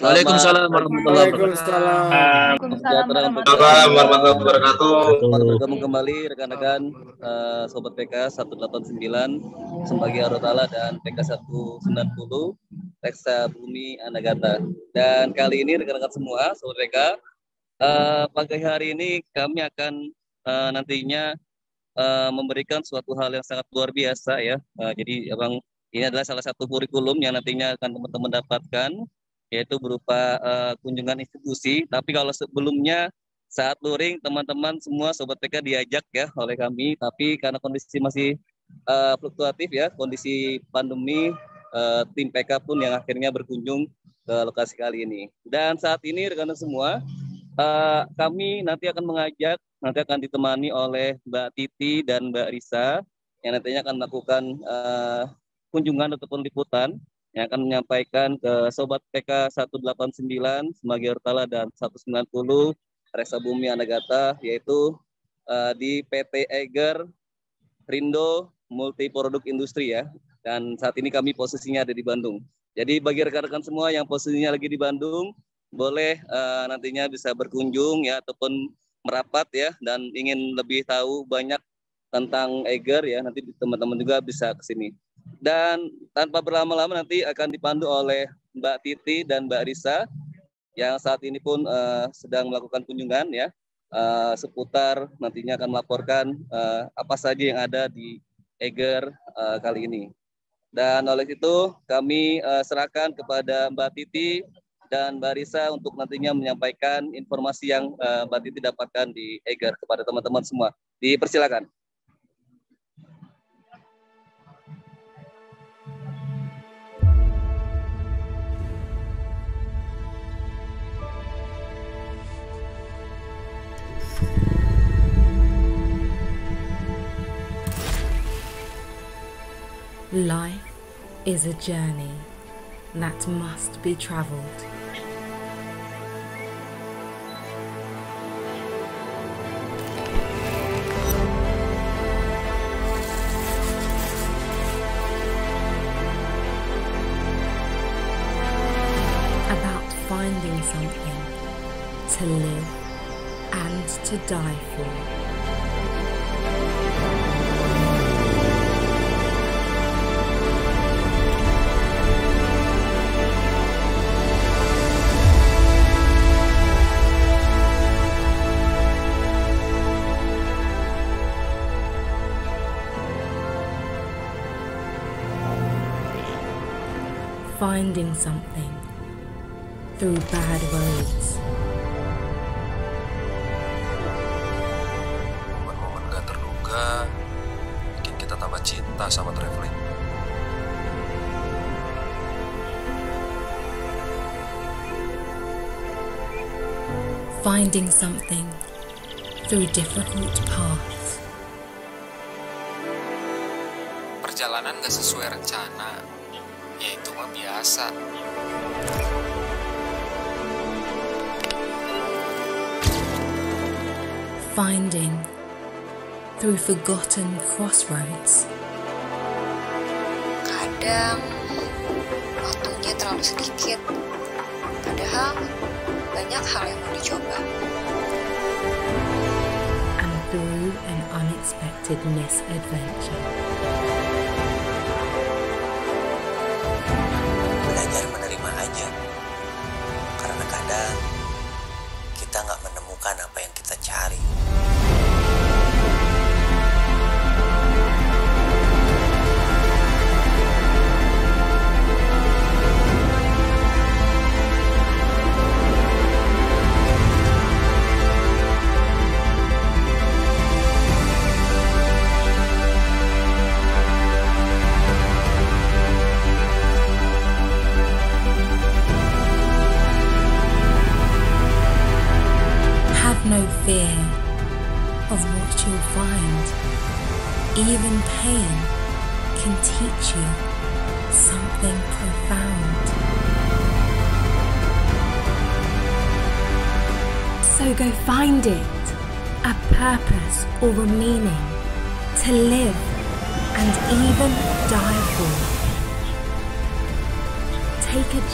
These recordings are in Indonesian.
Waalaikumsalam warahmatullahi wabarakatuh. Waalaikumsalam warahmatullahi wabarakatuh. Selamat bergabung kembali rekan-rekan uh, Sobat PK 189 sebagai Arutala dan PK 190 Teksa Bumi Anagata. Dan kali ini rekan-rekan semua Sobat PK uh, eh, pagi hari ini kami akan uh, nantinya uh, memberikan suatu hal yang sangat luar biasa ya. Uh, jadi Abang ini adalah salah satu kurikulum yang nantinya akan teman-teman dapatkan yaitu berupa uh, kunjungan institusi. Tapi kalau sebelumnya saat luring teman-teman semua sobat PK diajak ya oleh kami, tapi karena kondisi masih uh, fluktuatif ya, kondisi pandemi uh, tim PK pun yang akhirnya berkunjung ke lokasi kali ini. Dan saat ini rekan-rekan semua, uh, kami nanti akan mengajak, nanti akan ditemani oleh Mbak Titi dan Mbak Risa yang nantinya akan melakukan uh, kunjungan ataupun liputan yang akan menyampaikan ke Sobat PK 189, Semagi Tala dan 190, Resa Bumi Anagata, yaitu uh, di PT Eger Rindo Multiproduk Industri ya. Dan saat ini kami posisinya ada di Bandung. Jadi bagi rekan-rekan semua yang posisinya lagi di Bandung, boleh uh, nantinya bisa berkunjung ya ataupun merapat ya dan ingin lebih tahu banyak tentang Eger ya nanti teman-teman juga bisa ke sini. Dan tanpa berlama-lama nanti akan dipandu oleh Mbak Titi dan Mbak Risa yang saat ini pun uh, sedang melakukan kunjungan ya uh, seputar nantinya akan melaporkan uh, apa saja yang ada di Eger uh, kali ini. Dan oleh itu kami uh, serahkan kepada Mbak Titi dan Mbak Risa untuk nantinya menyampaikan informasi yang uh, Mbak Titi dapatkan di Eger kepada teman-teman semua. Dipersilakan. Life is a journey that must be travelled. About finding something to live and to die for. ending something through bad words. Momen-momen gak terduga bikin kita tambah cinta sama traveling. Finding something through difficult paths. Perjalanan gak sesuai rencana finding through forgotten crossroads. Kadang waktunya terlalu sedikit, padahal banyak hal yang mau dicoba. And through an unexpected misadventure.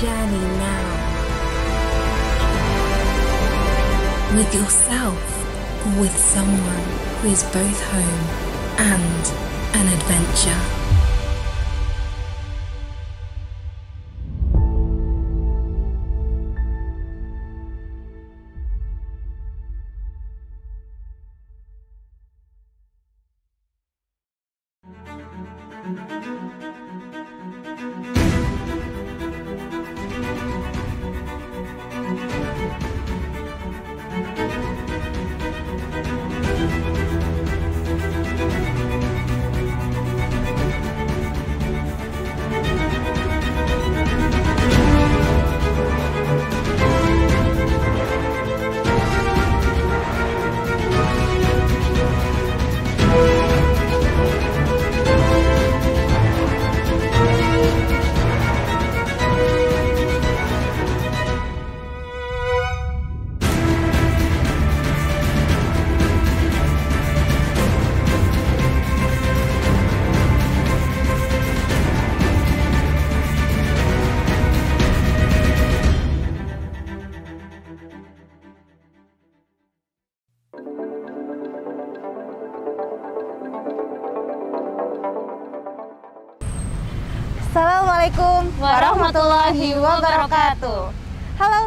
journey now. With yourself or with someone who is both home and an adventure.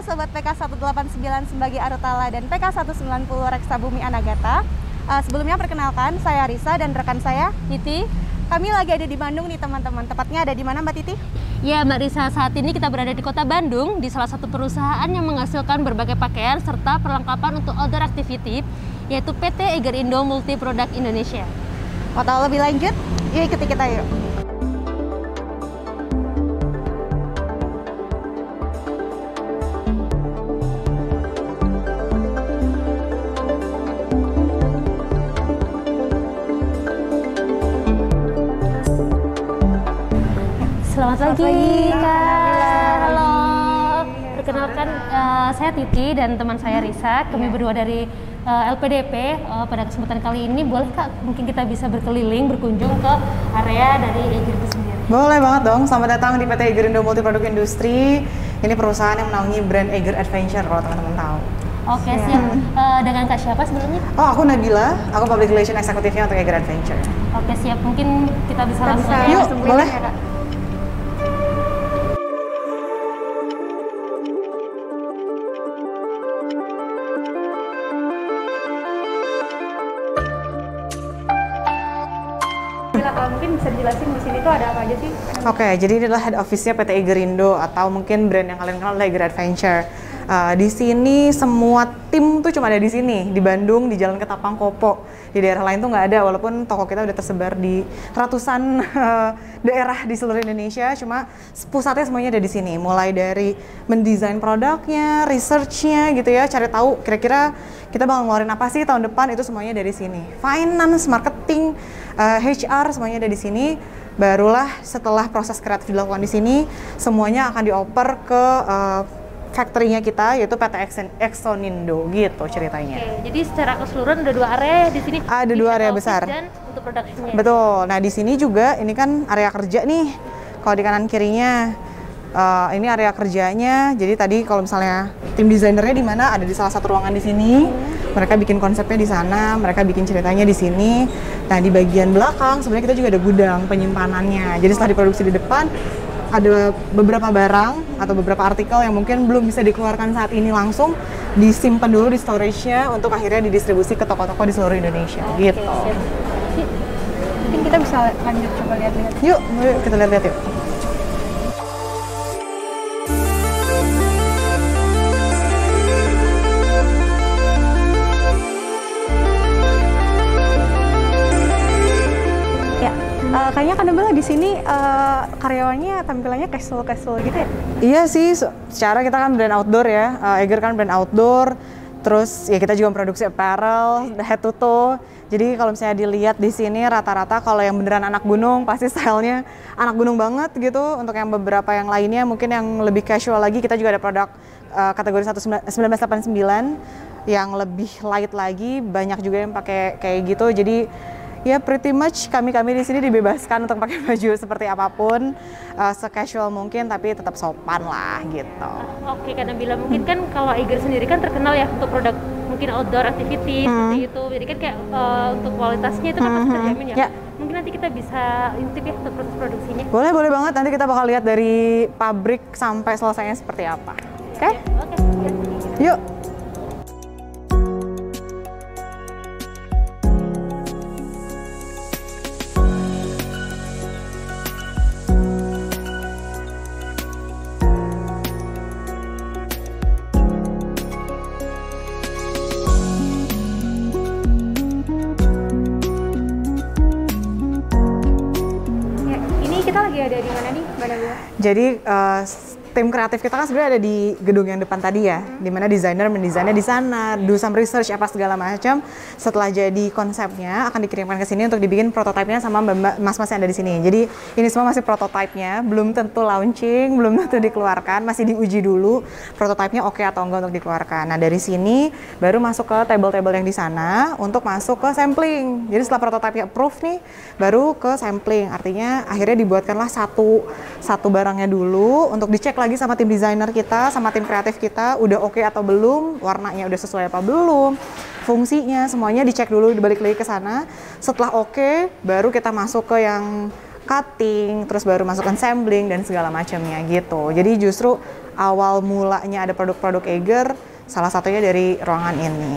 Sobat PK189 sebagai Arutala dan PK190 Bumi Anagata. Uh, sebelumnya perkenalkan, saya Risa dan rekan saya, Titi. Kami lagi ada di Bandung nih teman-teman. Tepatnya ada di mana Mbak Titi? Ya Mbak Risa, saat ini kita berada di kota Bandung di salah satu perusahaan yang menghasilkan berbagai pakaian serta perlengkapan untuk outdoor activity yaitu PT Eger Indo Multi Product Indonesia. Mau tahu lebih lanjut? Yuk ikuti kita yuk. saya Titi dan teman saya hmm. Risa, kami yeah. berdua dari uh, eh, LPDP. Uh, eh, pada kesempatan kali ini boleh Kak mungkin kita bisa berkeliling berkunjung ke area dari Eger itu sendiri. Boleh banget dong. Selamat datang di PT Eger Indo Multiproduk Industri. Ini perusahaan yang menaungi brand Eger Adventure kalau teman-teman tahu. Oke, okay, iya. siap. Uh, eh, dengan Kak siapa sebenarnya? Oh, aku Nabila. Aku Public Relation Eksekutifnya untuk Eger Adventure. Oke, okay, siap. Mungkin kita bisa kita langsung bisa. Ya. Yuk, boleh. Eh, mungkin bisa dijelasin di sini tuh ada apa aja sih? Oke, okay, jadi ini adalah head office-nya PT Igerindo atau mungkin brand yang kalian kenal adalah Iger Adventure. Uh, di sini semua tim tuh cuma ada di sini, di Bandung, di Jalan Ketapang Kopo di daerah lain tuh nggak ada walaupun toko kita udah tersebar di ratusan eh, daerah di seluruh Indonesia cuma pusatnya semuanya ada di sini mulai dari mendesain produknya researchnya gitu ya cari tahu kira-kira kita bakal ngeluarin apa sih tahun depan itu semuanya dari sini finance marketing HR eh, semuanya ada di sini barulah setelah proses kreatif dilakukan di sini semuanya akan dioper ke uh, factory-nya kita yaitu PT Exonindo gitu oh, ceritanya. Oke, jadi secara keseluruhan ada dua area ya di sini. Ada dua area besar. Dan untuk produksinya. Ya? Betul. Nah, di sini juga ini kan area kerja nih. Kalau di kanan kirinya uh, ini area kerjanya. Jadi tadi kalau misalnya tim desainernya di mana ada di salah satu ruangan di sini, mereka bikin konsepnya di sana, mereka bikin ceritanya di sini. Nah, di bagian belakang sebenarnya kita juga ada gudang penyimpanannya. Jadi setelah diproduksi di depan, ada beberapa barang atau beberapa artikel yang mungkin belum bisa dikeluarkan saat ini langsung disimpan dulu di storage-nya untuk akhirnya didistribusi ke toko-toko di seluruh Indonesia okay, gitu. Siap. Mungkin kita bisa lanjut coba lihat-lihat. Yuk, yuk kita lihat-lihat yuk. Eh, kayaknya kan bilang di sini uh, karyawannya tampilannya casual casual gitu ya? Iya sih, secara kita kan brand outdoor ya, uh, Eger kan brand outdoor. Terus ya kita juga memproduksi apparel, iya. head to toe. Jadi kalau misalnya dilihat di sini rata-rata kalau yang beneran anak gunung pasti stylenya anak gunung banget gitu. Untuk yang beberapa yang lainnya mungkin yang lebih casual lagi kita juga ada produk uh, kategori 1989 yang lebih light lagi banyak juga yang pakai kayak gitu. Jadi ya pretty much kami kami di sini dibebaskan untuk pakai baju seperti apapun uh, se-casual mungkin tapi tetap sopan lah gitu. Oke, karena bila mungkin kan kalau Iger sendiri kan terkenal ya untuk produk mungkin outdoor activity hmm. seperti itu. Jadi kan kayak uh, untuk kualitasnya itu kan pasti hmm, hmm, hmm. terjamin ya. Yeah. Mungkin nanti kita bisa intip ya untuk proses produksinya. Boleh, boleh banget. Nanti kita bakal lihat dari pabrik sampai selesainya seperti apa. Oke? Okay? Oke. Okay. Yuk. Jadi uh, tim kreatif kita kan sebenarnya ada di gedung yang depan tadi ya, hmm. dimana desainer mendesainnya di sana, iya. do some research apa segala macam. Setelah jadi konsepnya akan dikirimkan ke sini untuk dibikin prototipenya sama mas-mas yang ada di sini. Jadi ini semua masih prototipenya, belum tentu launching, belum tentu dikeluarkan, masih diuji dulu prototipenya oke okay atau enggak untuk dikeluarkan. Nah dari sini baru masuk ke table-table yang di sana untuk masuk ke sampling. Jadi setelah prototipenya approve nih, baru ke sampling. Artinya akhirnya dibuatkanlah satu satu barangnya dulu untuk dicek lagi lagi sama tim desainer kita, sama tim kreatif kita, udah oke okay atau belum, warnanya udah sesuai apa belum, fungsinya semuanya dicek dulu dibalik lagi ke sana. Setelah oke, okay, baru kita masuk ke yang cutting, terus baru masukkan sampling dan segala macamnya gitu. Jadi justru awal mulanya ada produk-produk Eger, salah satunya dari ruangan ini.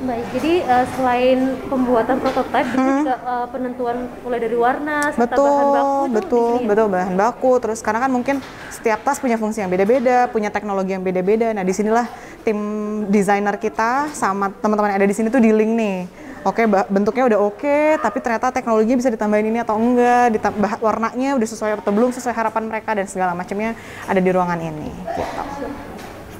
Baik, jadi uh, selain pembuatan prototipe hmm. juga uh, penentuan mulai dari warna serta betul, bahan baku betul, itu ya? betul bahan baku. Terus karena kan mungkin setiap tas punya fungsi yang beda-beda, punya teknologi yang beda-beda. Nah, disinilah tim desainer kita sama teman-teman yang ada di sini tuh di link nih oke bentuknya udah oke tapi ternyata teknologinya bisa ditambahin ini atau enggak ditambah warnanya udah sesuai atau belum sesuai harapan mereka dan segala macamnya ada di ruangan ini gitu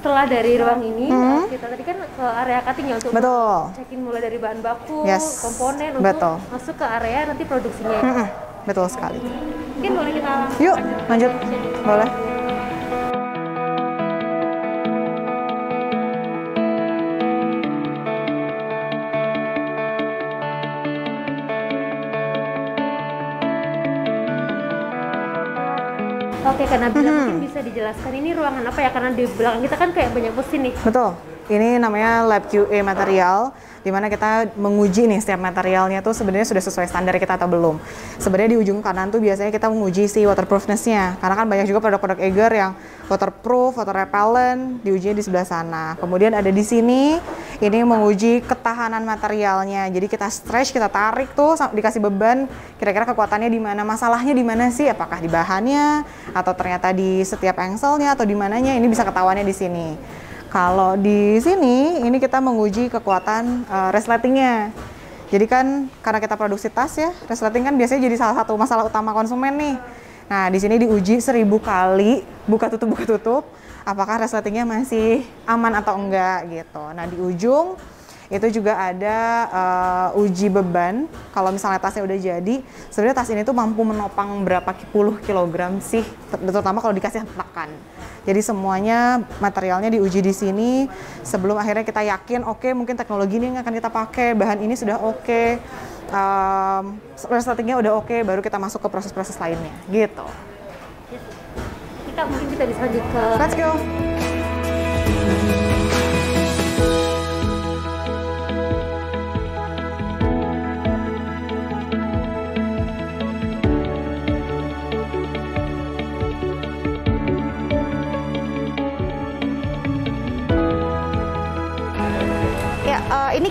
setelah dari ruang hmm. ini hmm. kita tadi kan ke area cutting ya untuk Betul. cekin mulai dari bahan baku, yes. komponen untuk masuk ke area nanti produksinya. Hmm, hmm. Betul sekali. Mungkin boleh kita Yuk, lanjut. lanjut. Iya. Boleh. Oke, karena bila hmm. mungkin bisa dijelaskan ini ruangan apa ya? Karena di belakang kita kan kayak banyak mesin nih. Betul. Ini namanya lab QA material dimana kita menguji nih setiap materialnya tuh sebenarnya sudah sesuai standar kita atau belum. Sebenarnya di ujung kanan tuh biasanya kita menguji si waterproofnessnya, karena kan banyak juga produk-produk Eiger yang waterproof, water repellent, diujinya di sebelah sana. Kemudian ada di sini, ini menguji ketahanan materialnya. Jadi kita stretch, kita tarik tuh, dikasih beban, kira-kira kekuatannya di mana, masalahnya di mana sih? Apakah di bahannya, atau ternyata di setiap engselnya, atau di mananya? Ini bisa ketahuannya di sini. Kalau di sini ini kita menguji kekuatan uh, resletingnya. Jadi kan karena kita produksi tas ya, resleting kan biasanya jadi salah satu masalah utama konsumen nih. Nah, di sini diuji seribu kali buka tutup buka tutup apakah resletingnya masih aman atau enggak gitu. Nah, di ujung itu juga ada uh, uji beban. Kalau misalnya tasnya udah jadi, sebenarnya tas ini tuh mampu menopang berapa puluh kilogram sih, terutama kalau dikasih tekan. Jadi semuanya materialnya diuji di sini sebelum akhirnya kita yakin oke okay, mungkin teknologi ini yang akan kita pakai, bahan ini sudah oke. Okay, um, udah oke, okay, baru kita masuk ke proses-proses lainnya, gitu. Kita mungkin kita bisa lanjut ke... Let's go!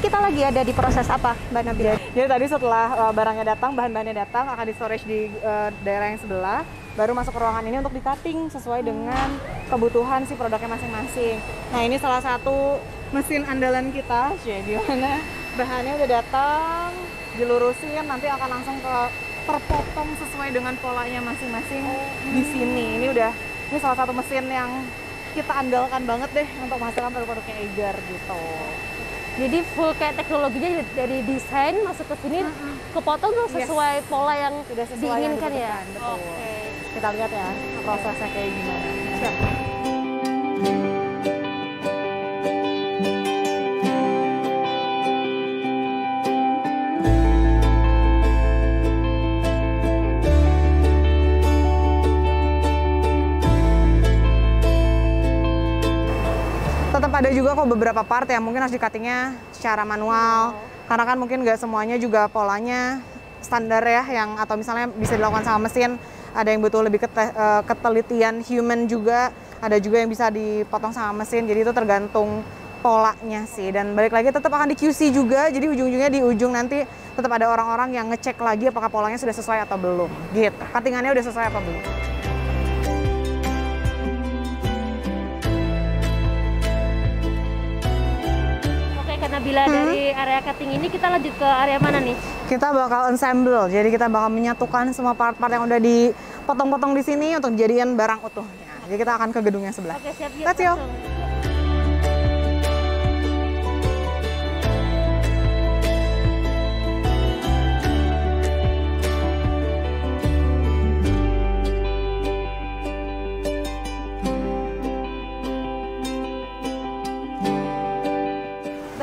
kita lagi ada di proses apa, Mbak Nabila? Jadi, ya, jadi tadi setelah uh, barangnya datang, bahan-bahannya datang, akan di storage di uh, daerah yang sebelah, baru masuk ke ruangan ini untuk di cutting sesuai dengan kebutuhan si produknya masing-masing. Nah ini salah satu mesin andalan kita, jadi mana bahannya udah datang, dilurusin, nanti akan langsung ke terpotong sesuai dengan polanya masing-masing oh. di sini. Ini udah ini salah satu mesin yang kita andalkan banget deh untuk menghasilkan produk-produknya Eiger gitu jadi full kayak teknologinya dari desain masuk ke sini uh -huh. kepotong tuh sesuai yes. pola yang Sudah sesuai diinginkan yang ya. Oke. Okay. Kita lihat ya prosesnya kayak gimana. Siap. ada juga kok beberapa part yang mungkin harus di secara manual oh. karena kan mungkin nggak semuanya juga polanya standar ya yang atau misalnya bisa dilakukan sama mesin ada yang butuh lebih kete, uh, ketelitian human juga ada juga yang bisa dipotong sama mesin jadi itu tergantung polanya sih dan balik lagi tetap akan di QC juga jadi ujung-ujungnya di ujung nanti tetap ada orang-orang yang ngecek lagi apakah polanya sudah sesuai atau belum gitu cuttingannya udah sesuai apa belum Bila hmm. dari area cutting ini kita lanjut ke area mana nih? Kita bakal ensemble, jadi kita bakal menyatukan semua part-part yang udah dipotong-potong di sini untuk jadikan barang utuh. Jadi kita akan ke gedung yang sebelah. Oke, siap. Yuk, Let's go.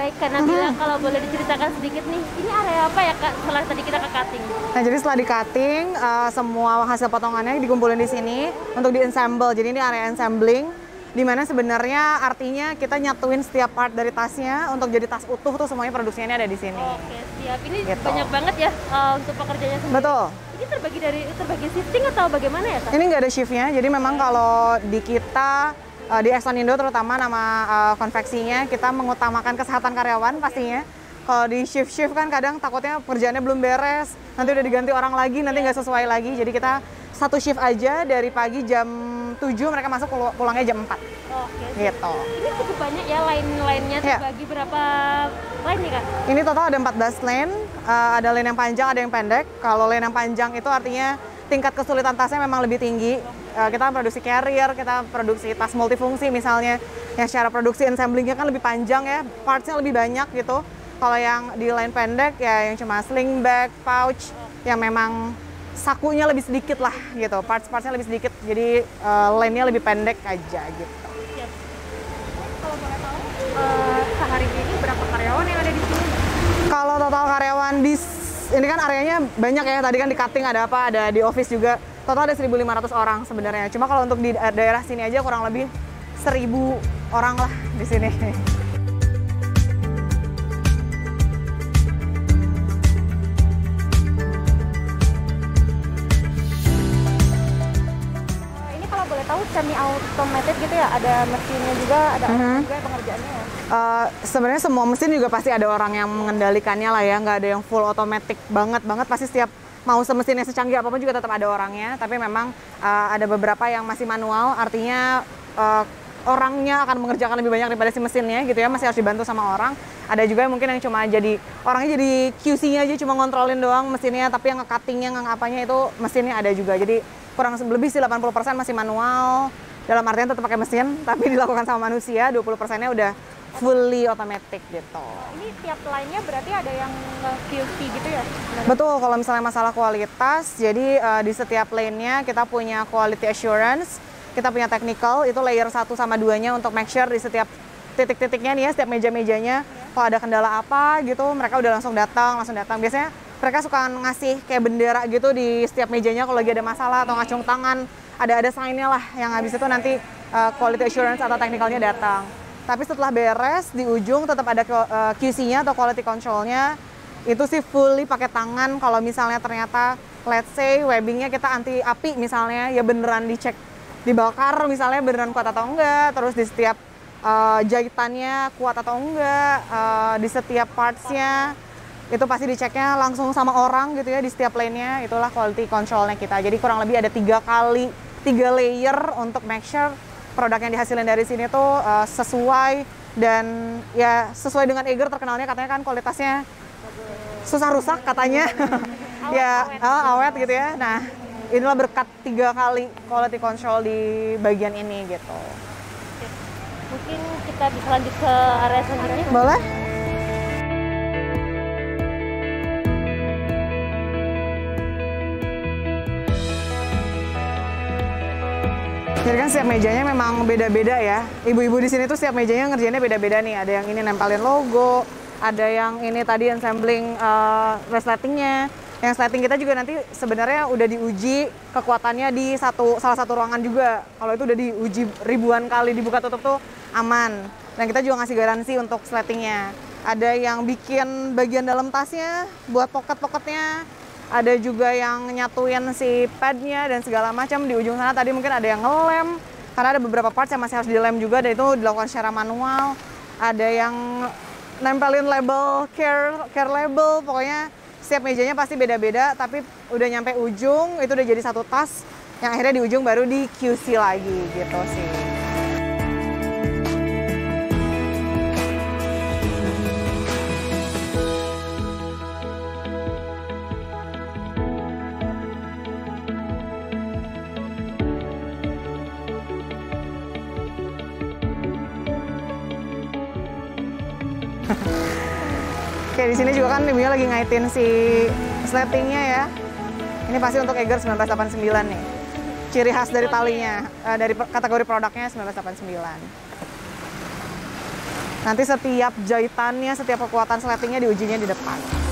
baik karena hmm. bilang kalau boleh diceritakan sedikit nih ini area apa ya kak setelah tadi kita ke cutting nah jadi setelah di cutting uh, semua hasil potongannya dikumpulin di sini untuk di ensemble jadi ini area ensembling di mana sebenarnya artinya kita nyatuin setiap part dari tasnya untuk jadi tas utuh tuh semuanya produksinya ini ada di sini. Oke siap, ini gitu. banyak banget ya uh, untuk pekerjanya sendiri. Betul. Ini terbagi dari terbagi shifting atau bagaimana ya kak? Ini nggak ada shiftnya, jadi memang kalau di kita uh, di Exxon Indo terutama nama uh, konveksinya kita mengutamakan kesehatan karyawan pastinya. Kalau di shift-shift kan kadang takutnya kerjaannya belum beres, nanti udah diganti orang lagi, nanti nggak sesuai lagi. Jadi kita satu shift aja dari pagi jam 7 mereka masuk pulangnya jam 4. Oke. Gitu. Ini cukup banyak ya lain lainnya yeah. Ya. bagi berapa lain nih Kak? Ini total ada 14 lane, uh, ada lane yang panjang, ada yang pendek. Kalau lane yang panjang itu artinya tingkat kesulitan tasnya memang lebih tinggi. Eh, kita produksi carrier, kita produksi tas multifungsi misalnya. Yang secara produksi assemblingnya kan lebih panjang ya, partsnya lebih banyak gitu. Kalau yang di line pendek ya yang cuma sling bag, pouch, yang memang sakunya lebih sedikit lah gitu, parts-partsnya lebih sedikit, jadi uh, eh, line nya lebih pendek aja gitu. Iya. Kalau boleh tahu, eh, sehari ini berapa karyawan yang ada di sini? Kalau total karyawan di ini kan areanya banyak ya, tadi kan di cutting ada apa, ada di office juga total ada 1.500 orang sebenarnya. Cuma kalau untuk di eh, daerah sini aja kurang lebih 1.000 orang lah di sini. Eh, tahu semi automated gitu ya ada mesinnya juga ada mm -hmm. juga ya pengerjaannya ya uh, sebenarnya semua mesin juga pasti ada orang yang mengendalikannya lah ya nggak ada yang full automatic banget banget pasti setiap mau semestinya secanggih apapun juga tetap ada orangnya tapi memang uh, ada beberapa yang masih manual artinya uh, orangnya akan mengerjakan lebih banyak daripada si mesinnya gitu ya masih harus dibantu sama orang ada juga yang mungkin yang cuma jadi orangnya jadi QC-nya aja cuma ngontrolin doang mesinnya tapi yang nge-cuttingnya yang apanya itu mesinnya ada juga jadi kurang lebih sih 80% masih manual dalam artian tetap pakai mesin tapi dilakukan sama manusia 20%-nya udah fully automatic gitu. Ini tiap lainnya berarti ada yang QC gitu ya? Betul, kalau misalnya masalah kualitas, jadi uh, di setiap lainnya kita punya quality assurance, kita punya technical, itu layer 1 sama 2-nya untuk make sure di setiap titik-titiknya nih ya, setiap meja-mejanya, yeah. kalau ada kendala apa gitu, mereka udah langsung datang, langsung datang. Biasanya mereka suka ngasih kayak bendera gitu di setiap mejanya kalau lagi ada masalah atau ngacung tangan, ada ada sign-nya lah yang habis itu nanti uh, quality assurance atau technicalnya datang. Tapi setelah beres di ujung tetap ada eh, QC-nya atau quality control-nya. Itu sih fully pakai tangan kalau misalnya ternyata let's say webbingnya kita anti api misalnya ya beneran dicek dibakar misalnya beneran kuat atau enggak terus di setiap uh, jahitannya kuat atau enggak uh, di setiap parts-nya itu pasti diceknya langsung sama orang gitu ya di setiap lane-nya itulah quality control-nya kita jadi kurang lebih ada tiga kali tiga layer untuk make sure produk yang dihasilin dari sini tuh uh, sesuai dan ya sesuai dengan Eger terkenalnya katanya kan kualitasnya susah rusak katanya ya awet, eh, awet gitu ya nah inilah berkat tiga kali quality control di bagian ini gitu mungkin kita bisa lanjut ke area selanjutnya boleh Jadi kan setiap mejanya memang beda-beda ya. Ibu-ibu di sini tuh setiap mejanya ngerjainnya beda-beda nih. Ada yang ini nempelin logo, ada yang ini tadi assembling uh, eh, resletingnya. Yang setting kita juga nanti sebenarnya udah diuji kekuatannya di satu salah satu ruangan juga. Kalau itu udah diuji ribuan kali dibuka tutup tuh aman. Dan kita juga ngasih garansi untuk slatingnya. Ada yang bikin bagian dalam tasnya, buat pocket-pocketnya, ada juga yang nyatuin si padnya dan segala macam di ujung sana tadi mungkin ada yang ngelem karena ada beberapa parts yang masih harus dilem juga dan itu dilakukan secara manual ada yang nempelin label care care label pokoknya setiap mejanya pasti beda-beda tapi udah nyampe ujung itu udah jadi satu tas yang akhirnya di ujung baru di QC lagi gitu sih. Oke, di sini juga kan ibunya lagi ngaitin si slatingnya ya. Ini pasti untuk Eger 1989 nih. Ciri khas dari talinya, eh, dari kategori produknya 1989. Nanti setiap jahitannya, setiap kekuatan slatingnya diujinya di depan.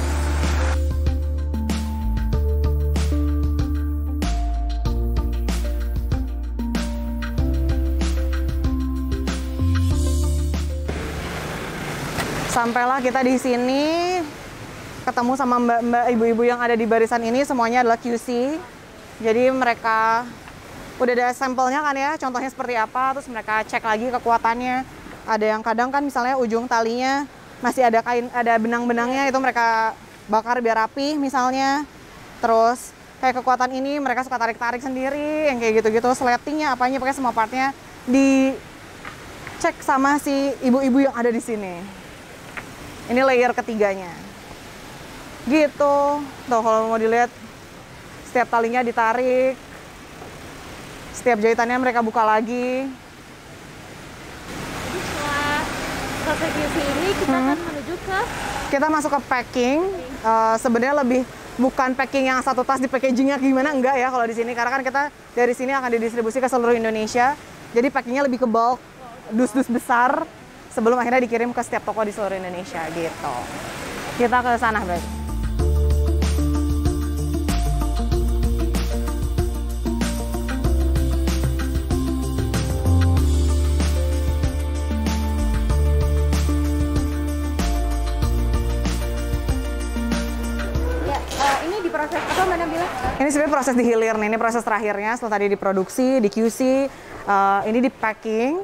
Sampailah kita di sini ketemu sama mbak-mbak ibu-ibu yang ada di barisan ini semuanya adalah QC. Jadi mereka udah ada sampelnya kan ya, contohnya seperti apa, terus mereka cek lagi kekuatannya. Ada yang kadang kan misalnya ujung talinya masih ada kain ada benang-benangnya itu mereka bakar biar rapi misalnya. Terus kayak kekuatan ini mereka suka tarik-tarik sendiri yang kayak gitu-gitu sletingnya apanya pakai semua partnya di cek sama si ibu-ibu yang ada di sini. Ini layer ketiganya. Gitu. Tuh kalau mau dilihat setiap talinya ditarik. Setiap jahitannya mereka buka lagi. Jadi setelah selesai QC ini kita hmm. akan menuju ke kita masuk ke packing. Okay. Uh, eh, sebenarnya lebih bukan packing yang satu tas di packagingnya gimana enggak ya kalau di sini karena kan kita dari sini akan didistribusi ke seluruh Indonesia jadi packingnya lebih ke bulk dus-dus besar sebelum akhirnya dikirim ke setiap toko di seluruh Indonesia gitu. Kita ke sana berarti. Ya, eh, ini sebenarnya proses dihilir nih, ini proses terakhirnya setelah tadi diproduksi, di QC, uh, eh, ini di packing,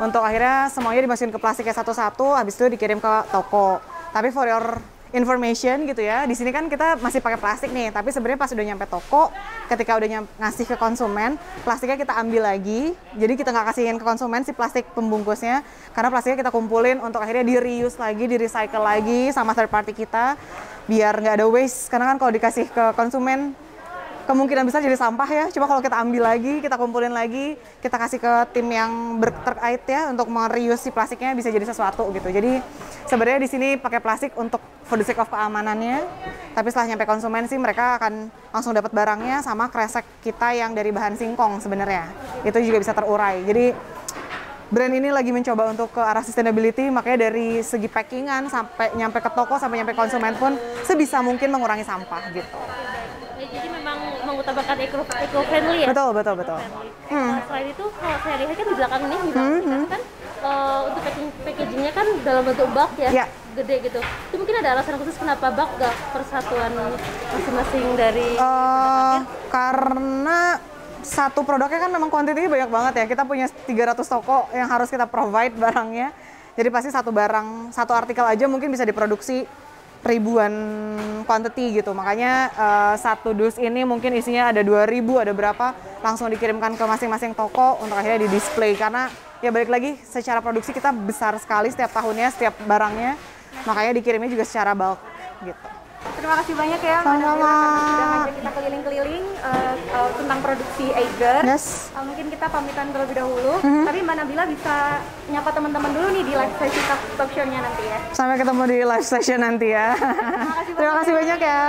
untuk akhirnya semuanya dimasukin ke plastiknya satu-satu habis itu dikirim ke toko tapi for your information gitu ya. Di sini kan kita masih pakai plastik nih, tapi sebenarnya pas udah nyampe toko, ketika udah nyampe, ngasih ke konsumen, plastiknya kita ambil lagi. Jadi kita nggak kasihin ke konsumen si plastik pembungkusnya, karena plastiknya kita kumpulin untuk akhirnya di reuse lagi, di recycle lagi sama third party kita, biar nggak ada waste. Karena kan kalau dikasih ke konsumen kemungkinan bisa jadi sampah ya. Cuma kalau kita ambil lagi, kita kumpulin lagi, kita kasih ke tim yang terkait ya untuk mereuse si plastiknya bisa jadi sesuatu gitu. Jadi sebenarnya di sini pakai plastik untuk for the sake of keamanannya, tapi setelah nyampe konsumen sih mereka akan langsung dapat barangnya sama kresek kita yang dari bahan singkong sebenarnya. Itu juga bisa terurai. Jadi brand ini lagi mencoba untuk ke arah sustainability, makanya dari segi packingan sampai nyampe ke toko sampai nyampe konsumen pun sebisa mungkin mengurangi sampah gitu mengutamakan eco eco friendly ya betul betul betul hmm. nah, selain itu kalau saya lihat kan di belakang ini di belakang hmm, hmm. kan uh, untuk packaging packagingnya kan dalam bentuk bak ya yeah. gede gitu itu mungkin ada alasan khusus kenapa bak gak persatuan masing-masing dari uh, karena satu produknya kan memang kuantitinya banyak banget ya kita punya 300 toko yang harus kita provide barangnya jadi pasti satu barang satu artikel aja mungkin bisa diproduksi ribuan quantity gitu. Makanya uh, satu dus ini mungkin isinya ada 2000, ada berapa, langsung dikirimkan ke masing-masing toko untuk akhirnya di display karena ya balik lagi secara produksi kita besar sekali setiap tahunnya, setiap barangnya. Makanya dikirimnya juga secara bulk gitu. Terima kasih banyak ya. Sama-sama. Kita keliling-keliling. Uh, tentang produksi Eiger. Yes. Uh, mungkin kita pamitan terlebih dahulu. Mm -hmm. Tapi Mbak Nabila bisa nyapa teman-teman dulu nih di live session talk, talk show-nya nanti ya. Sampai ketemu di live session nanti ya. Terima kasih banyak ya.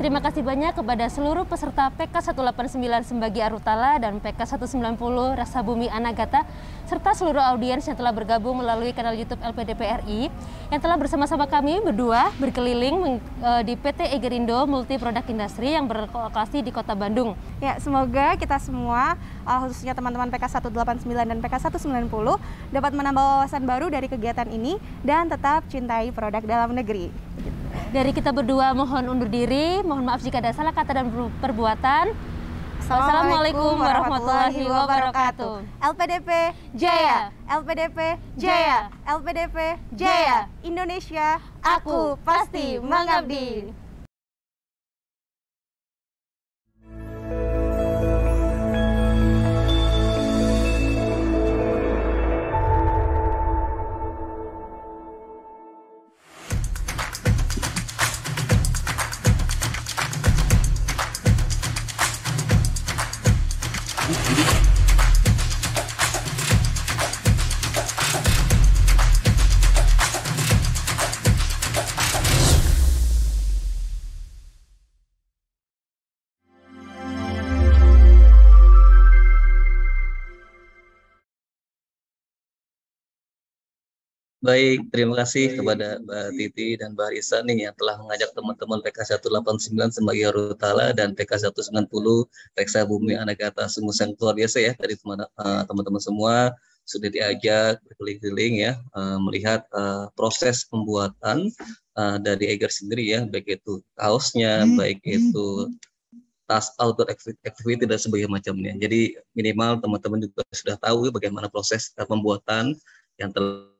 Terima kasih banyak kepada seluruh peserta PK 189 Sembagi Arutala dan PK 190 Rasa Bumi Anagata, serta seluruh audiens yang telah bergabung melalui kanal YouTube LPDPRI, yang telah bersama-sama kami berdua berkeliling e, di PT Egerindo Multi Produk Industri yang berlokasi di Kota Bandung. Ya, semoga kita semua, e, khususnya teman-teman PK 189 dan PK 190, dapat menambah wawasan baru dari kegiatan ini dan tetap cintai produk dalam negeri. Dari kita berdua mohon undur diri, mohon maaf jika ada salah kata dan perbuatan. Assalamualaikum warahmatullahi wabarakatuh. LPDP Jaya, LPDP Jaya, LPDP Jaya. Indonesia, aku pasti mengabdi. Baik, terima kasih kepada Mbak Titi dan Mbak Risa nih yang telah mengajak teman-teman PK 189 sebagai Rutala dan PK 190 Reksa Bumi Anagata Sungguh Sang luar biasa ya dari eh, teman-teman semua sudah diajak berkeliling keliling ya eh, melihat eh, proses pembuatan dari Eger sendiri ya baik itu kaosnya hmm. baik itu tas outdoor activity dan sebagainya macamnya. Jadi minimal teman-teman juga sudah tahu ya bagaimana proses pembuatan yang telah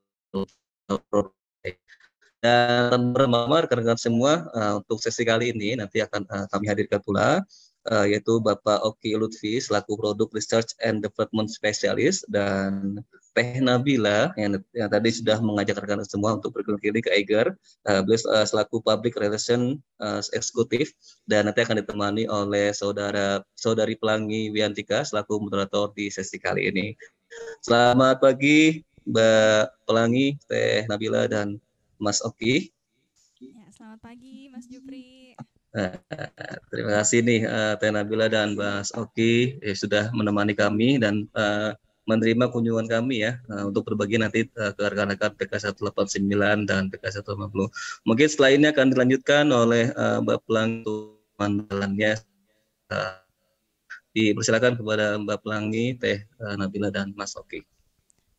dan teman rekan-rekan semua uh, untuk sesi kali ini nanti akan uh, kami hadirkan pula uh, yaitu Bapak Oki Lutfi selaku Produk Research and Development Specialist dan Teh Nabila yang, yang tadi sudah mengajak rekan-rekan semua untuk berkeliling ke Eiger. Uh, beliau uh, selaku Public Relation uh, Eksekutif dan nanti akan ditemani oleh saudara saudari Pelangi Wiantika selaku moderator di sesi kali ini. Selamat pagi Mbak Pelangi, Teh Nabila, dan Mas Oki. Ya, selamat pagi Mas Jupri. Eh, terima kasih nih eh, Teh Nabila dan Mas Oki eh, sudah menemani kami dan uh, menerima kunjungan kami ya untuk berbagi nanti ke rekan-rekan PK 189 dan PK 150. Mungkin setelah ini akan dilanjutkan oleh uh, Mbak Pelangi mandalannya. dipersilakan kepada Mbak Pelangi, Teh Nabila dan Mas Oki.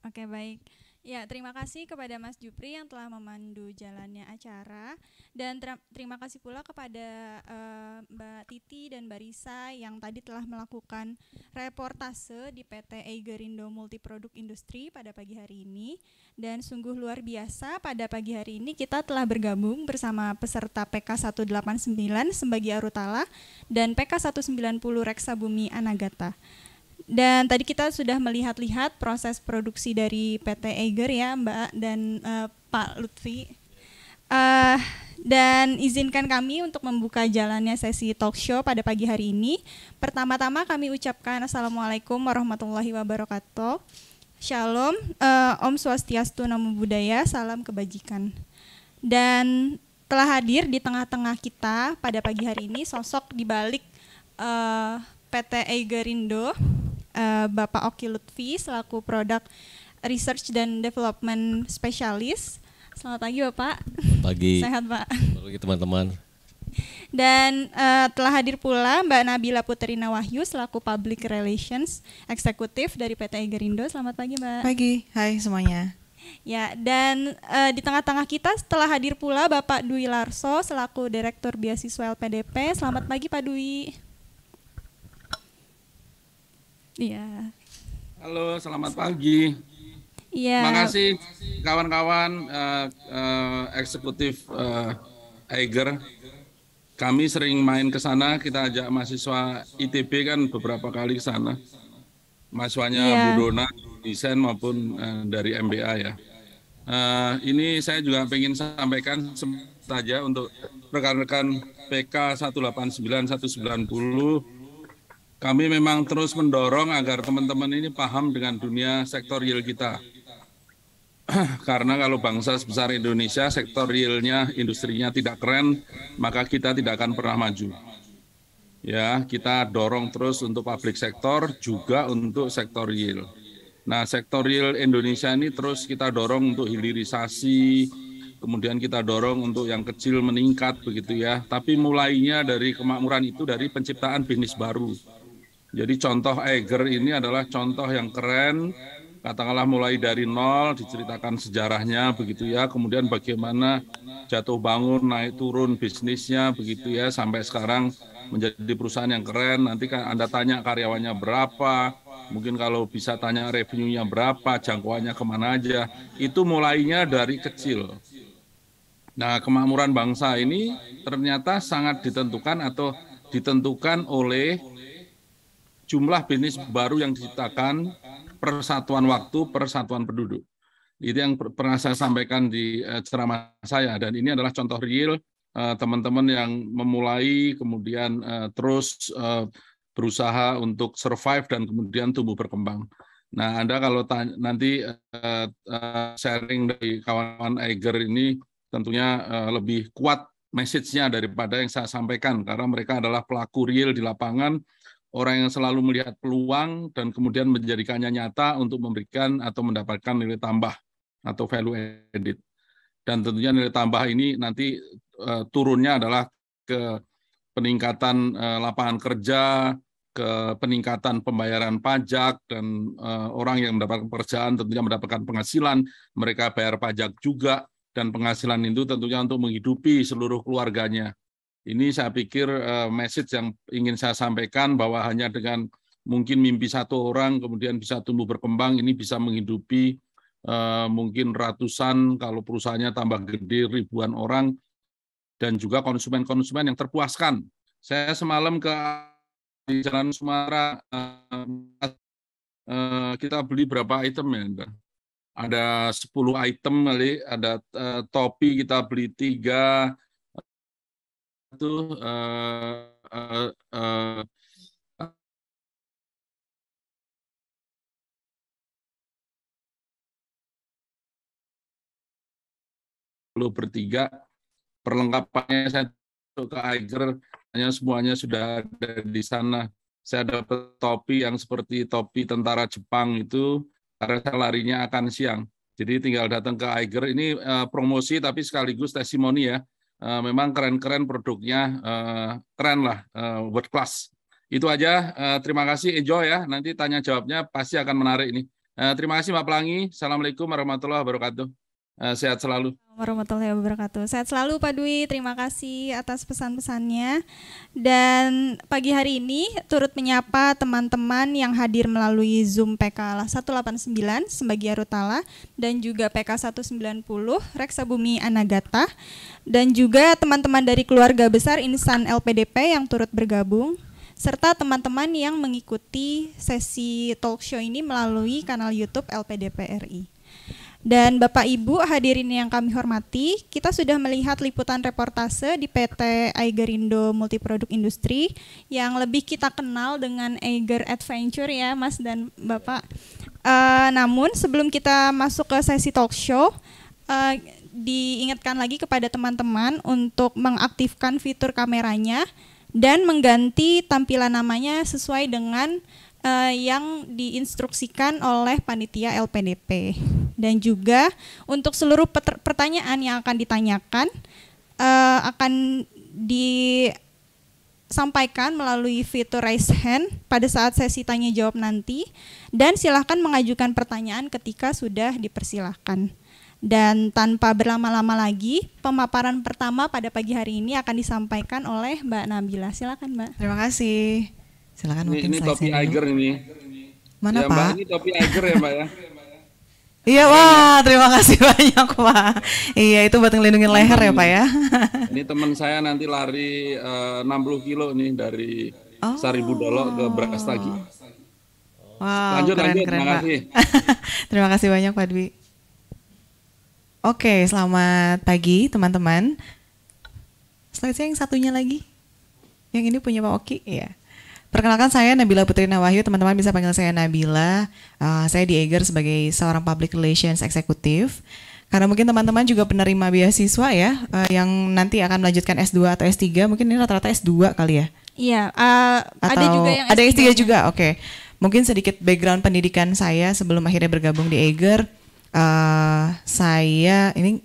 Oke, baik. Ya, terima kasih kepada Mas Jupri yang telah memandu jalannya acara dan terima kasih pula kepada uh, Mbak Titi dan Mbak Risa yang tadi telah melakukan reportase di PT Eigerindo Multiproduk Industri pada pagi hari ini dan sungguh luar biasa pada pagi hari ini kita telah bergabung bersama peserta PK 189 Sembagi Arutala dan PK 190 Reksa Bumi Anagata. Dan tadi kita sudah melihat-lihat proses produksi dari PT Eiger ya Mbak dan uh, Pak Lutfi. Uh, dan izinkan kami untuk membuka jalannya sesi talk show pada pagi hari ini. Pertama-tama kami ucapkan Assalamualaikum warahmatullahi wabarakatuh. Shalom, uh, Om Swastiastu, Namo Buddhaya, Salam Kebajikan. Dan telah hadir di tengah-tengah kita pada pagi hari ini sosok di balik uh, PT Eigerindo Eh, Bapak Oki Lutfi selaku produk research dan development specialist. Selamat pagi Bapak. Pagi. Sehat Pak. Pagi teman-teman. Dan uh, telah hadir pula Mbak Nabila Puterina Wahyu selaku Public Relations Eksekutif dari PT Gerindo. Selamat pagi Mbak. Pagi, hai semuanya. Ya, dan uh, di tengah-tengah kita setelah hadir pula Bapak Dwi Larso selaku Direktur Beasiswa LPDP. Selamat pagi Pak Dwi. Iya. Halo, selamat pagi. Iya. Makasih kawan-kawan uh, uh, eksekutif uh, Eiger. Kami sering main ke sana, kita ajak mahasiswa ITB kan beberapa kali ke sana. Mahasiswanya yeah. Bu Dona, desain maupun uh, dari MBA ya. Uh, ini saya juga ingin sampaikan saja untuk rekan-rekan PK 189, 190, kami memang terus mendorong agar teman-teman ini paham dengan dunia sektor real kita. Karena kalau bangsa sebesar Indonesia sektor realnya, industrinya tidak keren, maka kita tidak akan pernah maju. Ya, kita dorong terus untuk publik sektor juga untuk sektor real. Nah, sektor real Indonesia ini terus kita dorong untuk hilirisasi, kemudian kita dorong untuk yang kecil meningkat begitu ya. Tapi mulainya dari kemakmuran itu dari penciptaan bisnis baru jadi contoh Eiger ini adalah contoh yang keren, katakanlah mulai dari nol, diceritakan sejarahnya begitu ya, kemudian bagaimana jatuh bangun, naik turun bisnisnya begitu ya, sampai sekarang menjadi perusahaan yang keren, nanti kan Anda tanya karyawannya berapa, mungkin kalau bisa tanya revenue-nya berapa, jangkauannya kemana aja, itu mulainya dari kecil. Nah kemakmuran bangsa ini ternyata sangat ditentukan atau ditentukan oleh jumlah bisnis baru yang diciptakan persatuan waktu, persatuan penduduk. Itu yang pernah saya sampaikan di eh, ceramah saya dan ini adalah contoh real eh, teman-teman yang memulai kemudian eh, terus berusaha untuk survive dan kemudian tumbuh berkembang. Nah, Anda kalau tanya, nanti sharing dari kawan-kawan Eiger ini tentunya lebih kuat message-nya daripada yang saya sampaikan karena mereka adalah pelaku real di lapangan orang yang selalu melihat peluang dan kemudian menjadikannya nyata untuk memberikan atau mendapatkan nilai tambah atau value added. Dan tentunya nilai tambah ini nanti uh, turunnya adalah ke peningkatan uh, lapangan kerja, ke peningkatan pembayaran pajak dan uh, orang yang mendapatkan pekerjaan tentunya mendapatkan penghasilan, mereka bayar pajak juga dan penghasilan itu tentunya untuk menghidupi seluruh keluarganya. Ini saya pikir eh, message yang ingin saya sampaikan bahwa hanya dengan mungkin mimpi satu orang kemudian bisa tumbuh berkembang ini bisa menghidupi eh, mungkin ratusan kalau perusahaannya tambah gede ribuan orang dan juga konsumen-konsumen yang terpuaskan. Saya semalam ke di Jalan Sumatera eh, kita beli berapa item ya? Ada 10 item kali, ada topi kita beli tiga, tuh uh, eh, uh, eh, uh, eh, puluh bertiga perlengkapannya saya ke Aiger hanya semuanya sudah ada di sana saya dapat topi yang seperti topi tentara Jepang itu karena saya larinya akan siang jadi tinggal datang ke Aiger ini uh, promosi tapi sekaligus testimoni ya uh, memang keren-keren produknya, uh, keren lah, uh, world class. Itu aja, uh, terima kasih enjoy ya, nanti tanya jawabnya pasti akan menarik ini. Uh, terima kasih Mbak Pelangi, Assalamualaikum warahmatullahi wabarakatuh. Eh, sehat selalu. Warahmatullahi wabarakatuh. Sehat selalu Pak Dwi. Terima kasih atas pesan-pesannya. Dan pagi hari ini turut menyapa teman-teman yang hadir melalui Zoom PK 189 sebagai Rutala dan juga PK 190 Bumi Anagata dan juga teman-teman dari keluarga besar Insan LPDP yang turut bergabung serta teman-teman yang mengikuti sesi talk show ini melalui kanal YouTube LPDP RI. Dan Bapak Ibu hadirin yang kami hormati, kita sudah melihat liputan reportase di PT Aigerindo Multiproduk Industri yang lebih kita kenal dengan Aiger Adventure ya Mas dan Bapak. Uh, namun sebelum kita masuk ke sesi talk show, uh, diingatkan lagi kepada teman-teman untuk mengaktifkan fitur kameranya dan mengganti tampilan namanya sesuai dengan uh, yang diinstruksikan oleh panitia LPDP dan juga untuk seluruh pertanyaan yang akan ditanyakan uh, akan disampaikan melalui fitur raise hand pada saat sesi tanya jawab nanti dan silahkan mengajukan pertanyaan ketika sudah dipersilahkan. Dan tanpa berlama-lama lagi, pemaparan pertama pada pagi hari ini akan disampaikan oleh Mbak Nabila. Silakan, Mbak. Terima kasih. Silakan ini, mungkin ini topi Iger ini. Mana ya, Pak? ini topi Iger ya pak ya. Iya, wah, terima kasih banyak, Pak. Iya, itu buat ngelindungin leher ya, Pak ya. ini teman saya nanti lari eh, uh, 60 kilo nih dari oh. Saribu Dolok ke Brastagi. Wow, lanjut, keren, lanjut. keren, terima Pak. Kasih. terima kasih banyak, Pak Dwi. Oke, selamat pagi, teman-teman. Selanjutnya yang satunya lagi. Yang ini punya Pak Oki, ya. Perkenalkan saya Nabila Putri Nawahyu, teman-teman bisa panggil saya Nabila. Uh, saya di Eger sebagai seorang public relations eksekutif. Karena mungkin teman-teman juga penerima beasiswa ya, uh, yang nanti akan melanjutkan S2 atau S3, mungkin ini rata-rata S2 kali ya? Iya, uh, ada juga yang S3. Ada S3 juga, oke. Okay. Mungkin sedikit background pendidikan saya sebelum akhirnya bergabung di Eger. Uh, saya, ini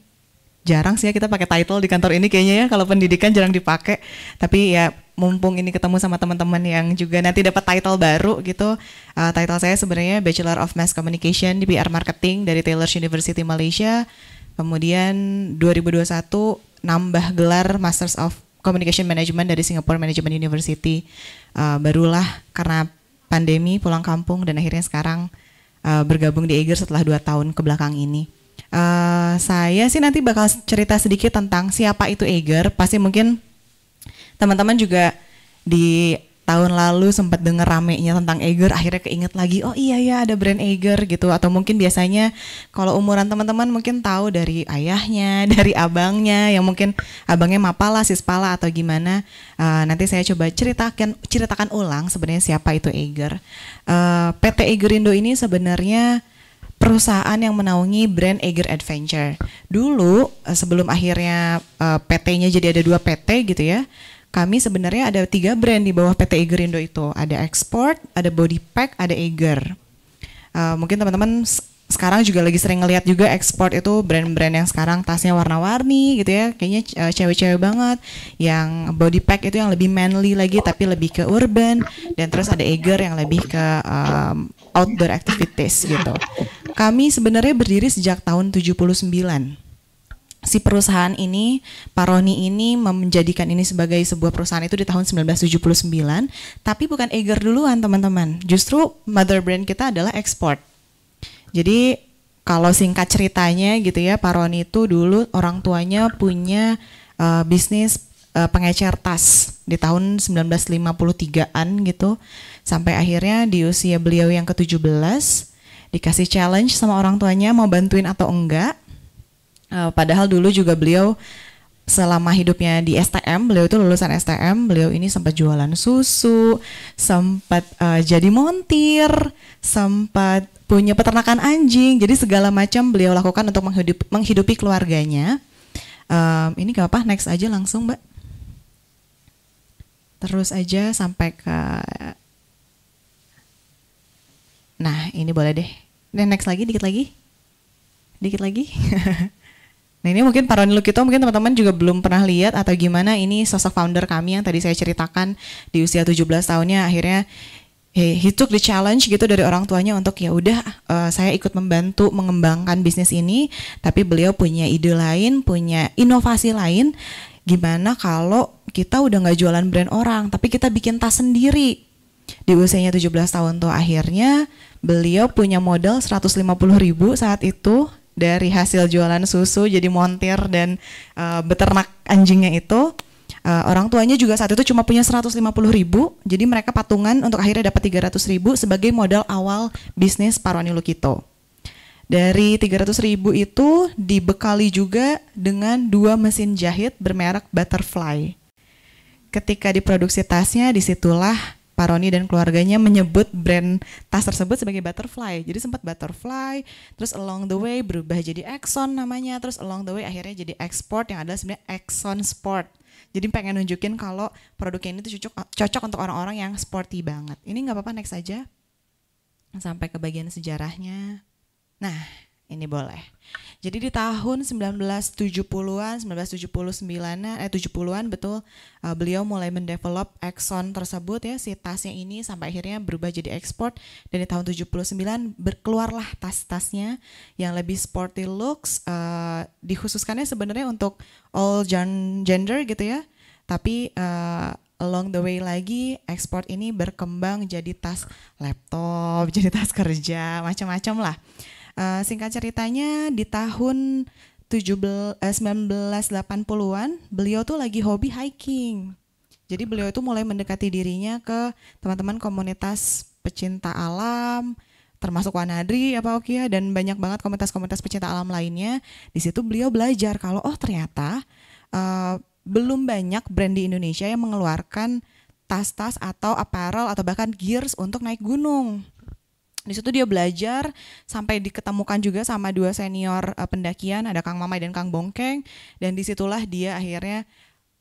jarang sih ya kita pakai title di kantor ini kayaknya ya kalau pendidikan jarang dipakai tapi ya mumpung ini ketemu sama teman-teman yang juga nanti dapat title baru gitu uh, title saya sebenarnya Bachelor of Mass Communication di PR Marketing dari Taylor University Malaysia kemudian 2021 nambah gelar Masters of Communication Management dari Singapore Management University uh, barulah karena pandemi pulang kampung dan akhirnya sekarang uh, bergabung di Eger setelah dua tahun kebelakang ini Uh, saya sih nanti bakal cerita sedikit tentang siapa itu Eger. Pasti mungkin teman-teman juga di tahun lalu sempat denger ramenya tentang Eger akhirnya keinget lagi oh iya ya ada brand Eger gitu atau mungkin biasanya kalau umuran teman-teman mungkin tahu dari ayahnya dari abangnya yang mungkin abangnya mapala sispala atau gimana uh, nanti saya coba ceritakan ceritakan ulang sebenarnya siapa itu Eger uh, eh, PT Egerindo ini sebenarnya perusahaan yang menaungi brand Eger Adventure. Dulu eh, sebelum akhirnya uh, eh, PT-nya jadi ada dua PT gitu ya. Kami sebenarnya ada tiga brand di bawah PT Eger Indo itu. Ada Export, ada Body Pack, ada Eger. Uh, eh, mungkin teman-teman sekarang juga lagi sering ngelihat juga ekspor itu brand-brand yang sekarang tasnya warna-warni gitu ya kayaknya e, cewek-cewek banget yang body pack itu yang lebih manly lagi tapi lebih ke urban dan terus ada eager yang lebih ke um, outdoor activities gitu kami sebenarnya berdiri sejak tahun 79 si perusahaan ini, Paroni ini menjadikan ini sebagai sebuah perusahaan itu di tahun 1979, tapi bukan eager duluan teman-teman. Justru mother brand kita adalah export jadi kalau singkat ceritanya gitu ya, Pak Roni itu dulu orang tuanya punya uh, bisnis uh, pengecer tas di tahun 1953-an gitu. Sampai akhirnya di usia beliau yang ke-17 dikasih challenge sama orang tuanya mau bantuin atau enggak. Uh, padahal dulu juga beliau selama hidupnya di STM, beliau itu lulusan STM, beliau ini sempat jualan susu, sempat uh, jadi montir, sempat punya peternakan anjing jadi segala macam beliau lakukan untuk menghidupi, menghidupi keluarganya um, ini gak apa next aja langsung mbak terus aja sampai ke nah ini boleh deh dan nah, next lagi dikit lagi dikit lagi Nah ini mungkin para Roni Lukito mungkin teman-teman juga belum pernah lihat atau gimana ini sosok founder kami yang tadi saya ceritakan di usia 17 tahunnya akhirnya he, he took the challenge gitu dari orang tuanya untuk ya udah uh, saya ikut membantu mengembangkan bisnis ini tapi beliau punya ide lain punya inovasi lain gimana kalau kita udah nggak jualan brand orang tapi kita bikin tas sendiri di usianya 17 tahun tuh akhirnya beliau punya modal 150 ribu saat itu dari hasil jualan susu jadi montir dan uh, beternak anjingnya itu uh, orang tuanya juga saat itu cuma punya 150 ribu jadi mereka patungan untuk akhirnya dapat 300 ribu sebagai modal awal bisnis Parwani Lukito dari 300 ribu itu dibekali juga dengan dua mesin jahit bermerek Butterfly. Ketika diproduksi tasnya, disitulah Paroni dan keluarganya menyebut brand tas tersebut sebagai Butterfly. Jadi sempat Butterfly, terus along the way berubah jadi Exxon namanya, terus along the way akhirnya jadi Export yang adalah sebenarnya Exxon Sport jadi pengen nunjukin kalau produknya ini tuh cocok cocok untuk orang-orang yang sporty banget. Ini nggak apa-apa next aja sampai ke bagian sejarahnya. Nah, ini boleh. Jadi di tahun 1970-an, 1979-an, eh 70-an betul uh, beliau mulai mendevelop Exxon tersebut ya si tasnya ini sampai akhirnya berubah jadi ekspor dan di tahun 79 berkeluarlah tas-tasnya yang lebih sporty looks uh, dikhususkannya sebenarnya untuk all gender gitu ya. Tapi uh, along the way lagi ekspor ini berkembang jadi tas laptop, jadi tas kerja, macam-macam lah. Uh, singkat ceritanya di tahun 1980-an eh, beliau tuh lagi hobi hiking. Jadi beliau itu mulai mendekati dirinya ke teman-teman komunitas pecinta alam, termasuk Wanadri apa ya oke ya dan banyak banget komunitas-komunitas pecinta alam lainnya. Di situ beliau belajar kalau oh ternyata uh, belum banyak brand di Indonesia yang mengeluarkan tas-tas atau apparel atau bahkan gears untuk naik gunung di situ dia belajar sampai diketemukan juga sama dua senior uh, pendakian ada Kang Mamai dan Kang Bongkeng dan disitulah dia akhirnya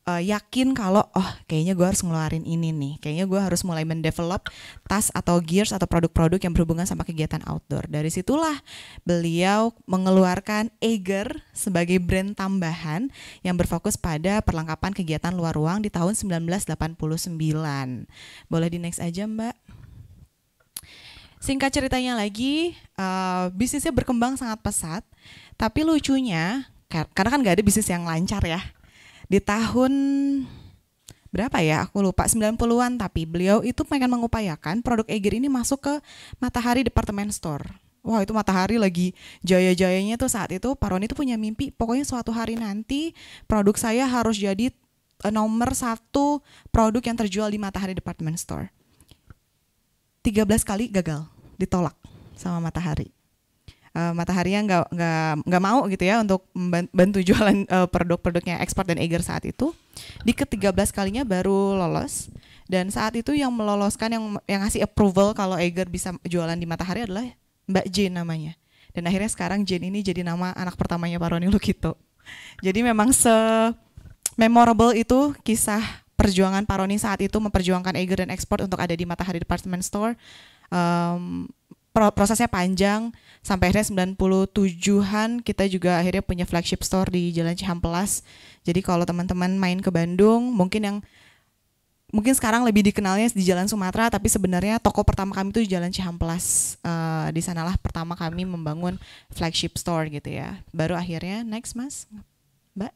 uh, yakin kalau oh kayaknya gue harus ngeluarin ini nih kayaknya gue harus mulai mendevelop tas atau gears atau produk-produk yang berhubungan sama kegiatan outdoor dari situlah beliau mengeluarkan Eger sebagai brand tambahan yang berfokus pada perlengkapan kegiatan luar ruang di tahun 1989 boleh di next aja mbak Singkat ceritanya lagi, uh, bisnisnya berkembang sangat pesat. Tapi lucunya, karena kan gak ada bisnis yang lancar ya. Di tahun berapa ya aku lupa 90-an tapi beliau itu pengen mengupayakan produk Eger ini masuk ke Matahari Department Store. Wah itu Matahari lagi jaya-jayanya tuh saat itu Paron itu punya mimpi pokoknya suatu hari nanti produk saya harus jadi eh, nomor satu produk yang terjual di Matahari Department Store. 13 kali gagal ditolak sama matahari. Uh, yang nggak nggak nggak mau gitu ya untuk bantu jualan uh, produk-produknya ekspor dan eager saat itu di ke-13 kalinya baru lolos dan saat itu yang meloloskan yang yang ngasih approval kalau eager bisa jualan di Matahari adalah Mbak Jane namanya dan akhirnya sekarang Jane ini jadi nama anak pertamanya Baroni Lukito jadi memang se memorable itu kisah perjuangan Paroni saat itu memperjuangkan Eger dan ekspor untuk ada di Matahari Department Store um, prosesnya panjang sampai akhirnya 97-an kita juga akhirnya punya flagship store di Jalan Cihampelas. Jadi kalau teman-teman main ke Bandung, mungkin yang mungkin sekarang lebih dikenalnya di Jalan Sumatera, tapi sebenarnya toko pertama kami itu di Jalan Cihampelas. Uh, di sanalah pertama kami membangun flagship store gitu ya. Baru akhirnya next Mas, Mbak.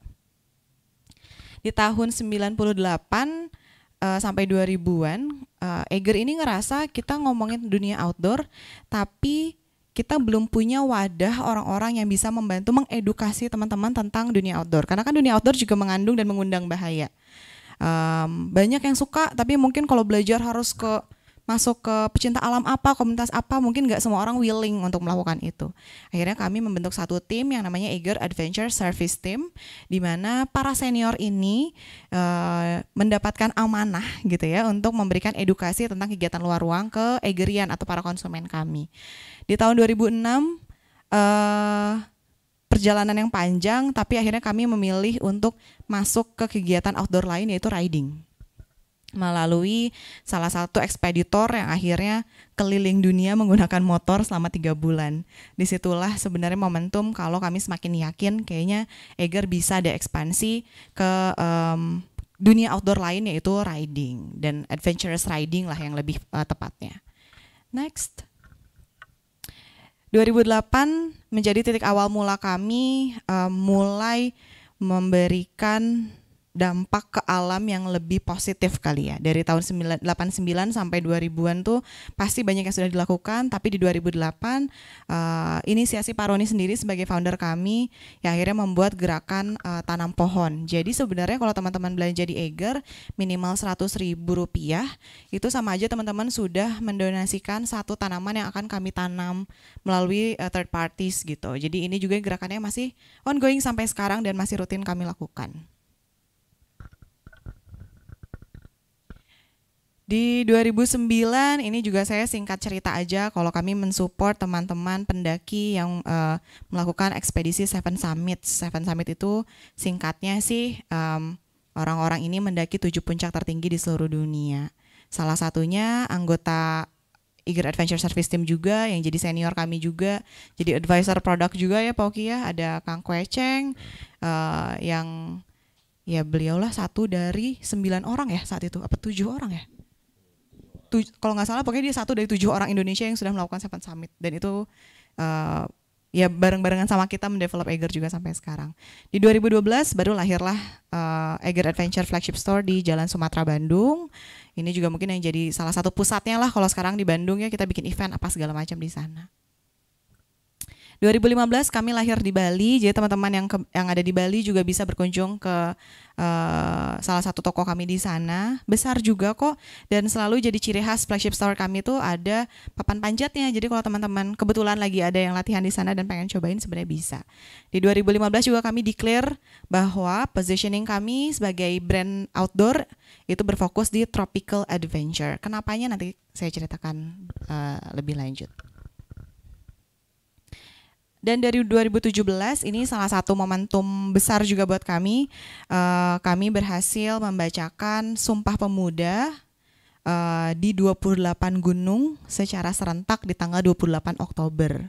Di tahun 98 uh, eh, sampai 2000-an uh, Eger ini ngerasa kita ngomongin dunia outdoor tapi kita belum punya wadah orang-orang yang bisa membantu mengedukasi teman-teman tentang dunia outdoor karena kan dunia outdoor juga mengandung dan mengundang bahaya um, banyak yang suka tapi mungkin kalau belajar harus ke masuk ke pecinta alam apa, komunitas apa, mungkin nggak semua orang willing untuk melakukan itu. Akhirnya kami membentuk satu tim yang namanya Eager Adventure Service Team, di mana para senior ini uh, mendapatkan amanah gitu ya untuk memberikan edukasi tentang kegiatan luar ruang ke Egerian atau para konsumen kami. Di tahun 2006 uh, eh, perjalanan yang panjang, tapi akhirnya kami memilih untuk masuk ke kegiatan outdoor lain yaitu riding melalui salah satu ekspeditor yang akhirnya keliling dunia menggunakan motor selama tiga bulan. Disitulah sebenarnya momentum kalau kami semakin yakin kayaknya Eger bisa ada ekspansi ke um, dunia outdoor lain yaitu riding dan adventurous riding lah yang lebih uh, tepatnya. Next. 2008 menjadi titik awal mula kami um, mulai memberikan dampak ke alam yang lebih positif kali ya. Dari tahun 89 sampai 2000-an tuh pasti banyak yang sudah dilakukan, tapi di 2008 uh, eh, inisiasi Paroni sendiri sebagai founder kami yang akhirnya membuat gerakan uh, tanam pohon. Jadi sebenarnya kalau teman-teman belanja di Eger minimal 100 ribu rupiah, itu sama aja teman-teman sudah mendonasikan satu tanaman yang akan kami tanam melalui uh, third parties gitu. Jadi ini juga gerakannya masih ongoing sampai sekarang dan masih rutin kami lakukan. Di 2009 ini juga saya singkat cerita aja kalau kami mensupport teman-teman pendaki yang uh, melakukan ekspedisi Seven Summit. Seven Summit itu singkatnya sih orang orang-orang ini mendaki tujuh puncak tertinggi di seluruh dunia. Salah satunya anggota Eager Adventure Service Team juga yang jadi senior kami juga, jadi advisor produk juga ya Pak Oki ya. Ada Kang Kueceng uh, eh, yang ya beliaulah satu dari sembilan orang ya saat itu apa tujuh orang ya kalau nggak salah pokoknya dia satu dari tujuh orang Indonesia yang sudah melakukan Seven Summit dan itu uh, ya bareng-barengan sama kita mendevelop Eger juga sampai sekarang. Di 2012 baru lahirlah uh, Eger Adventure Flagship Store di Jalan Sumatera Bandung. Ini juga mungkin yang jadi salah satu pusatnya lah kalau sekarang di Bandung ya kita bikin event apa segala macam di sana. 2015 kami lahir di Bali, jadi teman-teman yang ke, yang ada di Bali juga bisa berkunjung ke uh, salah satu toko kami di sana besar juga kok dan selalu jadi ciri khas flagship store kami tuh ada papan panjatnya jadi kalau teman-teman kebetulan lagi ada yang latihan di sana dan pengen cobain sebenarnya bisa di 2015 juga kami declare bahwa positioning kami sebagai brand outdoor itu berfokus di tropical adventure kenapanya nanti saya ceritakan uh, lebih lanjut dan dari 2017 ini salah satu momentum besar juga buat kami. Uh, kami berhasil membacakan Sumpah Pemuda uh, di 28 gunung secara serentak di tanggal 28 Oktober.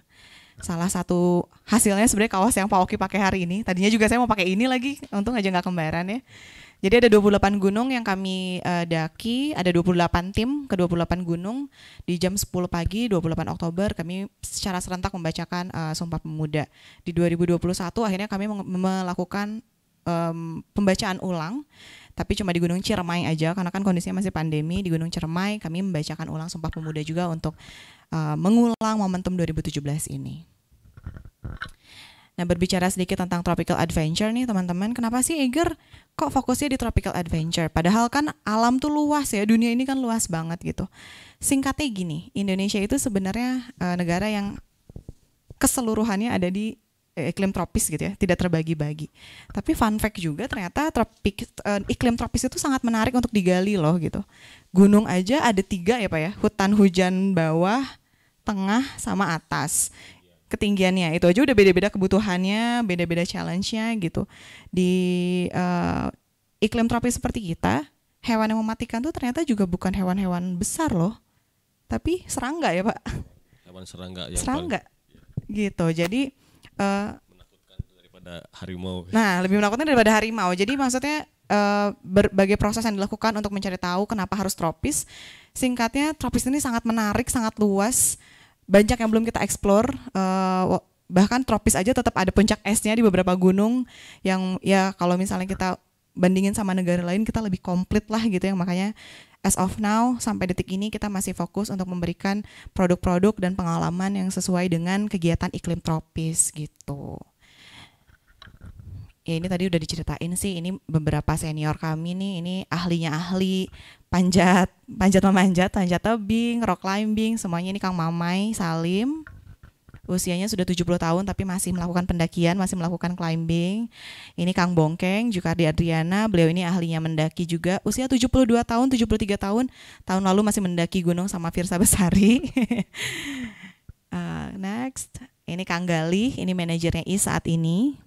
Salah satu hasilnya sebenarnya kaos yang Pak Oki pakai hari ini. Tadinya juga saya mau pakai ini lagi, untung aja nggak kembaran ya. Jadi ada 28 gunung yang kami uh, daki, ada 28 tim ke 28 gunung di jam 10 pagi 28 Oktober kami secara serentak membacakan uh, Sumpah Pemuda. Di 2021 akhirnya kami melakukan um, pembacaan ulang tapi cuma di Gunung Ciremai aja karena kan kondisinya masih pandemi di Gunung Ciremai kami membacakan ulang Sumpah Pemuda juga untuk uh, mengulang momentum 2017 ini. Nah, berbicara sedikit tentang tropical adventure nih, teman-teman. Kenapa sih Eger kok fokusnya di tropical adventure? Padahal kan alam tuh luas ya, dunia ini kan luas banget gitu. Singkatnya gini, Indonesia itu sebenarnya e, negara yang keseluruhannya ada di eh, iklim tropis gitu ya, tidak terbagi-bagi. Tapi fun fact juga ternyata tropik uh, iklim tropis itu sangat menarik untuk digali loh gitu. Gunung aja ada tiga ya pak ya, hutan hujan bawah, tengah sama atas ketinggiannya itu aja udah beda-beda kebutuhannya beda-beda challenge-nya gitu di uh, iklim tropis seperti kita hewan yang mematikan tuh ternyata juga bukan hewan-hewan besar loh tapi serangga ya pak hewan serangga yang serangga paling, gitu jadi uh, menakutkan daripada harimau nah lebih menakutkan daripada harimau jadi maksudnya uh, eh, berbagai proses yang dilakukan untuk mencari tahu kenapa harus tropis singkatnya tropis ini sangat menarik sangat luas banyak yang belum kita explore uh, bahkan tropis aja tetap ada puncak esnya di beberapa gunung yang ya kalau misalnya kita bandingin sama negara lain kita lebih komplit lah gitu yang makanya as of now sampai detik ini kita masih fokus untuk memberikan produk-produk dan pengalaman yang sesuai dengan kegiatan iklim tropis gitu. Ya ini tadi udah diceritain sih ini beberapa senior kami nih ini ahlinya ahli panjat, panjat memanjat, panjat tebing, rock climbing, semuanya ini Kang Mamai Salim. Usianya sudah 70 tahun tapi masih melakukan pendakian, masih melakukan climbing. Ini Kang Bongkeng, juga di Adriana, beliau ini ahlinya mendaki juga. Usia 72 tahun, 73 tahun, tahun lalu masih mendaki gunung sama Firsa Besari. uh, next, ini Kang Galih, ini manajernya I saat ini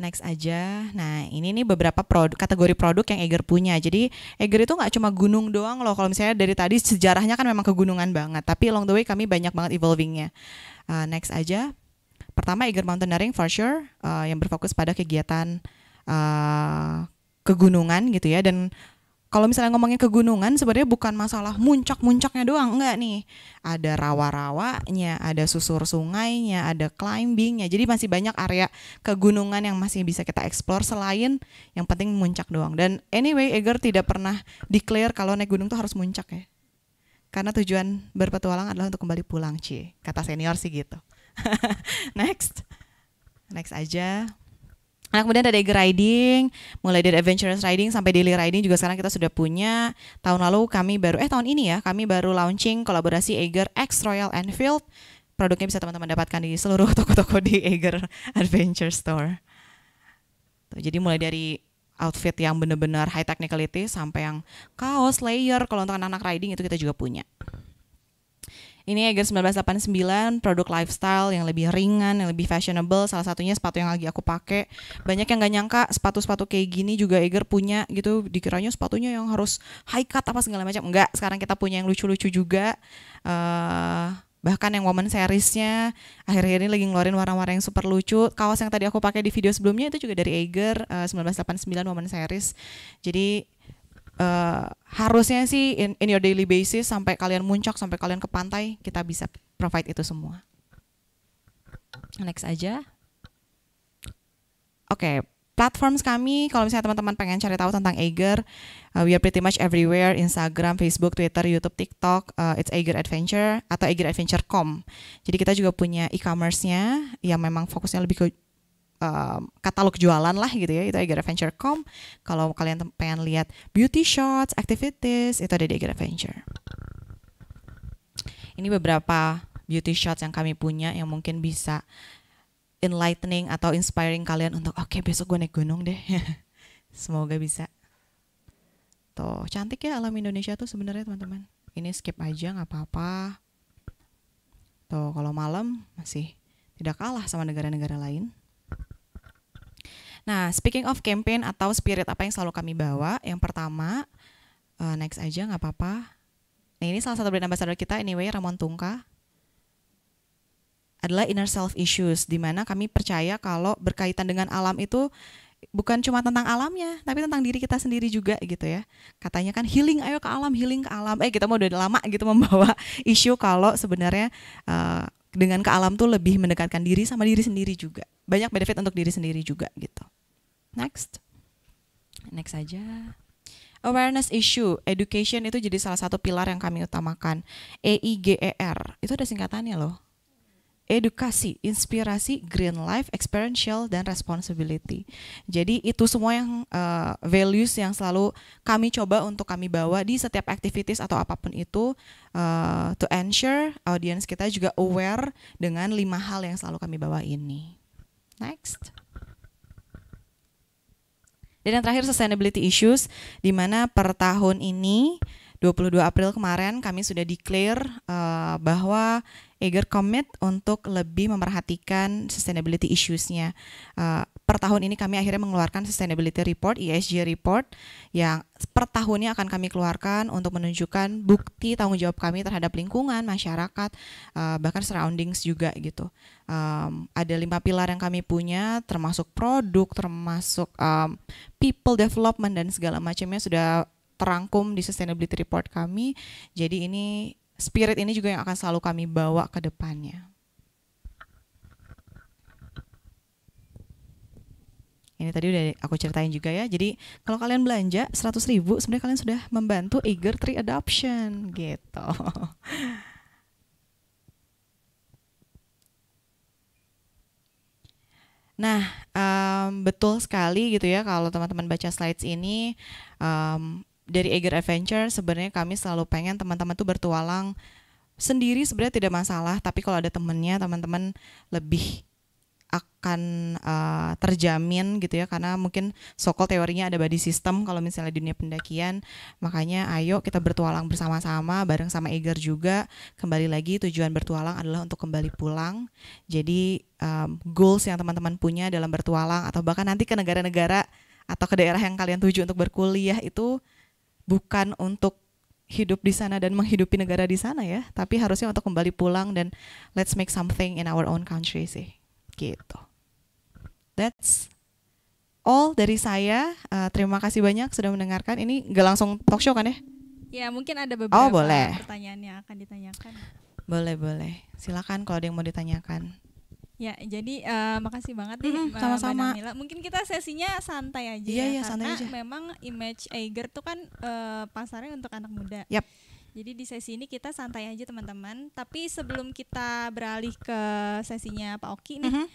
next aja. Nah, ini nih beberapa produk kategori produk yang Eger punya. Jadi Eger itu nggak cuma gunung doang loh. Kalau misalnya dari tadi sejarahnya kan memang kegunungan banget, tapi along the way kami banyak banget evolvingnya. Uh, next aja. Pertama Eger Mountaineering for sure uh, yang berfokus pada kegiatan uh, kegunungan gitu ya dan kalau misalnya ngomongin kegunungan sebenarnya bukan masalah muncak-muncaknya doang enggak nih. Ada rawa-rawanya, ada susur sungainya, ada climbingnya. Jadi masih banyak area kegunungan yang masih bisa kita explore selain yang penting muncak doang. Dan anyway, Eger tidak pernah declare kalau naik gunung tuh harus muncak ya. Karena tujuan berpetualang adalah untuk kembali pulang, Ci. Kata senior sih gitu. Next. Next aja. Nah, kemudian ada Eager riding, mulai dari adventurous riding sampai daily riding juga sekarang kita sudah punya. Tahun lalu kami baru eh tahun ini ya, kami baru launching kolaborasi Eager X Royal Enfield. Produknya bisa teman-teman dapatkan di seluruh toko-toko di Eager Adventure Store. Tuh, jadi mulai dari outfit yang benar-benar high technicality sampai yang kaos, layer kalau untuk anak-anak riding itu kita juga punya. Ini Eger 1989, produk lifestyle yang lebih ringan, yang lebih fashionable. Salah satunya sepatu yang lagi aku pakai. Banyak yang gak nyangka sepatu-sepatu kayak gini juga Eiger punya gitu. Dikiranya sepatunya yang harus high cut apa segala macam. Enggak, sekarang kita punya yang lucu-lucu juga. Uh, bahkan yang woman seriesnya akhir-akhir ini lagi ngeluarin warna-warna yang super lucu kaos yang tadi aku pakai di video sebelumnya itu juga dari Eiger uh, 1989 woman series jadi uh, harusnya sih in, in your daily basis sampai kalian muncak sampai kalian ke pantai kita bisa provide itu semua next aja oke okay. Platforms kami, kalau misalnya teman-teman pengen cari tahu tentang Eiger, uh, we are pretty much everywhere, Instagram, Facebook, Twitter, YouTube, TikTok, uh, it's Eiger Adventure atau eigeradventure.com. Jadi kita juga punya e-commerce-nya yang memang fokusnya lebih ke um, katalog jualan lah gitu ya itu agaraventure.com kalau kalian pengen lihat beauty shots activities itu ada di agaraventure ini beberapa beauty shots yang kami punya yang mungkin bisa enlightening atau inspiring kalian untuk oke okay, besok gue naik gunung deh semoga bisa tuh cantik ya alam Indonesia tuh sebenarnya teman-teman ini skip aja nggak apa-apa tuh kalau malam masih tidak kalah sama negara-negara lain Nah, speaking of campaign atau spirit apa yang selalu kami bawa, yang pertama uh, next aja nggak apa-apa. Nah, ini salah satu brand ambassador kita anyway Ramon Tungka adalah inner self issues di mana kami percaya kalau berkaitan dengan alam itu bukan cuma tentang alamnya, tapi tentang diri kita sendiri juga gitu ya. Katanya kan healing, ayo ke alam, healing ke alam. Eh kita mau udah lama gitu membawa isu kalau sebenarnya uh, dengan ke alam tuh lebih mendekatkan diri sama diri sendiri juga. Banyak benefit untuk diri sendiri juga gitu. Next. Next aja. Awareness issue, education itu jadi salah satu pilar yang kami utamakan. EIGER, itu ada singkatannya loh edukasi, inspirasi, green life, experiential dan responsibility. Jadi itu semua yang uh, values yang selalu kami coba untuk kami bawa di setiap activities atau apapun itu uh, to ensure audience kita juga aware dengan lima hal yang selalu kami bawa ini. Next. Dan yang terakhir sustainability issues di mana per tahun ini 22 April kemarin kami sudah declare uh, bahwa Eager commit untuk lebih memperhatikan sustainability issues-nya. Uh, per tahun ini kami akhirnya mengeluarkan sustainability report, ESG report yang per tahunnya akan kami keluarkan untuk menunjukkan bukti tanggung jawab kami terhadap lingkungan, masyarakat, uh, bahkan surroundings juga gitu. Um, ada lima pilar yang kami punya, termasuk produk, termasuk um, people development dan segala macamnya sudah terangkum di sustainability report kami. Jadi ini spirit ini juga yang akan selalu kami bawa ke depannya. Ini tadi udah aku ceritain juga ya. Jadi kalau kalian belanja 100 ribu, sebenarnya kalian sudah membantu Eager Tree Adoption gitu. Nah, um, betul sekali gitu ya kalau teman-teman baca slides ini um, dari Eager Adventure sebenarnya kami selalu pengen teman-teman tuh bertualang sendiri sebenarnya tidak masalah tapi kalau ada temennya teman-teman lebih akan uh, terjamin gitu ya karena mungkin sokol teorinya ada body system kalau misalnya dunia pendakian makanya ayo kita bertualang bersama-sama bareng sama Eger juga kembali lagi tujuan bertualang adalah untuk kembali pulang jadi um, goals yang teman-teman punya dalam bertualang atau bahkan nanti ke negara-negara atau ke daerah yang kalian tuju untuk berkuliah itu bukan untuk hidup di sana dan menghidupi negara di sana ya, tapi harusnya untuk kembali pulang dan let's make something in our own country sih. Gitu. That's all dari saya. Uh, terima kasih banyak sudah mendengarkan. Ini gak langsung talk show kan ya? Ya, mungkin ada oh, beberapa oh, boleh. pertanyaan yang akan ditanyakan. Boleh, boleh. Silakan kalau ada yang mau ditanyakan. Ya, jadi uh, makasih banget nih mm-hmm, sama-sama. Mila. Mungkin kita sesinya santai aja iya, ya, iya, karena santai aja. memang image Eiger tuh kan uh, pasarnya untuk anak muda. Yep. Jadi di sesi ini kita santai aja teman-teman. Tapi sebelum kita beralih ke sesinya Pak Oki nih. Mm-hmm.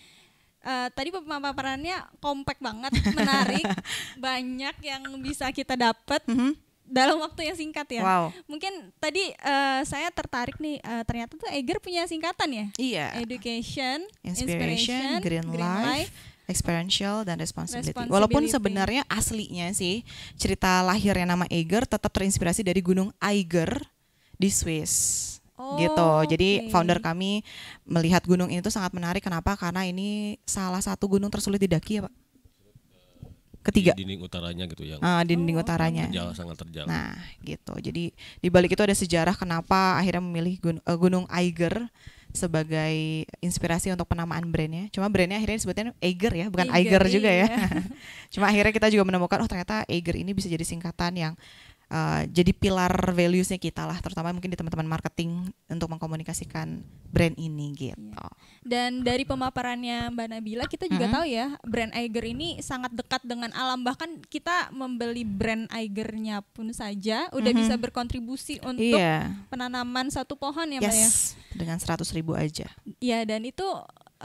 Uh, tadi pemaparannya kompak banget, menarik, banyak yang bisa kita dapat. Mm -hmm dalam waktu yang singkat ya. Wow. Mungkin tadi uh, saya tertarik nih uh, ternyata tuh Eger punya singkatan ya. Iya. Education, inspiration, inspiration green, green life, life experiential dan responsibility. responsibility. Walaupun sebenarnya aslinya sih cerita lahirnya nama Eiger tetap terinspirasi dari Gunung Eiger di Swiss. Oh, gitu. Jadi okay. founder kami melihat gunung ini tuh sangat menarik kenapa? Karena ini salah satu gunung tersulit didaki ya, Pak ketiga di dinding utaranya gitu yang uh, ah, dinding oh, utaranya terjal, sangat terjal nah gitu jadi di balik itu ada sejarah kenapa akhirnya memilih gun uh, gunung Eiger sebagai inspirasi untuk penamaan brandnya cuma brandnya akhirnya disebutnya Eiger ya bukan Eiger, Eiger juga ya. iya. ya cuma akhirnya kita juga menemukan oh ternyata Eiger ini bisa jadi singkatan yang Eh, jadi pilar valuesnya kita lah, terutama mungkin di teman-teman marketing untuk mengkomunikasikan brand ini gitu. Iya. Dan dari pemaparannya Mbak Nabila, kita juga mm -hmm. tahu ya brand Eiger ini sangat dekat dengan alam. Bahkan kita membeli brand Eiger-nya pun saja udah mm -hmm. bisa berkontribusi untuk yeah. penanaman satu pohon ya yes, Mbak ya. Dengan seratus ribu aja. Iya dan itu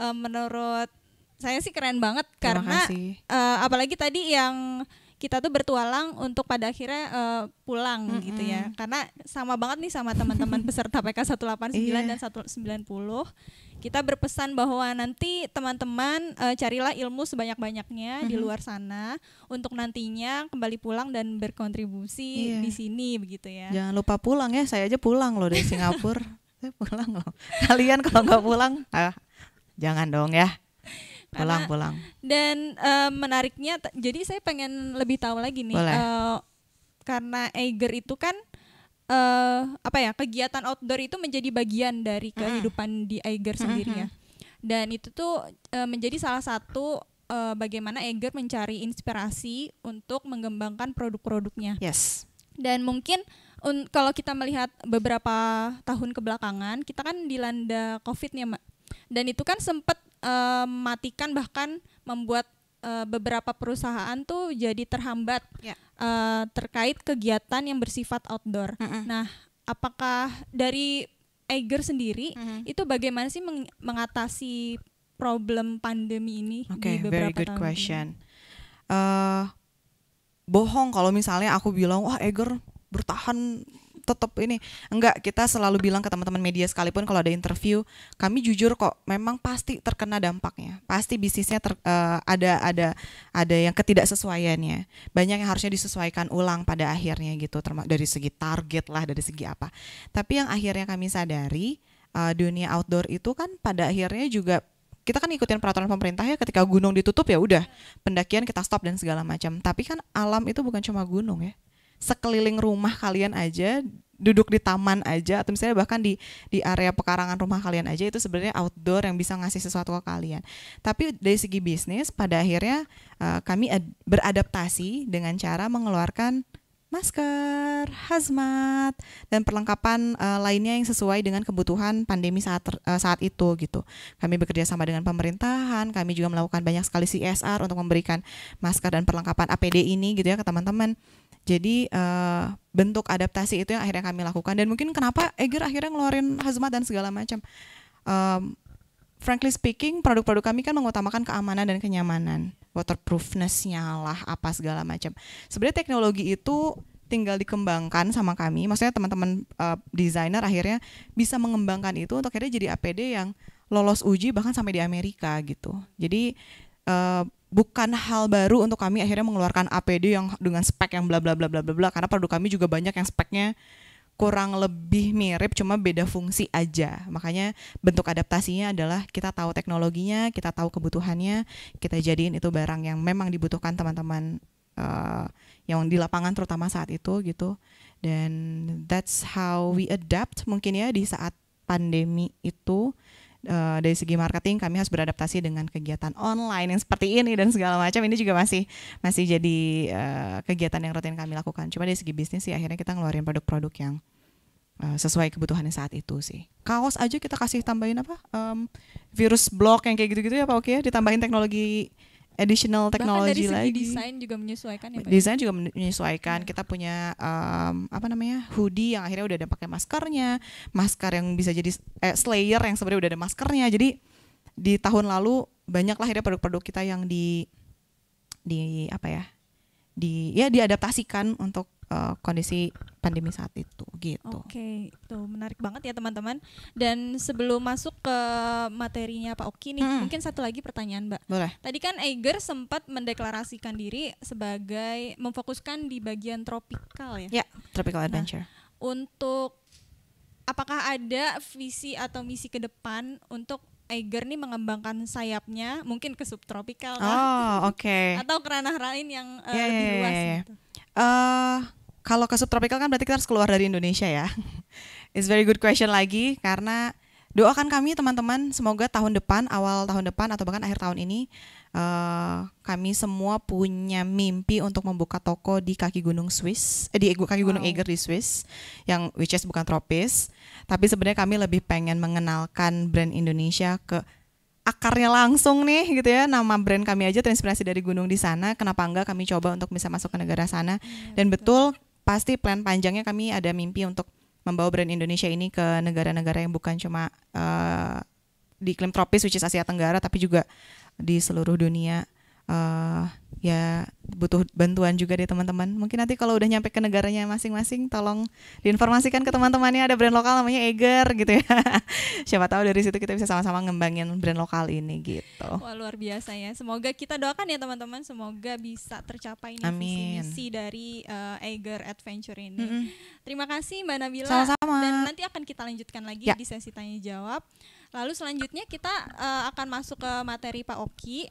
uh, menurut saya sih keren banget karena kasih. uh, apalagi tadi yang kita tuh bertualang untuk pada akhirnya uh, pulang mm -hmm. gitu ya. Karena sama banget nih sama teman-teman peserta PK 189 yeah. dan 190. Kita berpesan bahwa nanti teman-teman uh, carilah ilmu sebanyak-banyaknya mm -hmm. di luar sana untuk nantinya kembali pulang dan berkontribusi yeah. di sini begitu ya. Jangan lupa pulang ya. Saya aja pulang loh dari Singapura. Saya pulang loh. Kalian kalau nggak pulang, ah, jangan dong ya. Pulang, pulang. Dan uh, menariknya, jadi saya pengen lebih tahu lagi nih. Uh, karena Eiger itu kan uh, apa ya kegiatan outdoor itu menjadi bagian dari kehidupan mm. di Eiger sendiri ya. -hmm. Dan itu tuh uh, menjadi salah satu uh, bagaimana Eiger mencari inspirasi untuk mengembangkan produk-produknya. Yes. Dan mungkin un kalau kita melihat beberapa tahun kebelakangan, kita kan dilanda COVID nih, Dan itu kan sempat mematikan eh, bahkan membuat uh, beberapa perusahaan tuh jadi terhambat yeah. Ya. uh, terkait kegiatan yang bersifat outdoor. Mm -hmm. Nah, apakah dari Eiger sendiri mm -hmm. itu bagaimana sih meng mengatasi problem pandemi ini okay, di beberapa very good tahun question. Ini? Uh, eh, bohong kalau misalnya aku bilang wah Eiger bertahan tetap ini enggak kita selalu bilang ke teman-teman media sekalipun kalau ada interview kami jujur kok memang pasti terkena dampaknya pasti bisnisnya ter, uh, ada ada ada yang ketidaksesuaiannya banyak yang harusnya disesuaikan ulang pada akhirnya gitu dari segi target lah dari segi apa tapi yang akhirnya kami sadari uh, dunia outdoor itu kan pada akhirnya juga kita kan ikutin peraturan pemerintah ya ketika gunung ditutup ya udah pendakian kita stop dan segala macam tapi kan alam itu bukan cuma gunung ya sekeliling rumah kalian aja duduk di taman aja atau misalnya bahkan di di area pekarangan rumah kalian aja itu sebenarnya outdoor yang bisa ngasih sesuatu ke kalian. Tapi dari segi bisnis pada akhirnya uh, kami ad, beradaptasi dengan cara mengeluarkan masker, hazmat dan perlengkapan uh, lainnya yang sesuai dengan kebutuhan pandemi saat uh, saat itu gitu. Kami bekerja sama dengan pemerintahan, kami juga melakukan banyak sekali CSR untuk memberikan masker dan perlengkapan APD ini gitu ya ke teman-teman jadi uh, bentuk adaptasi itu yang akhirnya kami lakukan dan mungkin kenapa Eger akhirnya ngeluarin hazmat dan segala macam. Um, frankly speaking, produk-produk kami kan mengutamakan keamanan dan kenyamanan, waterproofnessnya lah apa segala macam. Sebenarnya teknologi itu tinggal dikembangkan sama kami. Maksudnya teman-teman uh, desainer akhirnya bisa mengembangkan itu untuk akhirnya jadi APD yang lolos uji bahkan sampai di Amerika gitu. Jadi uh, bukan hal baru untuk kami akhirnya mengeluarkan APD yang dengan spek yang bla bla bla bla bla bla karena produk kami juga banyak yang speknya kurang lebih mirip cuma beda fungsi aja. Makanya bentuk adaptasinya adalah kita tahu teknologinya, kita tahu kebutuhannya, kita jadiin itu barang yang memang dibutuhkan teman-teman uh, yang di lapangan terutama saat itu gitu. Dan that's how we adapt mungkin ya di saat pandemi itu uh, dari segi marketing kami harus beradaptasi dengan kegiatan online yang seperti ini dan segala macam ini juga masih masih jadi uh, kegiatan yang rutin kami lakukan. Cuma dari segi bisnis sih akhirnya kita ngeluarin produk-produk yang eh, sesuai kebutuhannya saat itu sih. Kaos aja kita kasih tambahin apa? Um, virus blog yang kayak gitu-gitu ya Pak Oke, okay? Ya? ditambahin teknologi additional technology Bahkan dari lagi. desain juga menyesuaikan ya. ya? Desain juga menyesuaikan. Iya. Kita punya um, apa namanya? hoodie yang akhirnya udah ada pakai maskernya, masker yang bisa jadi eh, slayer yang sebenarnya udah ada maskernya. Jadi di tahun lalu banyaklah akhirnya produk-produk kita yang di di apa ya? di ya diadaptasikan untuk uh, kondisi pandemi saat itu gitu. Oke, okay. itu menarik banget ya teman-teman. Dan sebelum masuk ke materinya Pak Oki nih, hmm. mungkin satu lagi pertanyaan Mbak. Boleh. Tadi kan Eiger sempat mendeklarasikan diri sebagai memfokuskan di bagian tropikal ya. Ya, tropical nah, adventure. Nah, untuk apakah ada visi atau misi ke depan untuk Eiger nih mengembangkan sayapnya mungkin ke subtropikal kan? Oh, oke. Okay. atau kerana ranah lain yang uh, eh, yeah, ya, lebih ya, luas yeah, yeah. gitu. Uh, kalau ke subtropical kan berarti kita harus keluar dari Indonesia ya. It's very good question lagi karena doakan kami teman-teman semoga tahun depan awal tahun depan atau bahkan akhir tahun ini uh, kami semua punya mimpi untuk membuka toko di kaki gunung Swiss eh, di kaki gunung wow. di Swiss yang which is bukan tropis tapi sebenarnya kami lebih pengen mengenalkan brand Indonesia ke akarnya langsung nih gitu ya nama brand kami aja terinspirasi dari gunung di sana kenapa enggak kami coba untuk bisa masuk ke negara sana iya, dan betul pasti plan panjangnya kami ada mimpi untuk membawa brand Indonesia ini ke negara-negara yang bukan cuma uh, di iklim tropis which is Asia Tenggara tapi juga di seluruh dunia uh, ya butuh bantuan juga deh teman-teman. Mungkin nanti kalau udah nyampe ke negaranya masing-masing tolong diinformasikan ke teman-temannya ada brand lokal namanya Eger gitu ya. Siapa tahu dari situ kita bisa sama-sama ngembangin brand lokal ini gitu. Wah, luar biasa ya. Semoga kita doakan ya teman-teman semoga bisa tercapai Amin. visi misi dari uh, Eger Adventure ini. Mm -hmm. Terima kasih Mbak Nabila. Sama-sama. Dan nanti akan kita lanjutkan lagi ya. di sesi tanya jawab. Lalu selanjutnya kita uh, akan masuk ke materi Pak Oki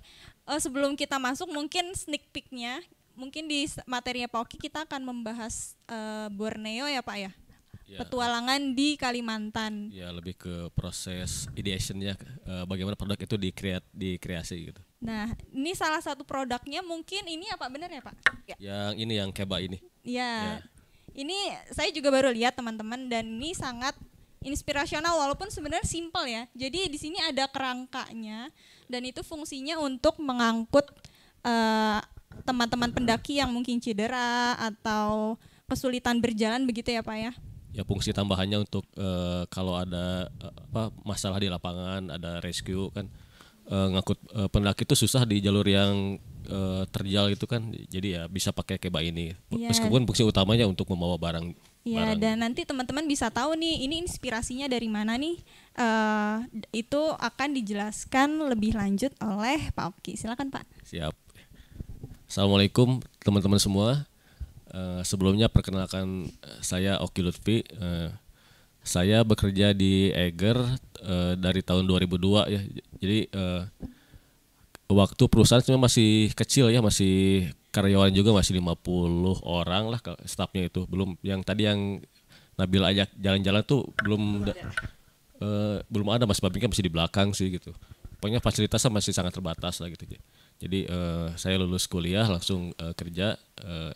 uh, sebelum kita masuk mungkin sneak peeknya, mungkin di materinya Pak Oki kita akan membahas uh, Borneo ya Pak ya? ya. Petualangan di Kalimantan. Ya lebih ke proses ideationnya, uh, bagaimana produk itu dikreat, dikreasi gitu. Nah ini salah satu produknya mungkin ini apa benar ya Pak? Ya. Yang ini yang keba ini. Ya. ya. Ini saya juga baru lihat teman-teman dan ini sangat inspirasional walaupun sebenarnya simpel ya. Jadi di sini ada kerangkanya dan itu fungsinya untuk mengangkut teman eh, teman-teman pendaki yang mungkin cedera atau kesulitan berjalan begitu ya Pak ya. Ya fungsi tambahannya untuk uh, kalau ada uh, apa masalah di lapangan, ada rescue kan uh, ngangkut uh, pendaki itu susah di jalur yang uh, terjal itu kan. Jadi ya bisa pakai keba ini. Yeah. Meskipun fungsi utamanya untuk membawa barang Iya, dan nanti teman-teman bisa tahu nih ini inspirasinya dari mana nih. Uh, itu akan dijelaskan lebih lanjut oleh Pak Oki. Silakan Pak. Siap. Assalamualaikum teman-teman semua. Uh, sebelumnya perkenalkan eh, saya Oki Lutfi. Uh, saya bekerja di Eger uh, dari tahun 2002 ya. Jadi uh, waktu perusahaan masih kecil ya, masih karyawan juga masih 50 orang lah staffnya itu belum yang tadi yang Nabil ajak jalan-jalan tuh belum belum ada, uh, eh, belum ada mas pabriknya masih di belakang sih gitu pokoknya fasilitasnya masih sangat terbatas lah gitu jadi uh, saya lulus kuliah langsung uh, kerja uh,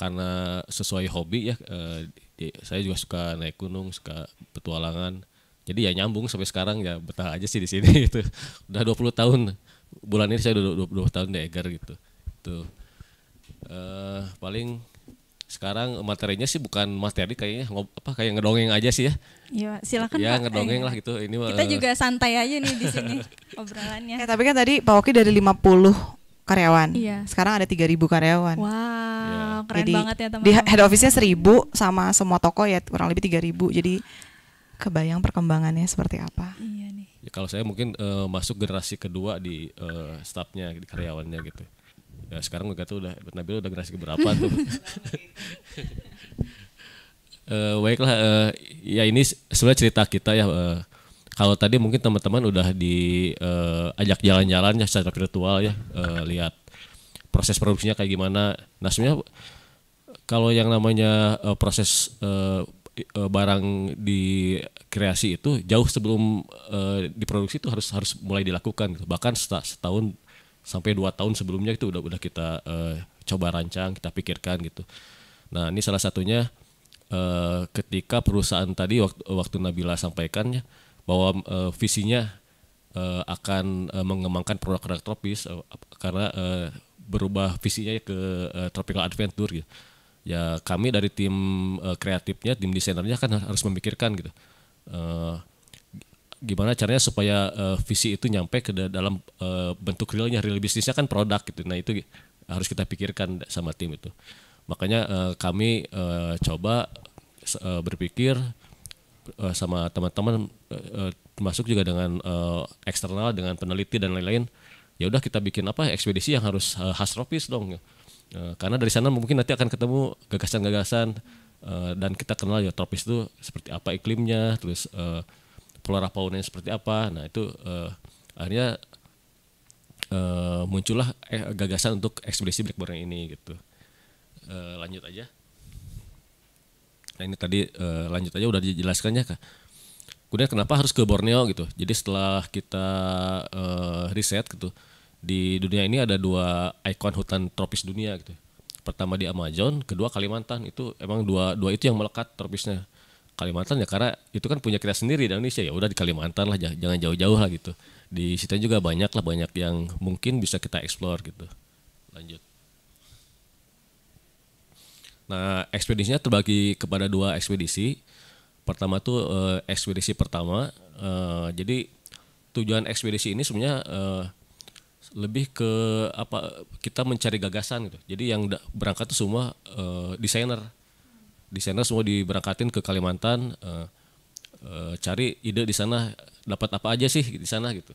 karena sesuai hobi ya uh, di, saya juga suka naik gunung suka petualangan jadi ya nyambung sampai sekarang ya betah aja sih di sini gitu udah 20 tahun bulan ini saya udah 20 tahun di Eger gitu tuh uh, paling sekarang materinya sih bukan materi kayaknya ngob, apa kayak ngedongeng aja sih ya. Iya, silakan Ya, ngedongeng eh. lah gitu. Ini Kita uh, juga santai aja nih di sini obrolannya. Ya, tapi kan tadi Pak Oki dari 50 karyawan. Iya. Sekarang ada 3000 karyawan. Wow, ya. keren Jadi, banget ya teman-teman. Di head office-nya 1000 sama semua toko ya kurang lebih 3000. Jadi kebayang perkembangannya seperti apa. Iya nih. Ya, kalau saya mungkin uh, masuk generasi kedua di uh, staffnya, di karyawannya gitu ya sekarang gak tuh udah Nabil udah generasi berapa tuh uh, baiklah uh, ya ini sebenarnya cerita kita ya uh, kalau tadi mungkin teman-teman udah di uh, ajak jalan-jalan ya secara virtual ya uh, lihat proses produksinya kayak gimana nah sebenarnya kalau yang namanya uh, proses uh, barang di kreasi itu jauh sebelum uh, diproduksi itu harus harus mulai dilakukan gitu. bahkan setahun sampai dua tahun sebelumnya itu udah udah kita uh, coba rancang kita pikirkan gitu nah ini salah satunya uh, ketika perusahaan tadi waktu waktu Nabila sampaikannya bahwa uh, visinya uh, akan uh, mengembangkan produk-produk tropis uh, karena uh, berubah visinya ke uh, tropical adventure gitu ya kami dari tim uh, kreatifnya tim desainernya kan harus memikirkan gitu uh, gimana caranya supaya uh, visi itu nyampe ke dalam uh, bentuk realnya real bisnisnya kan produk gitu nah itu harus kita pikirkan sama tim itu makanya uh, kami uh, coba uh, berpikir uh, sama teman-teman uh, termasuk juga dengan uh, eksternal dengan peneliti dan lain-lain ya udah kita bikin apa ekspedisi yang harus uh, khas tropis dong uh, karena dari sana mungkin nanti akan ketemu gagasan-gagasan uh, dan kita kenal ya tropis itu seperti apa iklimnya terus uh, pola rapaunnya seperti apa nah itu uh, akhirnya uh, muncullah eh, gagasan untuk ekspedisi Borneo ini gitu uh, lanjut aja nah ini tadi uh, lanjut aja udah dijelaskan ya kak kemudian kenapa harus ke Borneo gitu jadi setelah kita uh, riset gitu di dunia ini ada dua ikon hutan tropis dunia gitu pertama di Amazon kedua Kalimantan itu emang dua dua itu yang melekat tropisnya Kalimantan ya karena itu kan punya kita sendiri di Indonesia ya udah di Kalimantan lah jangan jauh-jauh lah gitu di situ juga banyak lah banyak yang mungkin bisa kita explore gitu lanjut nah ekspedisinya terbagi kepada dua ekspedisi pertama tuh eh, ekspedisi pertama eh, jadi tujuan ekspedisi ini sebenarnya eh, lebih ke apa kita mencari gagasan gitu jadi yang berangkat tuh semua eh, desainer di sana semua diberangkatin ke Kalimantan uh, uh, cari ide di sana dapat apa aja sih di sana gitu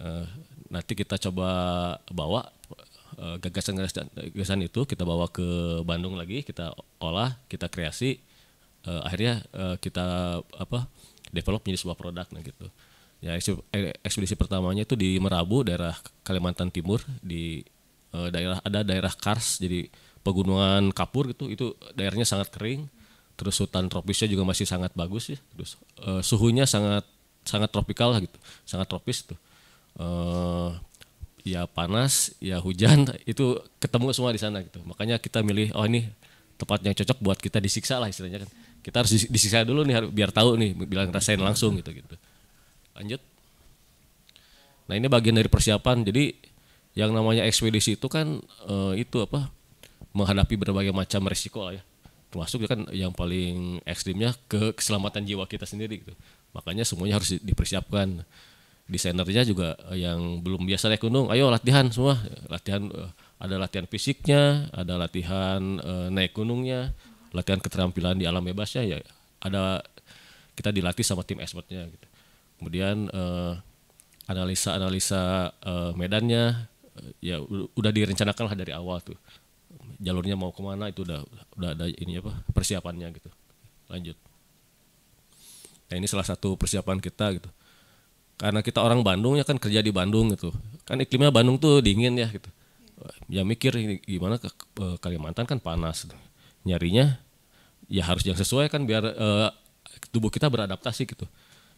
uh, nanti kita coba bawa gagasan-gagasan itu kita bawa ke Bandung lagi kita olah kita kreasi uh, akhirnya uh, kita apa develop menjadi sebuah produk nah gitu ya ekspedisi pertamanya itu di Merabu daerah Kalimantan Timur di uh, daerah ada daerah Kars jadi pegunungan Kapur gitu itu daerahnya sangat kering terus hutan tropisnya juga masih sangat bagus ya terus uh, suhunya sangat sangat tropikal lah gitu sangat tropis tuh eh, ya panas ya hujan itu ketemu semua di sana gitu makanya kita milih oh ini tempat yang cocok buat kita disiksa lah istilahnya kan kita harus disiksa dulu nih biar tahu nih bilang rasain langsung gitu gitu lanjut nah ini bagian dari persiapan jadi yang namanya ekspedisi itu kan uh, itu apa menghadapi berbagai macam resiko lah ya termasuk ya kan yang paling ekstrimnya ke keselamatan jiwa kita sendiri gitu makanya semuanya harus dipersiapkan desainernya juga yang belum biasa naik gunung ayo latihan semua latihan eh, ada latihan fisiknya ada latihan eh, naik gunungnya latihan keterampilan di alam bebasnya ya ada kita dilatih sama tim expertnya gitu kemudian eh, analisa analisa eh, medannya eh, ya udah direncanakan lah dari awal tuh jalurnya mau kemana itu udah udah ada ini apa persiapannya gitu lanjut nah ini salah satu persiapan kita gitu karena kita orang Bandung ya kan kerja di Bandung gitu kan iklimnya Bandung tuh dingin ya gitu ya mikir ini gimana ke Kalimantan kan panas gitu. nyarinya ya harus yang sesuai kan biar uh, tubuh kita beradaptasi gitu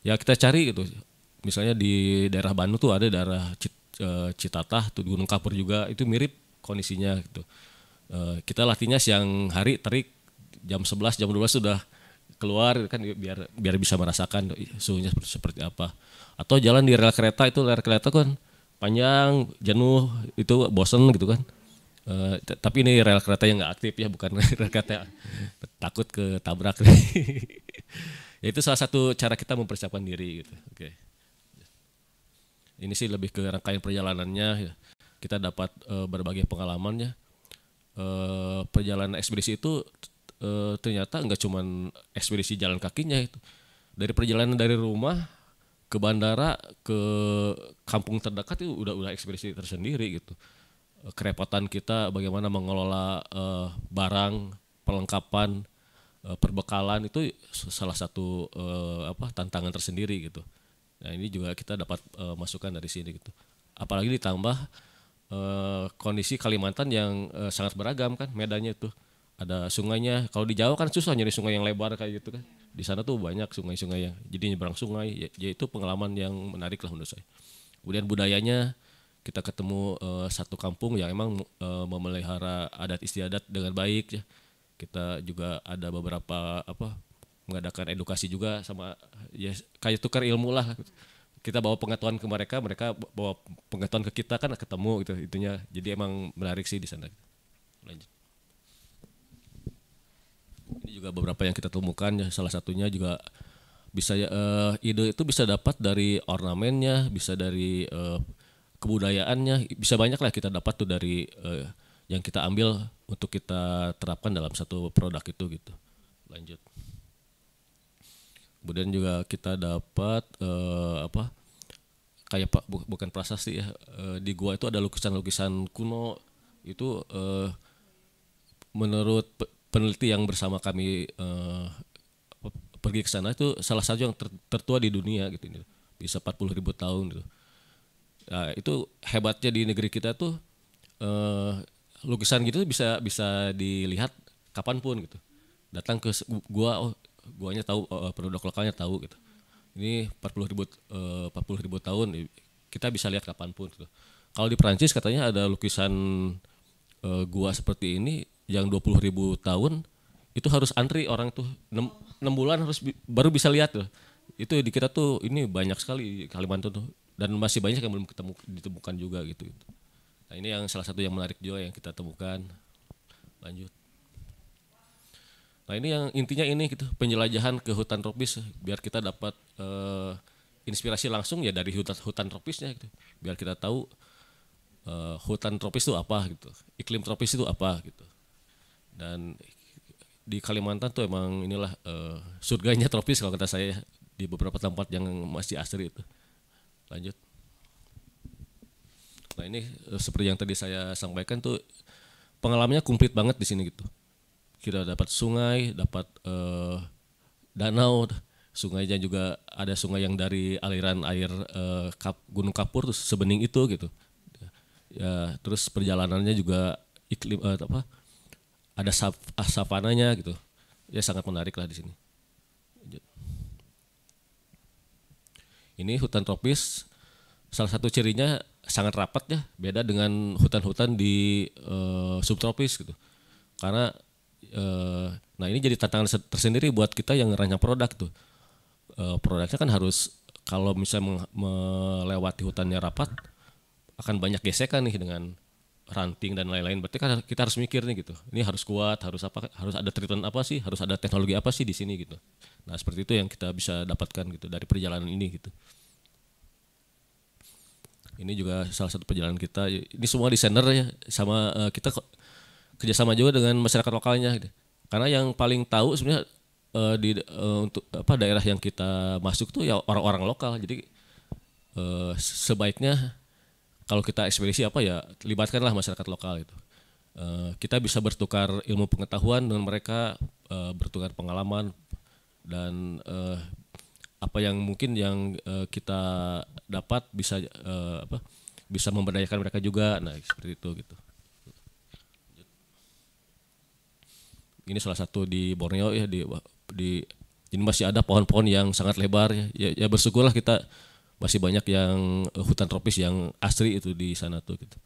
ya kita cari gitu misalnya di daerah Bandung tuh ada daerah Cit, uh, Citatah tuh Gunung Kapur juga itu mirip kondisinya gitu Eh, kita latihnya siang hari terik jam 11 jam 12 sudah keluar kan biar biar bisa merasakan suhunya seperti, seperti apa atau jalan di rel kereta itu rel kereta kan panjang jenuh itu bosen gitu kan Uh, tapi ini rel kereta yang nggak aktif ya bukan rel kereta takut ke tabrak ya, itu salah satu cara kita mempersiapkan diri gitu oke okay. ini sih lebih ke rangkaian perjalanannya ya. kita dapat uh, berbagai pengalamannya uh, perjalanan ekspedisi itu uh, ternyata nggak cuman ekspedisi jalan kakinya itu dari perjalanan dari rumah ke bandara ke kampung terdekat itu udah udah ekspedisi tersendiri gitu eh, kerepotan kita bagaimana mengelola uh, barang perlengkapan uh, perbekalan itu salah satu uh, apa tantangan tersendiri gitu nah ini juga kita dapat uh, masukan dari sini gitu apalagi ditambah uh, kondisi Kalimantan yang uh, sangat beragam kan medannya itu ada sungainya kalau di Jawa kan susah nyari sungai yang lebar kayak gitu kan di sana tuh banyak sungai-sungai yang jadi nyebrang sungai yaitu ya pengalaman yang menarik lah menurut saya kemudian budayanya kita ketemu uh, satu kampung yang emang uh, memelihara adat istiadat dengan baik ya kita juga ada beberapa apa mengadakan edukasi juga sama ya kayak tukar ilmu lah kita bawa pengetahuan ke mereka mereka bawa pengetahuan ke kita kan ketemu gitu itunya jadi emang menarik sih di sana lanjut ini juga beberapa yang kita temukan ya salah satunya juga bisa uh, ide itu bisa dapat dari ornamennya bisa dari uh, kebudayaannya bisa banyak lah kita dapat tuh dari uh, yang kita ambil untuk kita terapkan dalam satu produk itu gitu lanjut kemudian juga kita dapat uh, apa kayak pak bu, bukan prasasti ya e, di gua itu ada lukisan-lukisan kuno itu e, menurut peneliti yang bersama kami e, pergi ke sana itu salah satu yang ter, tertua di dunia gitu ini bisa 40 ribu tahun gitu nah, itu hebatnya di negeri kita tuh e, lukisan gitu bisa bisa dilihat kapanpun gitu datang ke gua oh guanya tahu produk lokalnya tahu gitu ini 40 ribu eh, uh, 40 ribu tahun kita bisa lihat kapanpun gitu. Kalau di Prancis katanya ada lukisan uh, gua seperti ini yang 20 ribu tahun itu harus antri orang tuh 6, 6 bulan harus bi baru bisa lihat tuh. Itu di kita tuh ini banyak sekali Kalimantan tuh dan masih banyak yang belum ketemu ditemukan juga gitu. gitu. Nah, ini yang salah satu yang menarik juga yang kita temukan. Lanjut. Nah ini yang intinya ini gitu penjelajahan ke hutan tropis biar kita dapat uh, inspirasi langsung ya dari hutan hutan tropisnya gitu. Biar kita tahu uh, hutan tropis itu apa gitu, iklim tropis itu apa gitu. Dan di Kalimantan tuh emang inilah uh, surganya tropis kalau kata saya di beberapa tempat yang masih asri itu. Lanjut. Nah ini seperti yang tadi saya sampaikan tuh pengalamannya kumplit banget di sini gitu kita dapat sungai dapat uh, danau sungainya juga ada sungai yang dari aliran air uh, Kap, Gunung Kapur terus sebening itu gitu ya terus perjalanannya juga iklim uh, apa ada saf, ah, savananya gitu ya sangat menarik lah di sini ini hutan tropis salah satu cirinya sangat rapat ya beda dengan hutan-hutan di uh, subtropis gitu karena Eh, nah ini jadi tantangan tersendiri buat kita yang ngerancang produk tuh eh, produknya kan harus kalau misalnya melewati hutannya rapat akan banyak gesekan nih dengan ranting dan lain-lain berarti kan kita harus mikir nih gitu ini harus kuat harus apa harus ada treatment apa sih harus ada teknologi apa sih di sini gitu nah seperti itu yang kita bisa dapatkan gitu dari perjalanan ini gitu ini juga salah satu perjalanan kita ini semua desainer ya sama eh, kita kerjasama juga dengan masyarakat lokalnya gitu. karena yang paling tahu sebenarnya uh, di uh, untuk apa daerah yang kita masuk tuh ya orang-orang lokal jadi uh, sebaiknya kalau kita ekspedisi apa ya libatkanlah masyarakat lokal itu uh, kita bisa bertukar ilmu pengetahuan dengan mereka uh, bertukar pengalaman dan uh, apa yang mungkin yang uh, kita dapat bisa uh, apa bisa memberdayakan mereka juga nah seperti itu gitu ini salah satu di Borneo ya di di ini masih ada pohon-pohon yang sangat lebar ya. ya, ya bersyukurlah kita masih banyak yang eh, hutan tropis yang asri itu di sana tuh gitu.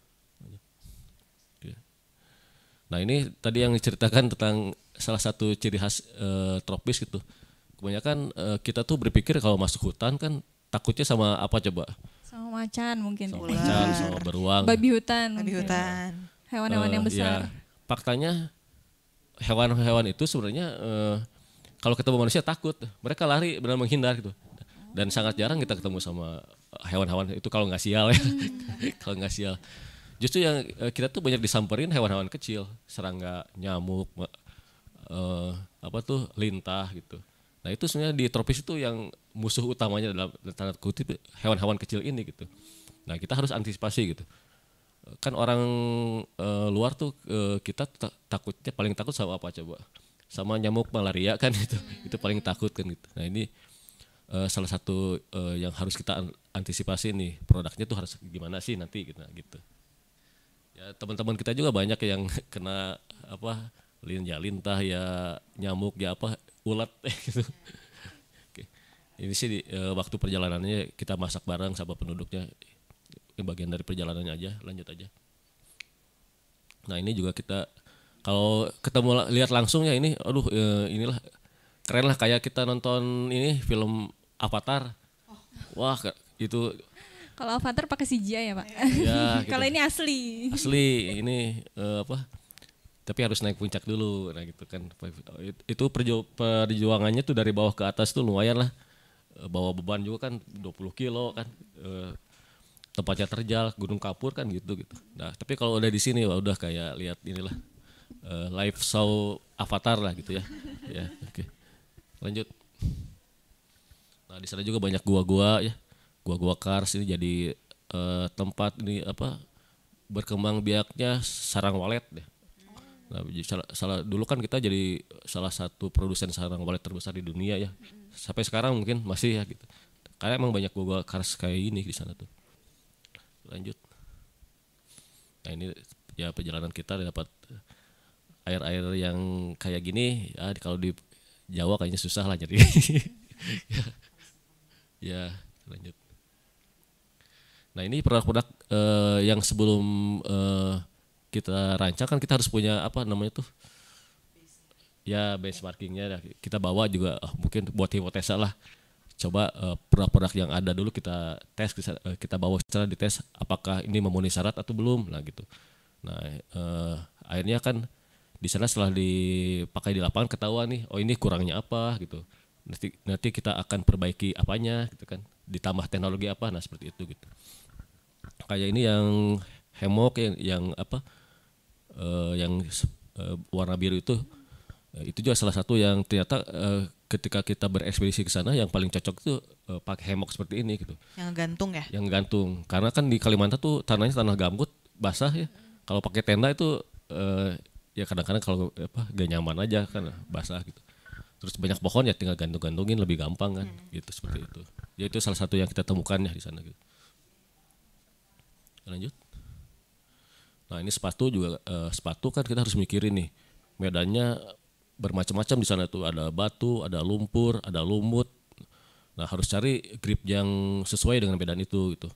Iya. Ya. Nah ini tadi yang diceritakan tentang salah satu ciri khas e, tropis gitu. Kebanyakan e, kita tuh berpikir kalau masuk hutan kan takutnya sama apa coba? Sama macan mungkin. Sama macan, sama beruang. Babi hutan. Babi hutan. Hewan-hewan yang iya. besar. Ya, faktanya hewan-hewan itu sebenarnya uh, kalau ketemu manusia takut, mereka lari benar menghindar gitu. Dan sangat jarang kita ketemu sama hewan-hewan itu kalau nggak sial ya, hmm. kalau nggak sial. Justru yang eh, kita tuh banyak disamperin hewan-hewan kecil, serangga, nyamuk, uh, apa tuh lintah gitu. Nah itu sebenarnya di tropis itu yang musuh utamanya dalam tanda kutip hewan-hewan kecil ini gitu. Nah kita harus antisipasi gitu kan orang uh, luar tuh uh, kita takutnya paling takut sama apa coba sama nyamuk malaria kan itu hmm. itu paling takut kan gitu nah ini uh, salah satu uh, yang harus kita antisipasi nih produknya tuh harus gimana sih nanti gitu nah, gitu ya teman-teman kita juga banyak yang kena apa linja ya lintah ya nyamuk ya apa ulat gitu hmm. ini sih di, waktu perjalanannya kita masak bareng sama penduduknya Ya bagian dari perjalanannya aja lanjut aja nah ini juga kita kalau ketemu lihat langsung ya ini aduh e, inilah keren lah kayak kita nonton ini film Avatar oh. wah itu kalau Avatar pakai CGI ya pak iya, gitu. ya, gitu. kalau ini asli asli ini e, apa tapi harus naik puncak dulu nah gitu kan itu perju perjuangannya tuh dari bawah ke atas tuh lumayan lah eh, bawa beban juga kan 20 kilo kan eh, tempatnya terjal gunung kapur kan gitu gitu nah tapi kalau udah di sini wah, udah kayak lihat inilah uh, live show avatar lah gitu ya ya oke okay. lanjut nah di sana juga banyak gua-gua ya gua-gua kars ini jadi uh, tempat ini apa berkembang biaknya sarang walet deh Nah, salah, salah dulu kan kita jadi salah satu produsen sarang walet terbesar di dunia ya. Sampai sekarang mungkin masih ya gitu. Karena emang banyak gua, -gua kars kayak ini di sana tuh lanjut nah ini ya perjalanan kita dapat air-air yang kayak gini ya kalau di Jawa kayaknya susah lah jadi ya, ya lanjut nah ini produk-produk eh, yang sebelum eh, kita rancang kan kita harus punya apa namanya tuh ya benchmarkingnya kita bawa juga oh, mungkin buat hipotesa lah coba uh, produk-produk yang ada dulu kita tes kita, eh, bawa secara di tes apakah ini memenuhi syarat atau belum lah gitu nah uh, akhirnya kan di sana setelah dipakai di lapangan ketahuan nih oh ini kurangnya apa gitu nanti nanti kita akan perbaiki apanya gitu kan ditambah teknologi apa nah seperti itu gitu kayak ini yang hemok yang yang apa uh, yang uh, warna biru itu itu juga salah satu yang ternyata uh, ketika kita berekspedisi ke sana yang paling cocok itu uh, eh, pakai hemok seperti ini gitu. Yang gantung ya? Yang gantung. Karena kan di Kalimantan tuh tanahnya tanah gambut, basah ya. Hmm. Kalau pakai tenda itu uh, ya kadang-kadang kalau apa gak nyaman aja kan basah gitu. Terus banyak pohon ya tinggal gantung-gantungin lebih gampang kan. Hmm. Gitu seperti itu. Ya itu salah satu yang kita temukan ya di sana gitu. Lanjut. Nah, ini sepatu juga uh, sepatu kan kita harus mikirin nih. Medannya bermacam-macam di sana tuh ada batu, ada lumpur, ada lumut. Nah harus cari grip yang sesuai dengan medan itu gitu.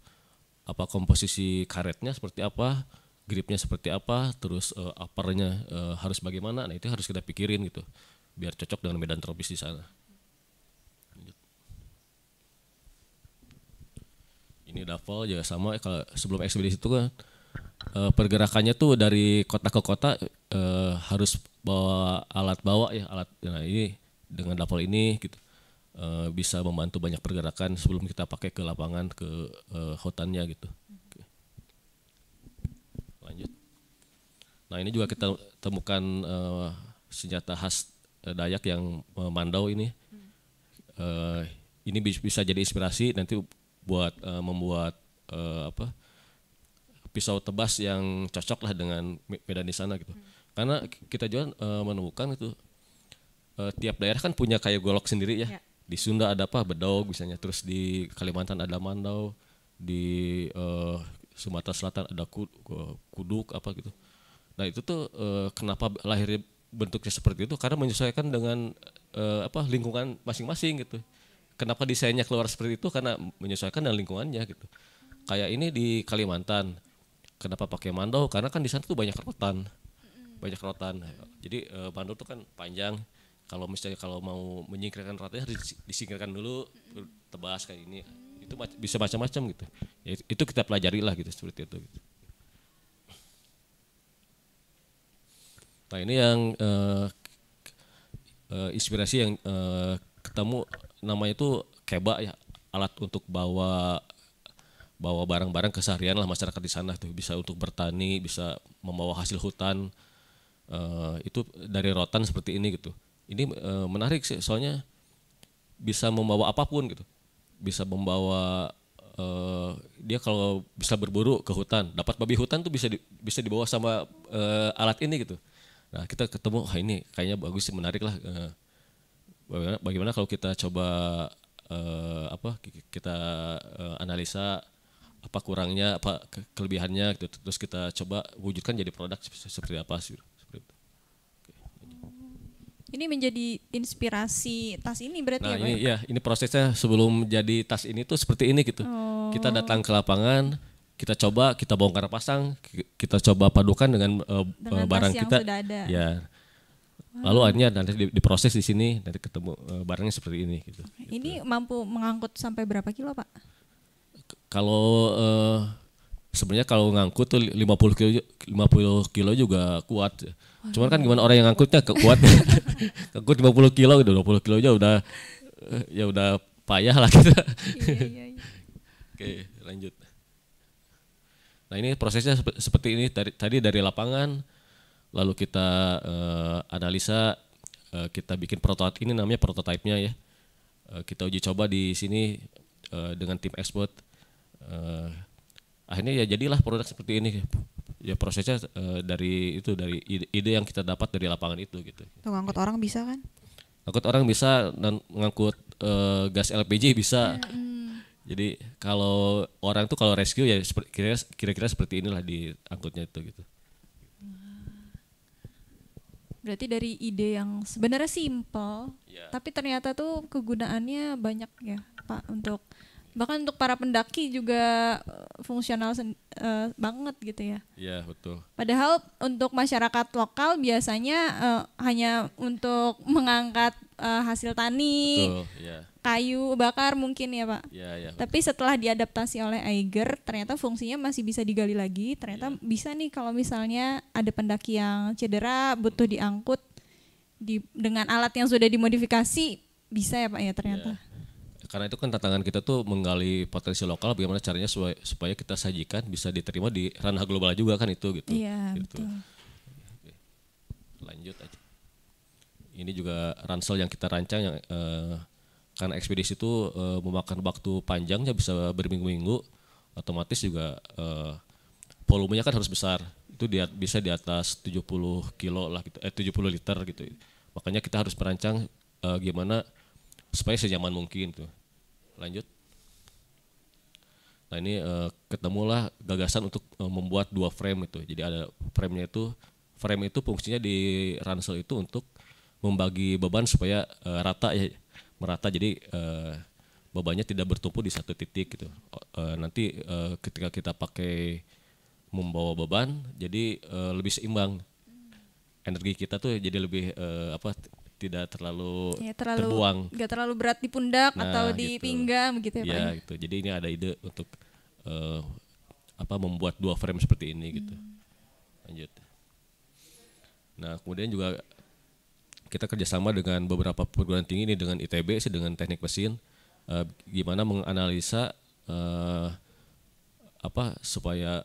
Apa komposisi karetnya seperti apa, gripnya seperti apa, terus uh, eh, uppernya uh, eh, harus bagaimana. Nah itu harus kita pikirin gitu, biar cocok dengan medan tropis di sana. Ini duffel juga sama eh, kalau sebelum ekspedisi itu kan uh, pergerakannya tuh dari kota ke kota uh, harus bawa alat bawa ya alat nah ini dengan dapur ini gitu uh, bisa membantu banyak pergerakan sebelum kita pakai ke lapangan ke uh, hutannya gitu. Lanjut. Nah ini juga kita temukan uh, senjata khas Dayak yang memandau ini. Uh, ini bisa jadi inspirasi nanti buat uh, membuat uh, apa pisau tebas yang cocok lah dengan medan di sana gitu. Hmm. Karena kita juga uh, menemukan itu uh, tiap daerah kan punya kayu golok sendiri ya. ya. Di Sunda ada apa? Bedog misalnya. Terus di Kalimantan ada mandau, di uh, Sumatera Selatan ada kuduk apa gitu. Nah, itu tuh uh, kenapa lahirnya bentuknya seperti itu karena menyesuaikan dengan uh, apa lingkungan masing-masing gitu. Kenapa desainnya keluar seperti itu karena menyesuaikan dengan lingkungannya gitu. Kayak ini di Kalimantan Kenapa pakai mandau? Karena kan di sana tuh banyak rotan, banyak rotan. Jadi uh, mandau tuh kan panjang. Kalau misalnya kalau mau menyingkirkan rotan harus disingkirkan dulu, tebas kayak ini. Itu mac bisa macam-macam gitu. Ya, itu kita pelajari lah gitu seperti itu. Gitu. Nah ini yang uh, uh, inspirasi yang uh, ketemu namanya itu keba ya alat untuk bawa bawa barang-barang keseharian lah masyarakat di sana tuh bisa untuk bertani bisa membawa hasil hutan uh, itu dari rotan seperti ini gitu ini uh, menarik sih soalnya bisa membawa apapun gitu bisa membawa uh, dia kalau bisa berburu ke hutan dapat babi hutan tuh bisa di, bisa dibawa sama uh, alat ini gitu nah kita ketemu oh, ini kayaknya bagus sih menarik lah uh, bagaimana, bagaimana kalau kita coba uh, apa kita uh, analisa apa kurangnya apa kelebihannya gitu terus kita coba wujudkan jadi produk seperti apa sih seperti itu. ini menjadi inspirasi tas ini berarti nah, ya, ini, ya? ya ini prosesnya sebelum jadi tas ini tuh seperti ini gitu oh. kita datang ke lapangan kita coba kita bongkar pasang kita coba padukan dengan, uh, dengan eh, barang kita ada. ya Lalu akhirnya nanti diproses di sini, nanti ketemu eh, barangnya seperti ini. Gitu. Ini gitu. mampu mengangkut sampai berapa kilo, Pak? Kalau uh, sebenarnya kalau ngangkut tuh 50 kilo 50 kilo juga kuat. Cuman kan gimana orang yang ngangkutnya kuat. ngangkut 50 kilo udah 20 kilo aja udah ya udah payah lah kita. Gitu. Iya, iya, iya. Oke, lanjut. Nah, ini prosesnya seperti ini dari, tadi dari lapangan lalu kita uh, analisa uh, kita bikin prototipe ini namanya prototipe-nya ya. Uh, kita uji coba di sini uh, dengan tim expert uh, akhirnya ya jadilah produk seperti ini ya prosesnya uh, dari itu dari ide, ide yang kita dapat dari lapangan itu gitu. Tuh ngangkut ya. orang bisa kan? Ngangkut orang bisa dan ngangkut uh, gas LPG bisa. Hmm. Jadi kalau orang tuh kalau rescue ya kira-kira seperti inilah diangkutnya itu gitu. Berarti dari ide yang sebenarnya simpel, yeah. tapi ternyata tuh kegunaannya banyak ya, Pak, untuk bahkan untuk para pendaki juga eh, fungsional uh, banget gitu ya. Iya betul. Padahal untuk masyarakat lokal biasanya uh, hanya untuk mengangkat uh, hasil tani, betul, yeah. kayu bakar mungkin ya pak. yeah, iya. Yeah, iya, Tapi setelah diadaptasi oleh Eiger, ternyata fungsinya masih bisa digali lagi. Ternyata yeah. bisa nih kalau misalnya ada pendaki yang cedera butuh hmm. diangkut di dengan alat yang sudah dimodifikasi bisa ya pak ya ternyata. Yeah karena itu kan tantangan kita tuh menggali potensi lokal bagaimana caranya supaya, kita sajikan bisa diterima di ranah global juga kan itu gitu. Iya, gitu. betul. Lanjut aja. Ini juga ransel yang kita rancang yang eh, karena ekspedisi itu eh, memakan waktu panjangnya bisa berminggu-minggu otomatis juga eh, volumenya kan harus besar. Itu dia bisa di atas 70 kilo lah gitu, eh 70 liter gitu. Makanya kita harus merancang eh, gimana supaya senyaman mungkin tuh gitu lanjut nah ini uh, ketemulah gagasan untuk uh, membuat dua frame itu jadi ada framenya itu frame itu fungsinya di ransel itu untuk membagi beban supaya uh, rata ya merata jadi uh, bebannya tidak bertumpu di satu titik gitu. Uh, nanti uh, ketika kita pakai membawa beban jadi uh, lebih seimbang. Energi kita tuh jadi lebih uh, apa tidak terlalu, ya, terlalu terbuang. Gak terlalu berat di pundak nah, atau di gitu. pinggang begitu ya, iya, ya Pak. gitu. Jadi ini ada ide untuk uh, apa membuat dua frame seperti ini gitu. hmm. gitu. Lanjut. Nah, kemudian juga kita kerjasama dengan beberapa perguruan tinggi ini dengan ITB sih dengan teknik mesin uh, gimana menganalisa uh, apa supaya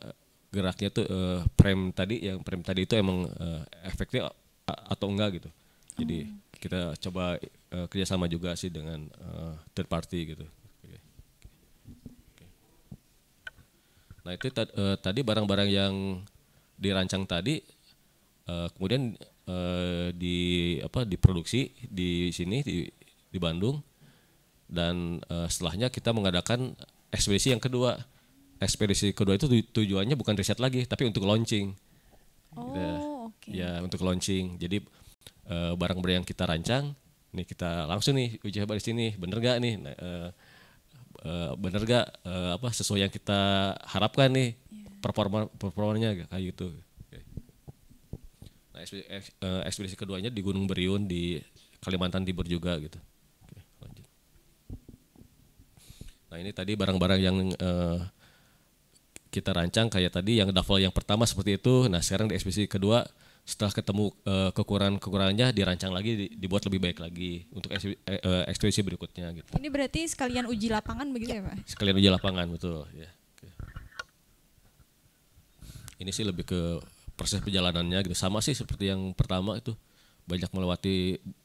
geraknya tuh uh, frame tadi yang frame tadi itu emang uh, efektif atau enggak gitu jadi kita coba uh, kerjasama juga sih dengan uh, third party gitu. Okay. Okay. Nah itu uh, tadi barang-barang yang dirancang tadi uh, kemudian uh, di apa diproduksi di sini di, di Bandung dan uh, setelahnya kita mengadakan ekspedisi yang kedua. Ekspedisi kedua itu tujuannya bukan riset lagi, tapi untuk launching. Oh, ya, okay. ya untuk launching. Jadi Eh, barang barang yang kita rancang nih kita langsung nih uji coba di sini bener gak nih nah, uh, uh, bener gak uh, apa sesuai yang kita harapkan nih yeah. performa performanya kayak gitu nah ekspedisi, keduanya di Gunung Beriun di Kalimantan Timur juga gitu nah ini tadi barang-barang yang uh, kita rancang kayak tadi yang duffel yang pertama seperti itu nah sekarang di ekspedisi kedua setelah ketemu uh, kekurangan-kekurangannya dirancang lagi dibuat lebih baik lagi untuk eh, eh, ekspedisi uh, berikutnya gitu. Ini berarti sekalian uji lapangan begitu ya, ya Pak? Sekalian uji lapangan betul ya. Ini sih lebih ke proses perjalanannya gitu. Sama sih seperti yang pertama itu banyak melewati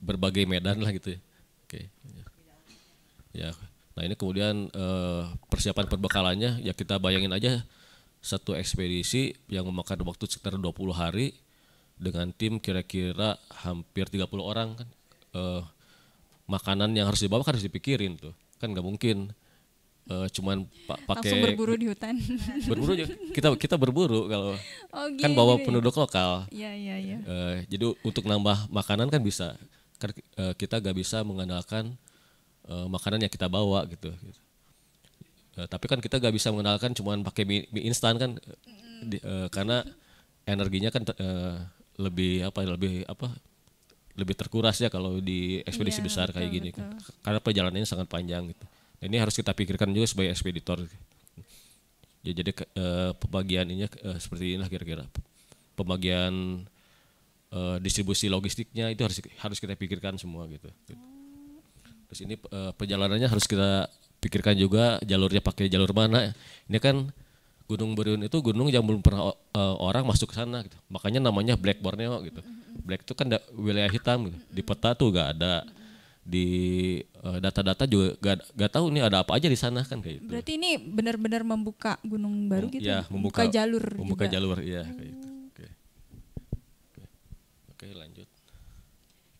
berbagai medan lah gitu ya. Oke. Ya. ya nah, ini kemudian uh, persiapan perbekalannya ya kita bayangin aja satu ekspedisi yang memakan waktu sekitar 20 hari dengan tim kira-kira hampir 30 orang kan uh, makanan yang harus dibawa kan harus dipikirin tuh kan nggak mungkin uh, cuman pa pakai langsung berburu di hutan berburu kita kita berburu kalau oh, kan gini, kan bawa gini. penduduk lokal ya, ya, ya. Uh, jadi untuk nambah makanan kan bisa kan, uh, kita gak bisa mengandalkan uh, makanan yang kita bawa gitu uh, tapi kan kita gak bisa mengandalkan cuman pakai mie, mie instan kan mm. di, uh, karena energinya kan uh, lebih apa lebih apa lebih terkuras ya kalau di ekspedisi iya, besar betul, kayak gini kan. betul. kan karena perjalanannya sangat panjang gitu dan ini harus kita pikirkan juga sebagai ekspeditor ya jadi uh, pembagian ini uh, seperti inilah kira-kira pembagian uh, distribusi logistiknya itu harus harus kita pikirkan semua gitu, terus ini uh, perjalanannya harus kita pikirkan juga jalurnya pakai jalur mana ini kan Gunung Berun itu gunung yang belum pernah uh, orang masuk ke sana gitu. Makanya namanya Black Borneo gitu. Black itu kan da, wilayah hitam gitu. Di peta tuh gak ada di eh, data-data juga gak, gak tahu nih ada apa aja di sana kan kayak gitu. Berarti ini benar-benar membuka gunung baru gitu. Ya, membuka, membuka jalur. Membuka juga. jalur, iya kayak gitu. Oh. Oke. lanjut.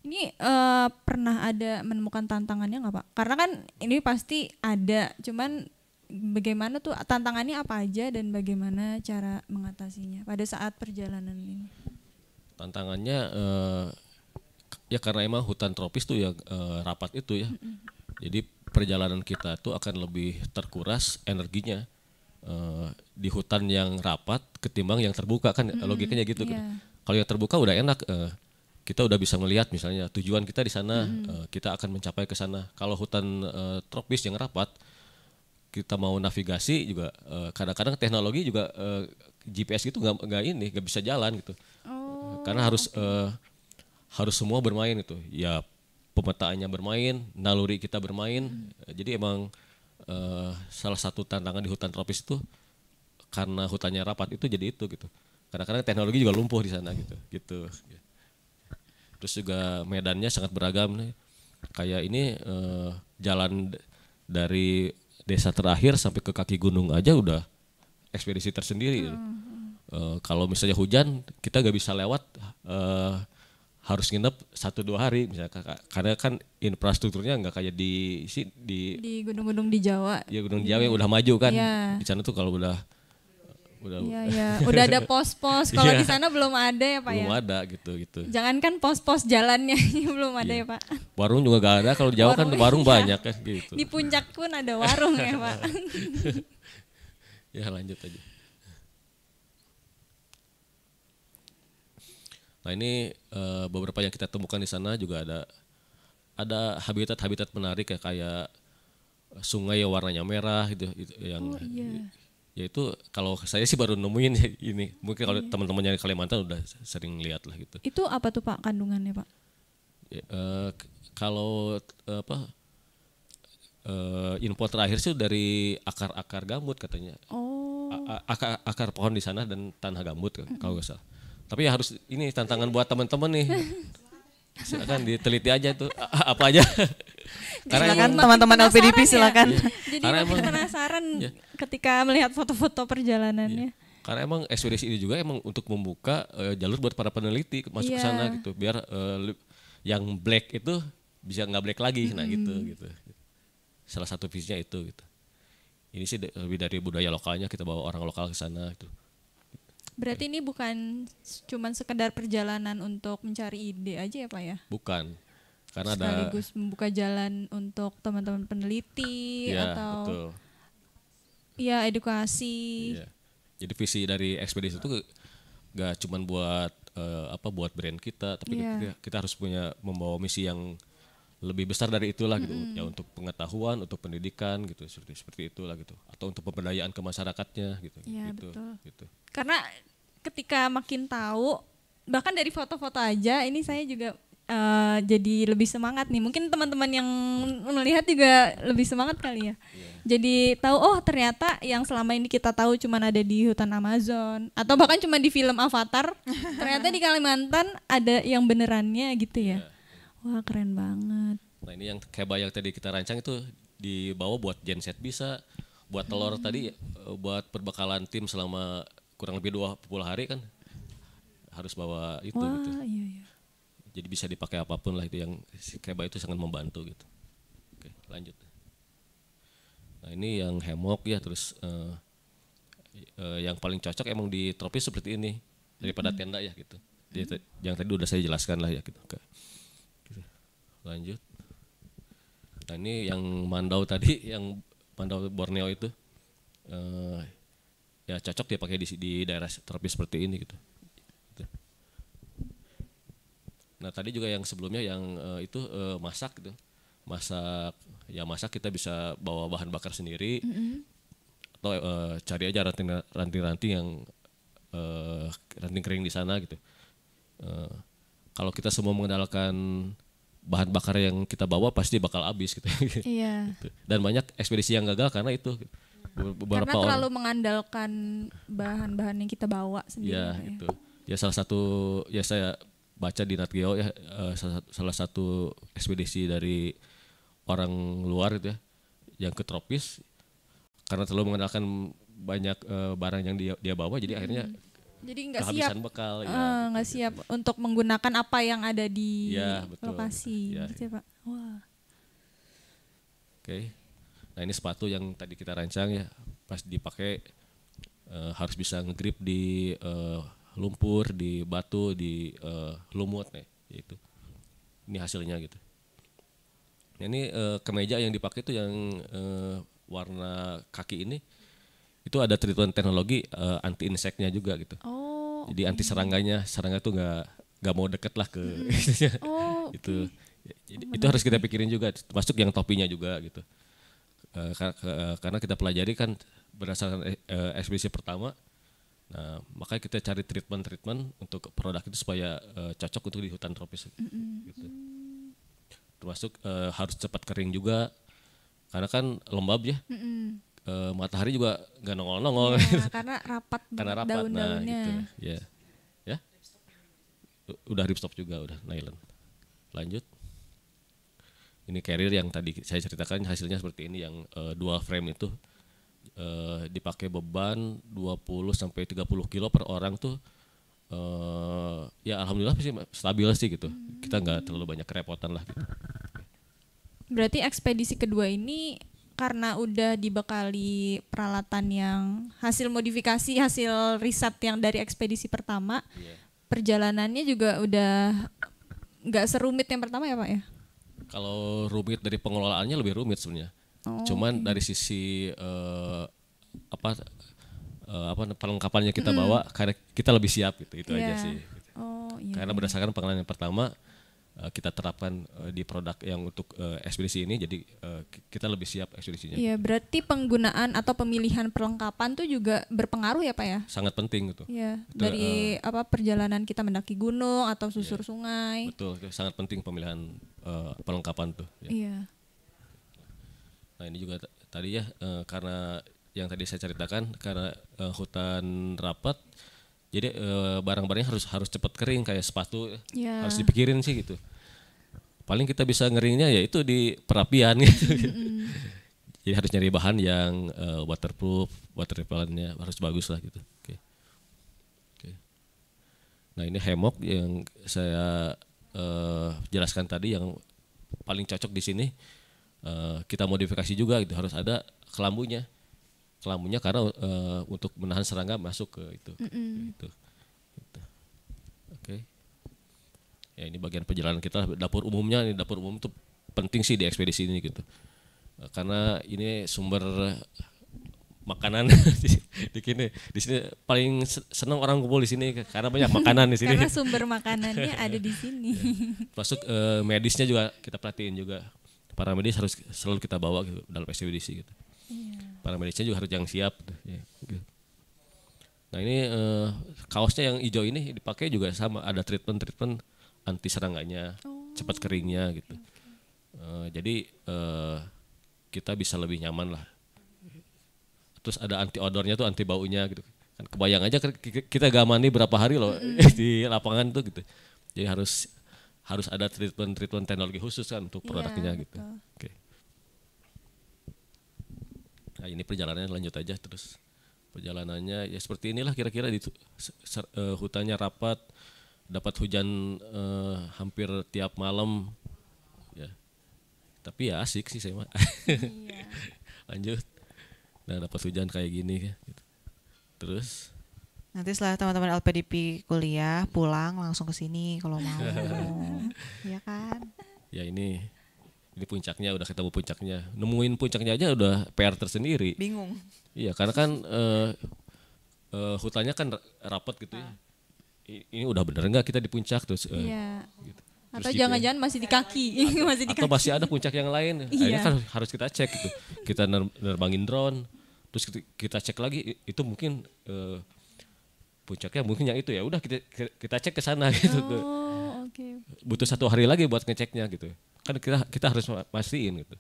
Ini uh, pernah ada menemukan tantangannya nggak Pak? Karena kan ini pasti ada, cuman bagaimana tuh tantangannya apa aja dan bagaimana cara mengatasinya pada saat perjalanan ini? Tantangannya uh, ya karena emang hutan tropis tuh ya uh, rapat itu ya. Jadi perjalanan kita tuh akan lebih terkuras energinya uh, di hutan yang rapat ketimbang yang terbuka kan mm -hmm. logikanya gitu yeah. kan. Iya. Kalau yang terbuka udah enak Uh, kita udah bisa melihat misalnya tujuan kita di sana hmm. kita akan mencapai ke sana. Kalau hutan uh, tropis yang rapat kita mau navigasi juga eh, kadang-kadang uh, teknologi juga uh, eh, GPS gitu nggak nggak ini nggak bisa jalan gitu oh, karena harus okay. uh, eh, harus semua bermain itu ya pemetaannya bermain naluri kita bermain hmm. jadi emang uh, salah satu tantangan di hutan tropis itu karena hutannya rapat itu jadi itu gitu kadang-kadang teknologi juga lumpuh di sana gitu gitu terus juga medannya sangat beragam nih kayak ini uh, jalan dari desa terakhir sampai ke kaki gunung aja udah ekspedisi tersendiri. Hmm. Uh, kalau misalnya hujan kita gak bisa lewat uh, harus nginep satu dua hari misalnya karena kan infrastrukturnya nggak kayak di si, di di gunung-gunung di Jawa. Ya gunung di Jawa yang udah maju kan. Yeah. Di sana tuh kalau udah udah ya, ya. udah ada pos-pos kalau ya. di sana belum ada ya pak belum ya? ada gitu gitu jangankan pos-pos jalannya belum ada ya. ya pak warung juga gak ada kalau di Jawa warung, kan warung iya. ya. banyak kan gitu di puncak pun ada warung ya pak ya lanjut aja nah ini uh, beberapa yang kita temukan di sana juga ada ada habitat-habitat menarik ya kayak eh, sungai yang warnanya merah gitu, gitu yang oh, iya yaitu kalau saya sih baru nemuin ya ini mungkin kalau iya. Hmm. teman-teman yang di Kalimantan udah sering lihat lah gitu itu apa tuh pak kandungannya pak ya, uh, kalau uh, apa uh, info terakhir sih dari akar-akar gambut katanya oh. akar akar pohon di sana dan tanah gambut kalau nggak salah tapi ya harus ini tantangan buat teman-teman nih silakan diteliti aja itu apa aja karena ya. silakan teman-teman LPDP silakan ya. Iya. jadi emang, penasaran ya. ketika melihat foto-foto perjalanannya ya. karena emang ekspedisi ini juga emang untuk membuka uh, jalur buat para peneliti masuk ya. ke iya. sana gitu biar uh, yang black itu bisa nggak black lagi -hmm. nah gitu gitu salah satu visinya itu gitu ini sih lebih dari budaya lokalnya kita bawa orang lokal ke sana gitu Berarti ini bukan cuman sekedar perjalanan untuk mencari ide aja ya Pak ya? Bukan. Karena sekaligus ada membuka jalan untuk teman-teman peneliti ya, atau betul. ya edukasi. Ya. Jadi visi dari ekspedisi itu gak cuman buat uh, apa buat brand kita, tapi ya. kita, kita harus punya membawa misi yang lebih besar dari itulah gitu hmm ya untuk pengetahuan untuk pendidikan gitu seperti seperti itulah gitu atau untuk pemberdayaan ke masyarakatnya gitu ya, gitu betul. gitu karena ketika makin tahu bahkan dari foto-foto aja ini saya juga uh, jadi lebih semangat nih mungkin teman-teman yang melihat juga lebih semangat kali ya yeah. jadi tahu oh ternyata yang selama ini kita tahu cuma ada di hutan Amazon atau bahkan cuma di film Avatar ternyata di Kalimantan ada yang benerannya gitu ya yeah Wah keren banget. Nah ini yang kayak banyak tadi kita rancang itu dibawa buat genset bisa, buat telur hmm. tadi, eh, buat perbekalan tim selama kurang lebih dua puluh hari kan harus bawa itu. Wah gitu. iya iya. Jadi bisa dipakai apapun lah itu yang keba itu sangat membantu gitu. Oke lanjut. Nah ini yang hemok ya terus uh, uh, yang paling cocok emang di tropis seperti ini daripada hmm. tenda ya gitu. Jadi, hmm. yang tadi udah saya jelaskan lah ya gitu. Oke lanjut nah ini yang mandau tadi yang mandau Borneo itu uh, ya cocok dia pakai di, di daerah tropis seperti ini gitu. gitu. nah tadi juga yang sebelumnya yang uh, itu uh, masak gitu masak ya masak kita bisa bawa bahan bakar sendiri mm -hmm. atau uh, cari aja ranting-ranting yang uh, ranting kering di sana gitu uh, kalau kita semua mengandalkan bahan bakar yang kita bawa pasti bakal habis gitu. Iya. Gitu. Dan banyak ekspedisi yang gagal karena itu. Beberapa karena terlalu mengandalkan bahan-bahan yang kita bawa sendiri. Iya, ya. itu. Ya salah satu ya saya baca di Nat Geo ya uh, salah, satu, ekspedisi dari orang luar itu ya yang ke tropis karena terlalu mengandalkan banyak uh, barang yang dia dia bawa jadi hmm. akhirnya jadi nggak siap bekal ya, uh, nggak gitu, siap untuk menggunakan apa yang ada di ya, betul. lokasi ya, gitu ya, iya. pak oke okay. nah ini sepatu yang tadi kita rancang ya pas dipakai uh, harus bisa ngegrip di uh, lumpur di batu di uh, lumut nih itu ini hasilnya gitu nah, ini uh, kemeja yang dipakai itu yang uh, warna kaki ini itu ada treatment teknologi uh, eh, anti inseknya juga gitu. Oh. Jadi anti serangganya, serangga tuh nggak nggak mau deket lah ke hmm. oh, itu. Ya, jadi, oh, itu harus kita pikirin juga, termasuk yang topinya juga gitu. Eh, eh, karena kita pelajari kan berdasarkan uh, pertama, nah makanya kita cari treatment-treatment untuk produk itu supaya cocok untuk di hutan tropis. Mm -hmm. gitu. Termasuk harus cepat kering juga, karena kan lembab ya. Mm -hmm uh, matahari juga nggak nongol-nongol. Ya, gitu. Karena rapat karena rapat nah, daun-daunnya. Nah, gitu. Ya. Iya. Ya. Udah ripstop juga udah nylon. Lanjut. Ini carrier yang tadi saya ceritakan hasilnya seperti ini yang uh, dua frame itu uh, dipakai beban 20 sampai 30 kilo per orang tuh uh, ya alhamdulillah sih stabil sih gitu. Hmm. Kita nggak terlalu banyak kerepotan lah gitu. Berarti ekspedisi kedua ini karena udah dibekali peralatan yang hasil modifikasi hasil riset yang dari ekspedisi pertama yeah. perjalanannya juga udah nggak serumit yang pertama ya pak ya kalau rumit dari pengelolaannya lebih rumit sebenarnya oh, cuman okay. Iya. dari sisi uh, apa uh, apa perlengkapannya kita mm. bawa karena kita lebih siap gitu itu yeah. aja iya. sih oh, iya. karena iya. berdasarkan pengalaman yang pertama Eh, kita terapkan uh, di produk yang untuk uh, ekspedisi ini jadi uh, kita lebih siap ekspedisinya. Iya, berarti penggunaan atau pemilihan perlengkapan tuh juga berpengaruh ya, Pak ya? Sangat penting gitu. Iya, itu, dari uh, apa perjalanan kita mendaki gunung atau susur iya, sungai. Betul, itu sangat penting pemilihan uh, perlengkapan tuh ya. Iya. Nah, ini juga tadi ya uh, karena yang tadi saya ceritakan karena uh, hutan rapat jadi e, barang-barangnya harus harus cepat kering kayak sepatu yeah. harus dipikirin sih gitu paling kita bisa ngeringnya ya itu di perapian gitu. Mm-hmm. Jadi harus nyari bahan yang e, waterproof, water repellentnya harus bagus lah gitu. Oke. Okay. Okay. Nah ini hemok yang saya e, jelaskan tadi yang paling cocok di sini e, kita modifikasi juga gitu harus ada kelambunya kelamunya karena uh, untuk menahan serangga masuk ke itu. Mm -mm. Itu. itu. Oke. Okay. Ya ini bagian perjalanan kita dapur umumnya ini dapur umum tuh penting sih di ekspedisi ini gitu. Uh, karena ini sumber makanan di, di sini di sini paling senang orang kumpul di sini karena banyak makanan di sini karena sumber makanannya ada di sini ya. masuk eh, medisnya juga kita perhatiin juga para medis harus selalu kita bawa gitu, dalam ekspedisi gitu iya para medisnya juga harus yang siap ya, gitu. nah ini eh, kaosnya yang hijau ini dipakai juga sama ada treatment treatment anti serangganya oh. cepat keringnya gitu okay. eh, jadi eh, kita bisa lebih nyaman lah terus ada anti odornya tuh anti baunya gitu kan kebayang aja kita gak mandi berapa hari loh mm di lapangan tuh gitu jadi harus harus ada treatment treatment teknologi khusus kan untuk iya, produknya yeah, gitu. Okay. Nah, ini perjalanannya lanjut aja terus perjalanannya ya seperti inilah kira-kira di uh, hutannya rapat dapat hujan uh, hampir tiap malam ya tapi ya asik sih saya mah iya. lanjut nah dapat hujan kayak gini ya, gitu. terus nanti setelah teman-teman LPDP kuliah pulang langsung ke sini kalau mau ya kan ya ini ini puncaknya udah ketemu puncaknya nemuin puncaknya aja udah PR tersendiri bingung iya karena kan uh, uh, hutannya kan rapat gitu ya ah. ini udah bener nggak kita di puncak terus uh, iya. gitu. Terus atau gitu ya. jangan-jangan masih di kaki atau, masih di atau kaki. masih ada puncak yang lain nah, iya. akhirnya kan harus kita cek gitu kita ner nerbangin drone terus kita cek lagi itu mungkin uh, puncaknya mungkin yang itu ya udah kita kita cek ke sana gitu oh okay. butuh satu hari lagi buat ngeceknya gitu kan kita kita harus pastiin gitu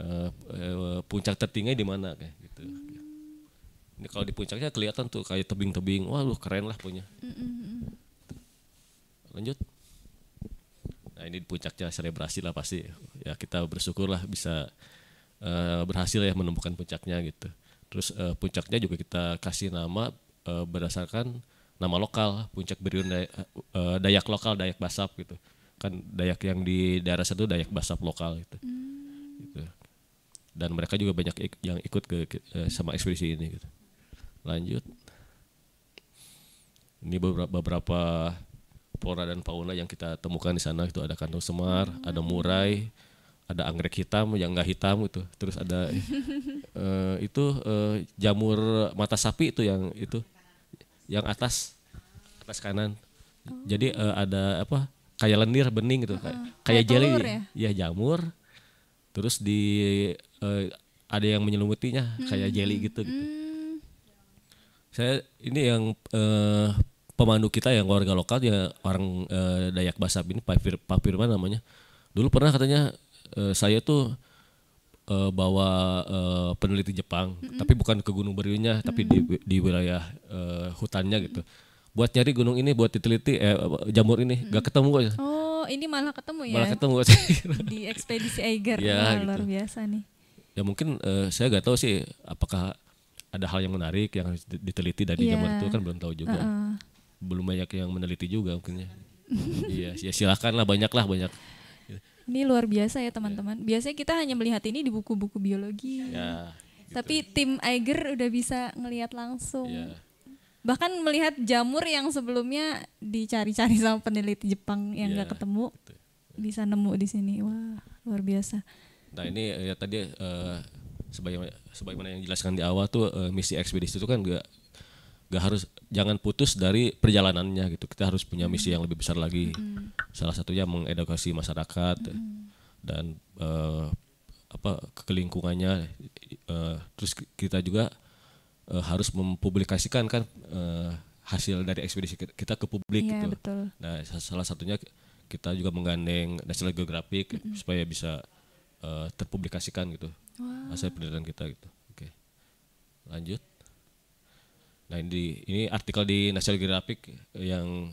uh, uh, puncak tertinggi di mana kayak gitu mm. ini kalau di puncaknya kelihatan tuh kayak tebing-tebing wah lu keren lah punya Mm-mm. Hmm, hmm. lanjut nah ini di puncaknya selebrasi lah pasti ya kita bersyukur lah bisa uh, berhasil ya menemukan puncaknya gitu terus uh, puncaknya juga kita kasih nama uh, berdasarkan nama lokal puncak beriun dayak, uh, eh, dayak lokal dayak basap gitu kan dayak yang di daerah satu dayak basap lokal gitu, hmm. gitu. dan mereka juga banyak ik yang ikut ke, ke eh, sama ekspedisi ini gitu lanjut ini beberapa, beberapa flora dan fauna yang kita temukan di sana itu ada kantung semar hmm. ada murai ada anggrek hitam yang enggak hitam itu terus ada uh, itu uh, jamur mata sapi itu yang itu yang atas atas kanan. Oh. Jadi uh, ada apa? kayak lendir bening gitu uh, kayak kayak jeli. Ya? ya jamur. Terus di uh, ada yang menyelimutinya hmm. kayak jeli gitu gitu. Hmm. Saya ini yang uh, pemandu kita yang warga lokal ya orang uh, Dayak Basab ini Pak, Pak Firman namanya. Dulu pernah katanya uh, saya tuh uh, bawa uh, peneliti Jepang, mm -hmm. tapi bukan ke Gunung Beriunya, mm -hmm. tapi di di wilayah uh, hutannya gitu. Buat nyari gunung ini, buat diteliti eh, jamur ini, mm -hmm. gak ketemu aja. Oh, ini malah ketemu ya? Malah ketemu di ekspedisi Eiger, ya, nah, gitu. luar biasa nih. Ya mungkin uh, saya gak tahu sih apakah ada hal yang menarik yang diteliti dari yeah. jamur itu kan belum tahu juga. Uh -uh. Belum banyak yang meneliti juga mungkinnya. iya, ya silakanlah banyaklah banyak. Ini luar biasa ya teman-teman. Yeah. Biasanya kita hanya melihat ini di buku-buku biologi. Ya, gitu. Tapi tim Eiger udah bisa ngelihat langsung. Yeah. Bahkan melihat jamur yang sebelumnya dicari-cari sama peneliti Jepang yang iya, nggak yeah, ketemu, gitu. bisa nemu di sini. Wah, luar biasa. Nah ini ya tadi uh, sebagaimana, yang dijelaskan di awal tuh uh, misi ekspedisi itu kan gak gak harus jangan putus dari perjalanannya gitu kita harus punya misi yang lebih besar lagi mm. salah satunya mengedukasi masyarakat mm. dan uh, apa kelingkungannya uh, terus kita juga uh, harus mempublikasikan kan uh, hasil dari ekspedisi kita ke publik yeah, gitu betul. nah salah satunya kita juga menggandeng National Geographic mm -hmm. supaya bisa uh, terpublikasikan gitu wow. hasil penelitian kita gitu oke okay. lanjut Nah ini ini artikel di National Geographic yang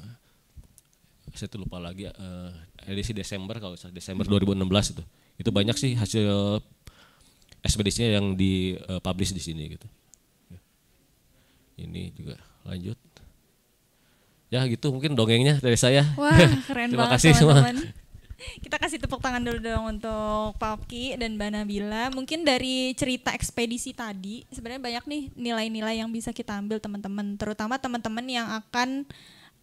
saya tuh lupa lagi uh, edisi Desember kalau saya Desember 2016 hmm. itu. Itu banyak sih hasil ekspedisinya yang di uh, publish di sini gitu. Ini juga lanjut. Ya gitu mungkin dongengnya dari saya. Wah, keren Terima banget kasih teman-teman. Kita kasih tepuk tangan dulu dong untuk Pak Oki dan Mbak Nabila. Mungkin dari cerita ekspedisi tadi, sebenarnya banyak nih nilai-nilai yang bisa kita ambil teman-teman, terutama teman-teman yang akan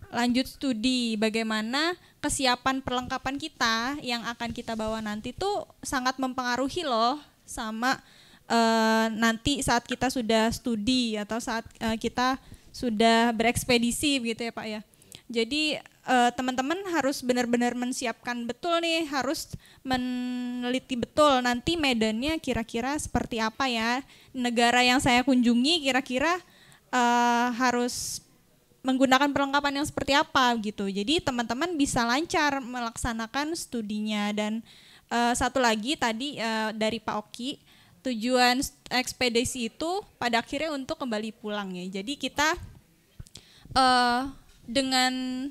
lanjut studi bagaimana kesiapan perlengkapan kita yang akan kita bawa nanti tuh sangat mempengaruhi loh sama uh, nanti saat kita sudah studi atau saat uh, kita sudah berekspedisi gitu ya Pak ya. Jadi uh, teman-teman harus benar-benar menyiapkan betul nih, harus meneliti betul nanti medannya kira-kira seperti apa ya. Negara yang saya kunjungi kira-kira uh, harus menggunakan perlengkapan yang seperti apa gitu. Jadi teman-teman bisa lancar melaksanakan studinya dan uh, satu lagi tadi uh, dari Pak Oki tujuan ekspedisi itu pada akhirnya untuk kembali pulang ya. Jadi kita uh, dengan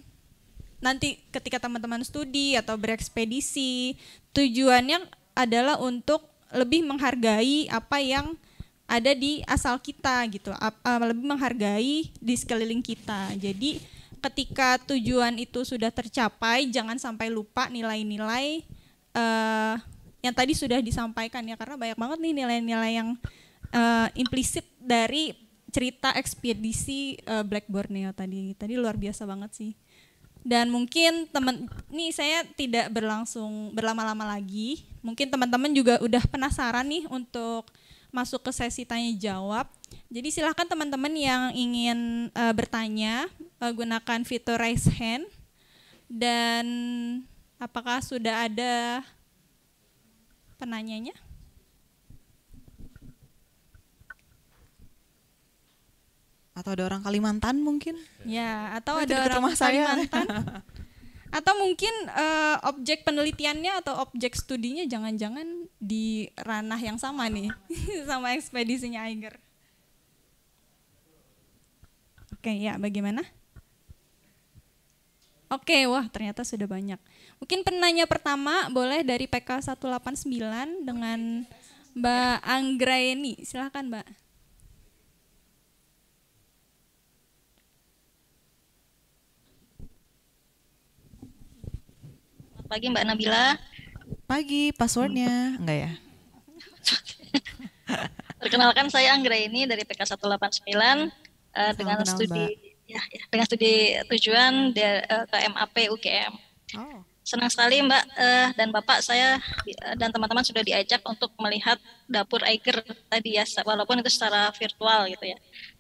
nanti ketika teman-teman studi atau berekspedisi tujuannya adalah untuk lebih menghargai apa yang ada di asal kita gitu eh, lebih menghargai di sekeliling kita jadi ketika tujuan itu sudah tercapai jangan sampai lupa nilai-nilai uh, yang tadi sudah disampaikan ya karena banyak banget nih nilai-nilai yang uh, implisit dari cerita ekspedisi uh, eh, Black Borneo tadi. Tadi luar biasa banget sih. Dan mungkin teman ini saya tidak berlangsung berlama-lama lagi. Mungkin teman-teman juga udah penasaran nih untuk masuk ke sesi tanya jawab. Jadi silahkan teman-teman yang ingin uh, bertanya uh, gunakan fitur raise hand. Dan apakah sudah ada penanyanya? atau ada orang Kalimantan mungkin ya atau oh, ada orang saya. Kalimantan atau mungkin uh, objek penelitiannya atau objek studinya jangan-jangan di ranah yang sama nih sama ekspedisinya Aiger oke ya bagaimana oke wah ternyata sudah banyak mungkin penanya pertama boleh dari PK 189 dengan Mbak Anggraini silahkan Mbak Pagi Mbak Nabila. Pagi, passwordnya enggak ya? Perkenalkan saya Anggra ini dari PK 189 uh, dengan kenal, studi ya, ya, dengan studi tujuan di, uh, eh, KMAP UGM. Oh. Senang sekali Mbak uh, dan Bapak saya uh, dan teman-teman sudah diajak untuk melihat dapur Eiger tadi ya walaupun itu secara virtual gitu ya.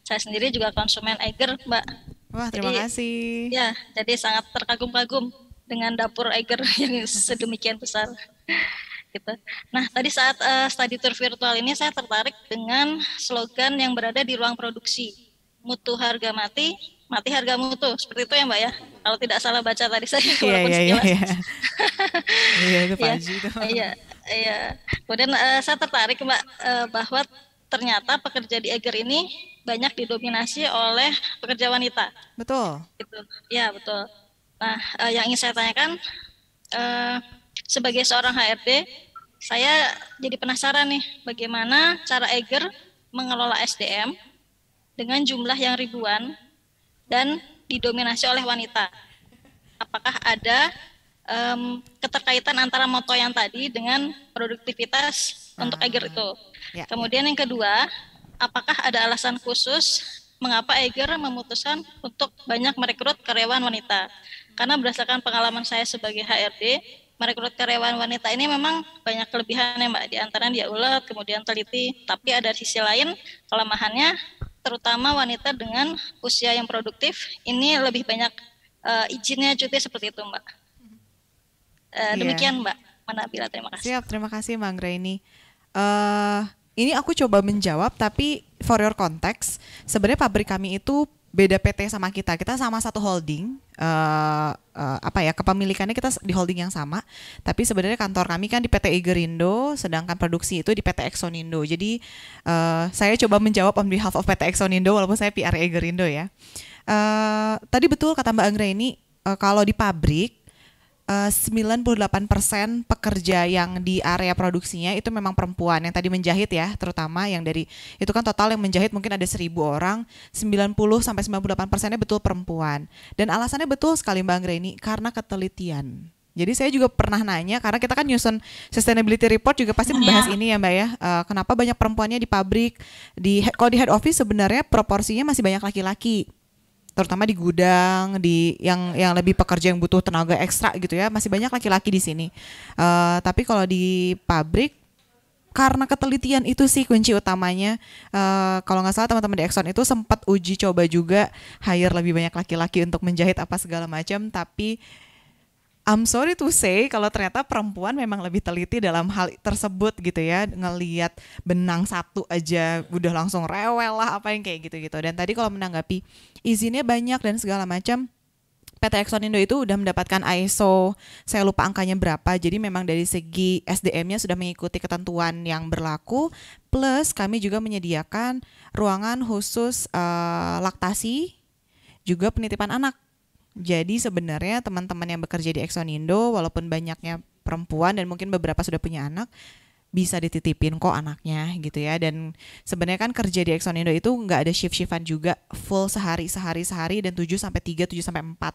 Saya sendiri juga konsumen Eiger Mbak. Wah, terima jadi, kasih. Ya, jadi sangat terkagum-kagum dengan dapur Eiger yang sedemikian besar. gitu. Nah, tadi saat uh, study tour virtual ini saya tertarik dengan slogan yang berada di ruang produksi. Mutu harga mati, mati harga mutu. Seperti itu ya, Mbak ya. Kalau tidak salah baca tadi saya yeah, walaupun yeah, iya, sekilas. Iya, iya itu Panji iya, iya, iya. Kemudian uh, saya tertarik Mbak uh, bahwa ternyata pekerja di Eiger ini banyak didominasi oleh pekerja wanita. Betul. Gitu. Ya, betul. Nah, uh, yang ingin saya tanyakan, uh, sebagai seorang HRD, saya jadi penasaran nih, bagaimana cara Eger mengelola SDM dengan jumlah yang ribuan dan didominasi oleh wanita. Apakah ada um, keterkaitan antara moto yang tadi dengan produktivitas untuk Eger itu? Ya. Kemudian yang kedua, apakah ada alasan khusus mengapa Eger memutuskan untuk banyak merekrut karyawan wanita? Karena berdasarkan pengalaman saya sebagai HRD, merekrut karyawan wanita ini memang banyak kelebihan ya Mbak. Di antara dia ulet, kemudian teliti. Tapi ada sisi lain kelemahannya, terutama wanita dengan usia yang produktif, ini lebih banyak uh, izinnya cuti seperti itu Mbak. Uh, demikian Mbak. Manabila, terima kasih. Siap, terima kasih Mbak Ini, Uh, eh, ini aku coba menjawab tapi for your context sebenarnya pabrik kami itu beda PT sama kita. Kita sama satu holding, uh, uh, apa ya kepemilikannya kita di holding yang sama. Tapi sebenarnya kantor kami kan di PT Egerindo, sedangkan produksi itu di PT Exonindo. Jadi uh, saya coba menjawab on behalf of PT Exonindo, walaupun saya PR Egerindo ya. Uh, tadi betul kata Mbak Anggra ini, uh, kalau di pabrik Eh, delapan 98% pekerja yang di area produksinya itu memang perempuan yang tadi menjahit ya terutama yang dari itu kan total yang menjahit mungkin ada 1000 orang 90 sampai 98 persennya betul perempuan dan alasannya betul sekali Mbak Anggreni karena ketelitian jadi saya juga pernah nanya karena kita kan nyusun sustainability report juga pasti membahas ini ya Mbak ya. Uh, kenapa banyak perempuannya di pabrik, di kalau di head office sebenarnya proporsinya masih banyak laki-laki terutama di gudang di yang yang lebih pekerja yang butuh tenaga ekstra gitu ya masih banyak laki-laki di sini uh, tapi kalau di pabrik karena ketelitian itu sih kunci utamanya uh, kalau nggak salah teman-teman di Exxon itu sempat uji coba juga hire lebih banyak laki-laki untuk menjahit apa segala macam tapi I'm sorry to say kalau ternyata perempuan memang lebih teliti dalam hal tersebut gitu ya ngelihat benang satu aja udah langsung rewel lah apa yang kayak gitu-gitu dan tadi kalau menanggapi izinnya banyak dan segala macam PT Exxon Indo itu udah mendapatkan ISO, saya lupa angkanya berapa. Jadi memang dari segi SDM-nya sudah mengikuti ketentuan yang berlaku. Plus kami juga menyediakan ruangan khusus uh, laktasi, juga penitipan anak jadi sebenarnya teman-teman yang bekerja di Exonindo walaupun banyaknya perempuan dan mungkin beberapa sudah punya anak bisa dititipin kok anaknya gitu ya dan sebenarnya kan kerja di Exonindo itu nggak ada shift shiftan juga full sehari sehari sehari dan 7 sampai tiga, tujuh sampai empat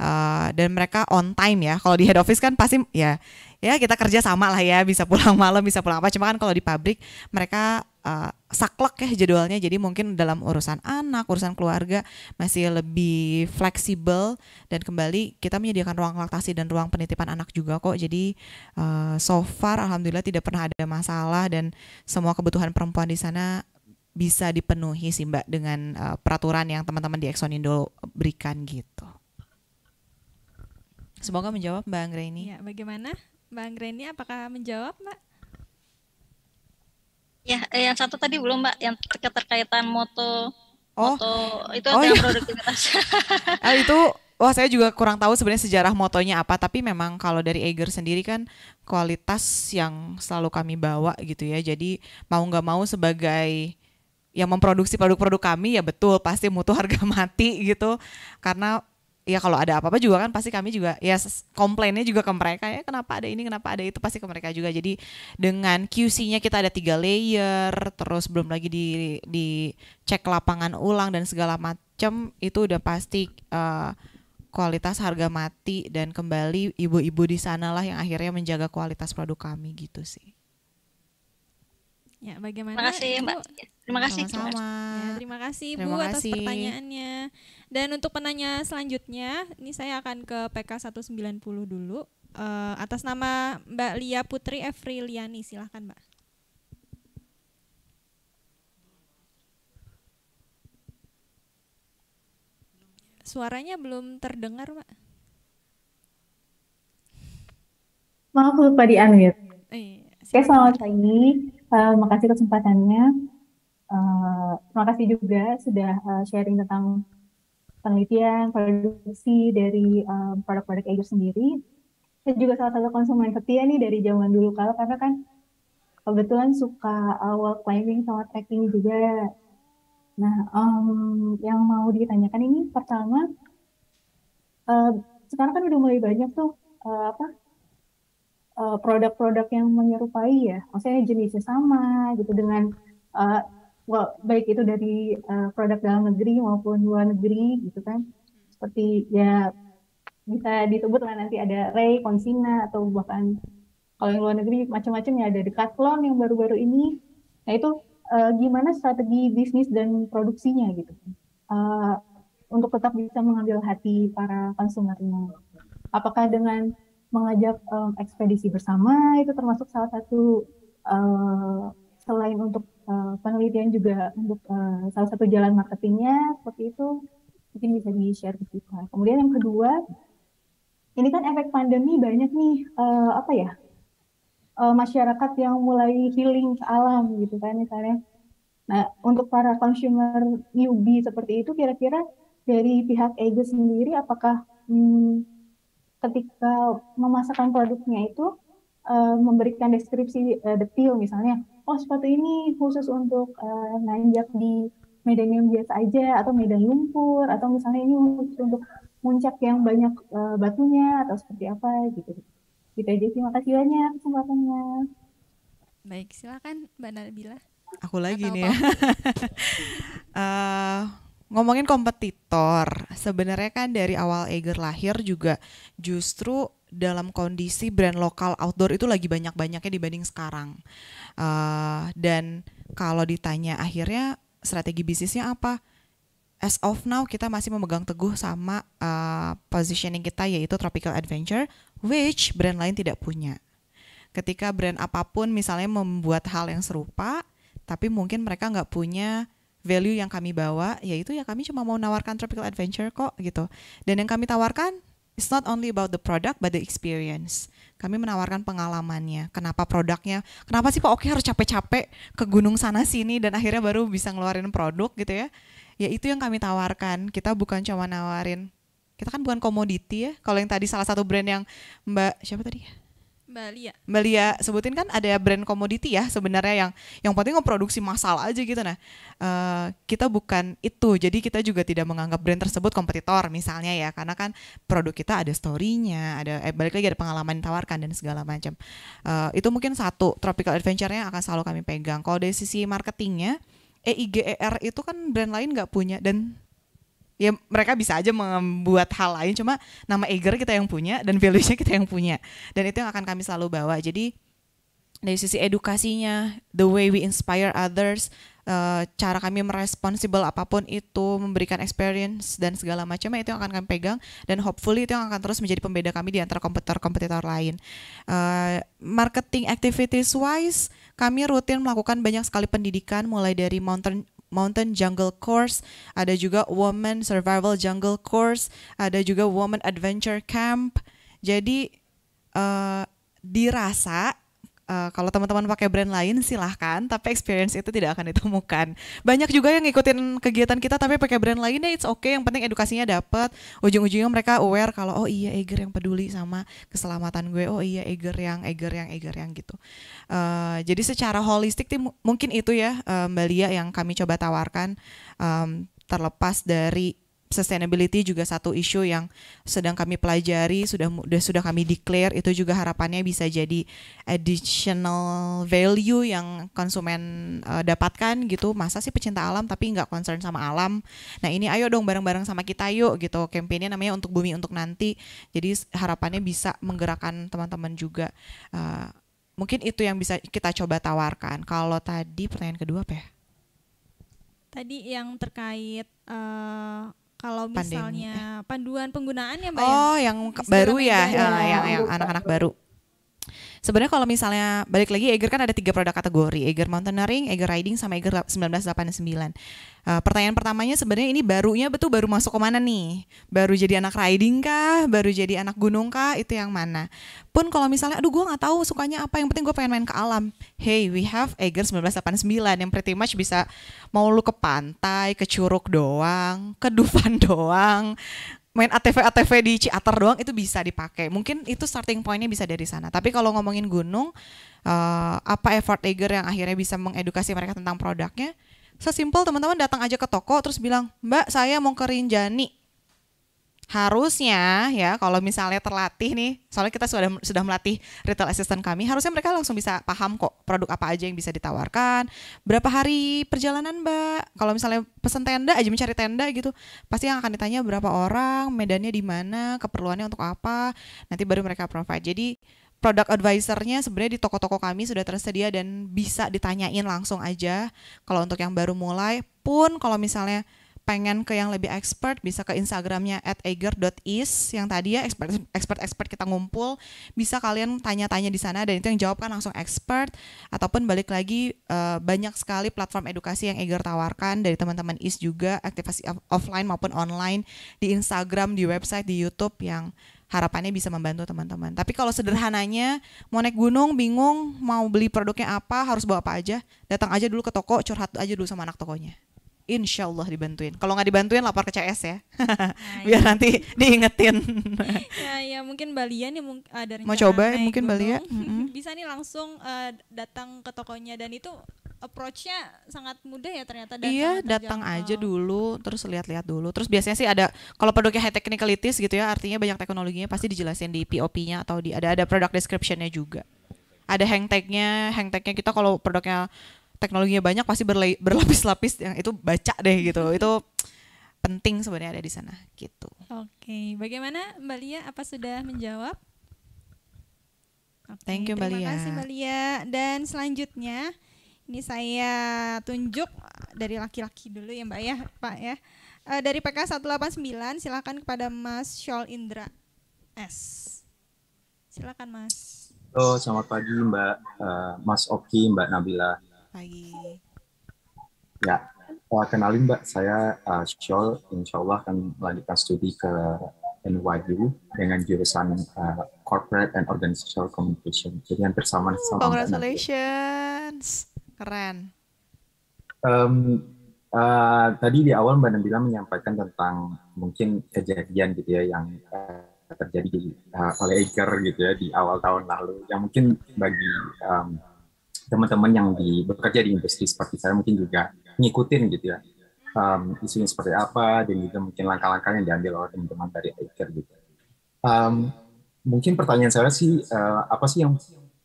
uh, dan mereka on time ya. Kalau di head office kan pasti ya ya kita kerja sama lah ya bisa pulang malam bisa pulang apa. Cuma kan kalau di pabrik mereka uh, saklek ya jadwalnya. Jadi mungkin dalam urusan anak, urusan keluarga masih lebih fleksibel dan kembali kita menyediakan ruang laktasi dan ruang penitipan anak juga kok. Jadi uh, so far alhamdulillah tidak pernah ada masalah dan semua kebutuhan perempuan di sana bisa dipenuhi sih Mbak dengan uh, peraturan yang teman-teman di Exxon Indo berikan gitu. Semoga menjawab Mbak Anggreni. Ya, bagaimana Mbak Anggreni? Apakah menjawab Mbak? Ya, eh, yang satu tadi belum Mbak, yang keterkaitan moto Oh, moto, itu oh, yang iya. produktivitas. ah, itu Wah saya juga kurang tahu sebenarnya sejarah motonya apa tapi memang kalau dari Eiger sendiri kan kualitas yang selalu kami bawa gitu ya jadi mau nggak mau sebagai yang memproduksi produk-produk kami ya betul pasti mutu harga mati gitu karena ya kalau ada apa-apa juga kan pasti kami juga ya komplainnya juga ke mereka ya kenapa ada ini kenapa ada itu pasti ke mereka juga jadi dengan QC-nya kita ada tiga layer terus belum lagi di di cek lapangan ulang dan segala macam itu udah pasti uh, kualitas harga mati dan kembali ibu-ibu di sanalah yang akhirnya menjaga kualitas produk kami gitu sih ya bagaimana terima kasih ibu? mbak terima kasih sama, -sama. Terima kasih. Ya, terima kasih terima kasih. atas pertanyaannya dan untuk penanya selanjutnya, ini saya akan ke PK 190 dulu. Uh, atas nama Mbak Lia Putri Efriliani, silahkan Mbak. Suaranya belum terdengar, Mbak. Maaf lupa di unmute. Eh, oh iya, Oke, selamat pagi. Uh, makasih kesempatannya. Uh, kasih juga sudah uh, sharing tentang penelitian, produksi dari um, produk-produk Eger sendiri. Saya juga salah satu konsumen setia nih dari zaman dulu kalau karena kan kebetulan suka uh, climbing sama trekking juga. Nah, um, yang mau ditanyakan ini pertama, uh, sekarang kan udah mulai banyak tuh uh, apa uh, produk-produk yang menyerupai ya, maksudnya jenisnya sama gitu dengan uh, well, baik itu dari uh, produk dalam negeri maupun luar negeri gitu kan seperti ya bisa disebut lah nanti ada Ray, Consina atau bahkan kalau yang luar negeri macam macam ya ada Decathlon yang baru-baru ini nah itu uh, gimana strategi bisnis dan produksinya gitu uh, untuk tetap bisa mengambil hati para konsumennya apakah dengan mengajak um, ekspedisi bersama itu termasuk salah satu uh, selain untuk Eh, penelitian juga untuk uh, salah satu jalan marketingnya seperti itu mungkin bisa di share ke kita. Kemudian yang kedua, ini kan efek pandemi banyak nih uh, apa ya uh, masyarakat yang mulai healing ke alam gitu kan misalnya. Nah untuk para consumer newbie seperti itu kira-kira dari pihak Ego sendiri apakah hmm, ketika memasarkan produknya itu memberikan deskripsi detail misalnya oh sepatu ini khusus untuk uh, nanjak di medan yang biasa aja atau medan lumpur atau misalnya ini khusus untuk puncak yang banyak uh, batunya atau seperti apa gitu. Kita gitu aja terima Makasih banyak kesempatannya. Baik, silakan Mbak Nabila. Aku lagi Atau nih ya. uh, ngomongin kompetitor, sebenarnya kan dari awal Eger lahir juga justru dalam kondisi brand lokal outdoor itu lagi banyak-banyaknya dibanding sekarang. Uh, dan kalau ditanya akhirnya strategi bisnisnya apa? As of now kita masih memegang teguh sama uh, positioning kita yaitu tropical adventure, which brand lain tidak punya. Ketika brand apapun misalnya membuat hal yang serupa, tapi mungkin mereka nggak punya value yang kami bawa yaitu ya kami cuma mau nawarkan tropical adventure kok gitu dan yang kami tawarkan It's not only about the product but the experience. Kami menawarkan pengalamannya. Kenapa produknya? Kenapa sih Pak Oke harus capek-capek ke gunung sana sini dan akhirnya baru bisa ngeluarin produk gitu ya? Ya itu yang kami tawarkan. Kita bukan cuma nawarin. Kita kan bukan komoditi ya. Kalau yang tadi salah satu brand yang Mbak siapa tadi Mbak Lia. Ya? Ya. sebutin kan ada brand komoditi ya sebenarnya yang yang penting ngeproduksi massal aja gitu nah. Uh, kita bukan itu. Jadi kita juga tidak menganggap brand tersebut kompetitor misalnya ya karena kan produk kita ada story-nya, ada eh, balik lagi ada pengalaman tawarkan dan segala macam. Uh, itu mungkin satu tropical adventure-nya akan selalu kami pegang. Kalau dari sisi marketingnya EIGER itu kan brand lain nggak punya dan ya mereka bisa aja membuat hal lain cuma nama Eger kita yang punya dan value nya kita yang punya dan itu yang akan kami selalu bawa jadi dari sisi edukasinya the way we inspire others uh, cara kami meresponsibel apapun itu memberikan experience dan segala macamnya itu yang akan kami pegang dan hopefully itu yang akan terus menjadi pembeda kami di antara kompetitor-kompetitor lain uh, marketing activities wise kami rutin melakukan banyak sekali pendidikan mulai dari mountain Mountain Jungle Course, ada juga Woman Survival Jungle Course, ada juga Woman Adventure Camp. Jadi uh, dirasa Uh, kalau teman-teman pakai brand lain silahkan, tapi experience itu tidak akan ditemukan. Banyak juga yang ngikutin kegiatan kita tapi pakai brand lainnya it's okay, yang penting edukasinya dapat. Ujung-ujungnya mereka aware kalau oh iya Eger yang peduli sama keselamatan gue, oh iya Eger yang Eger yang Eger yang gitu. Uh, jadi secara holistik mungkin itu ya uh, Mbak Lia yang kami coba tawarkan um, terlepas dari sustainability juga satu isu yang sedang kami pelajari sudah sudah kami declare itu juga harapannya bisa jadi additional value yang konsumen uh, dapatkan gitu masa sih pecinta alam tapi nggak concern sama alam nah ini ayo dong bareng-bareng sama kita yuk gitu kampanye namanya untuk bumi untuk nanti jadi harapannya bisa menggerakkan teman-teman juga uh, mungkin itu yang bisa kita coba tawarkan kalau tadi pertanyaan kedua apa ya tadi yang terkait uh kalau misalnya Pandemi. Eh. panduan penggunaannya, mbak ya? oh yang, yang baru ya, ya yang anak-anak baru Sebenarnya kalau misalnya balik lagi Eger kan ada tiga produk kategori, Eger Mountaineering, Eger Riding sama Eger 1989. Uh, eh, pertanyaan pertamanya sebenarnya ini barunya betul baru masuk ke mana nih? Baru jadi anak riding kah? Baru jadi anak gunung kah? Itu yang mana? Pun kalau misalnya, aduh gue gak tahu sukanya apa, yang penting gue pengen main ke alam. Hey, we have Eger 1989 yang pretty much bisa mau lu ke pantai, ke curug doang, ke Dufan doang, main ATV ATV di Ciater doang itu bisa dipakai. Mungkin itu starting pointnya bisa dari sana. Tapi kalau ngomongin gunung, uh, apa effort Eger yang akhirnya bisa mengedukasi mereka tentang produknya? Sesimpel teman-teman datang aja ke toko terus bilang, "Mbak, saya mau ke Rinjani." harusnya ya kalau misalnya terlatih nih soalnya kita sudah sudah melatih retail assistant kami harusnya mereka langsung bisa paham kok produk apa aja yang bisa ditawarkan berapa hari perjalanan mbak kalau misalnya pesen tenda aja mencari tenda gitu pasti yang akan ditanya berapa orang medannya di mana keperluannya untuk apa nanti baru mereka provide jadi product advisernya sebenarnya di toko-toko kami sudah tersedia dan bisa ditanyain langsung aja. Kalau untuk yang baru mulai pun kalau misalnya pengen ke yang lebih expert bisa ke Instagramnya at eager.is yang tadi ya expert expert expert kita ngumpul bisa kalian tanya-tanya di sana dan itu yang jawabkan langsung expert ataupun balik lagi uh, banyak sekali platform edukasi yang Eager tawarkan dari teman-teman IS juga aktivasi offline maupun online di Instagram di website di YouTube yang harapannya bisa membantu teman-teman. Tapi kalau sederhananya mau naik gunung bingung mau beli produknya apa harus bawa apa aja datang aja dulu ke toko curhat aja dulu sama anak tokonya. Insya Allah dibantuin. Kalau nggak dibantuin lapor ke CS ya, nah, iya. biar nanti diingetin. ya, ya mungkin Balia nih ada Mau coba ya, naik mungkin gunung. Balia? Bisa nih langsung uh, datang ke tokonya dan itu approachnya sangat mudah ya ternyata datang. Iya, datang aja dulu, terus lihat-lihat dulu. Terus biasanya sih ada kalau produknya high technicalities gitu ya, artinya banyak teknologinya pasti dijelasin di POP-nya atau di ada ada product descriptionnya juga. Ada hang tag-nya, hang tag-nya kita kalau produknya teknologinya banyak pasti berla- berlapis-lapis yang itu baca deh gitu hmm. itu penting sebenarnya ada di sana gitu oke bagaimana mbak Lia apa sudah menjawab okay, thank you mbak Lia terima kasih mbak Lia dan selanjutnya ini saya tunjuk dari laki-laki dulu ya mbak ya pak ya uh, dari PK 189 silakan kepada Mas Syol Indra S silakan Mas Halo, selamat pagi Mbak uh, Mas Oki, Mbak Nabila pagi. Ya, uh, kenalin Mbak, saya uh, Syol, insya Allah akan melanjutkan studi ke NYU dengan jurusan uh, Corporate and Organizational Communication. Jadi yang bersama oh, sama congratulations, keren. Um, uh, tadi di awal Mbak Nabila menyampaikan tentang mungkin kejadian gitu ya yang uh, terjadi uh, oleh Iker gitu ya di awal tahun lalu yang mungkin bagi um, teman-teman yang di, bekerja di industri seperti saya mungkin juga ngikutin gitu ya um, isunya seperti apa dan juga mungkin langkah-langkah yang diambil oleh teman-teman dari iCare gitu. Um, mungkin pertanyaan saya sih uh, apa sih yang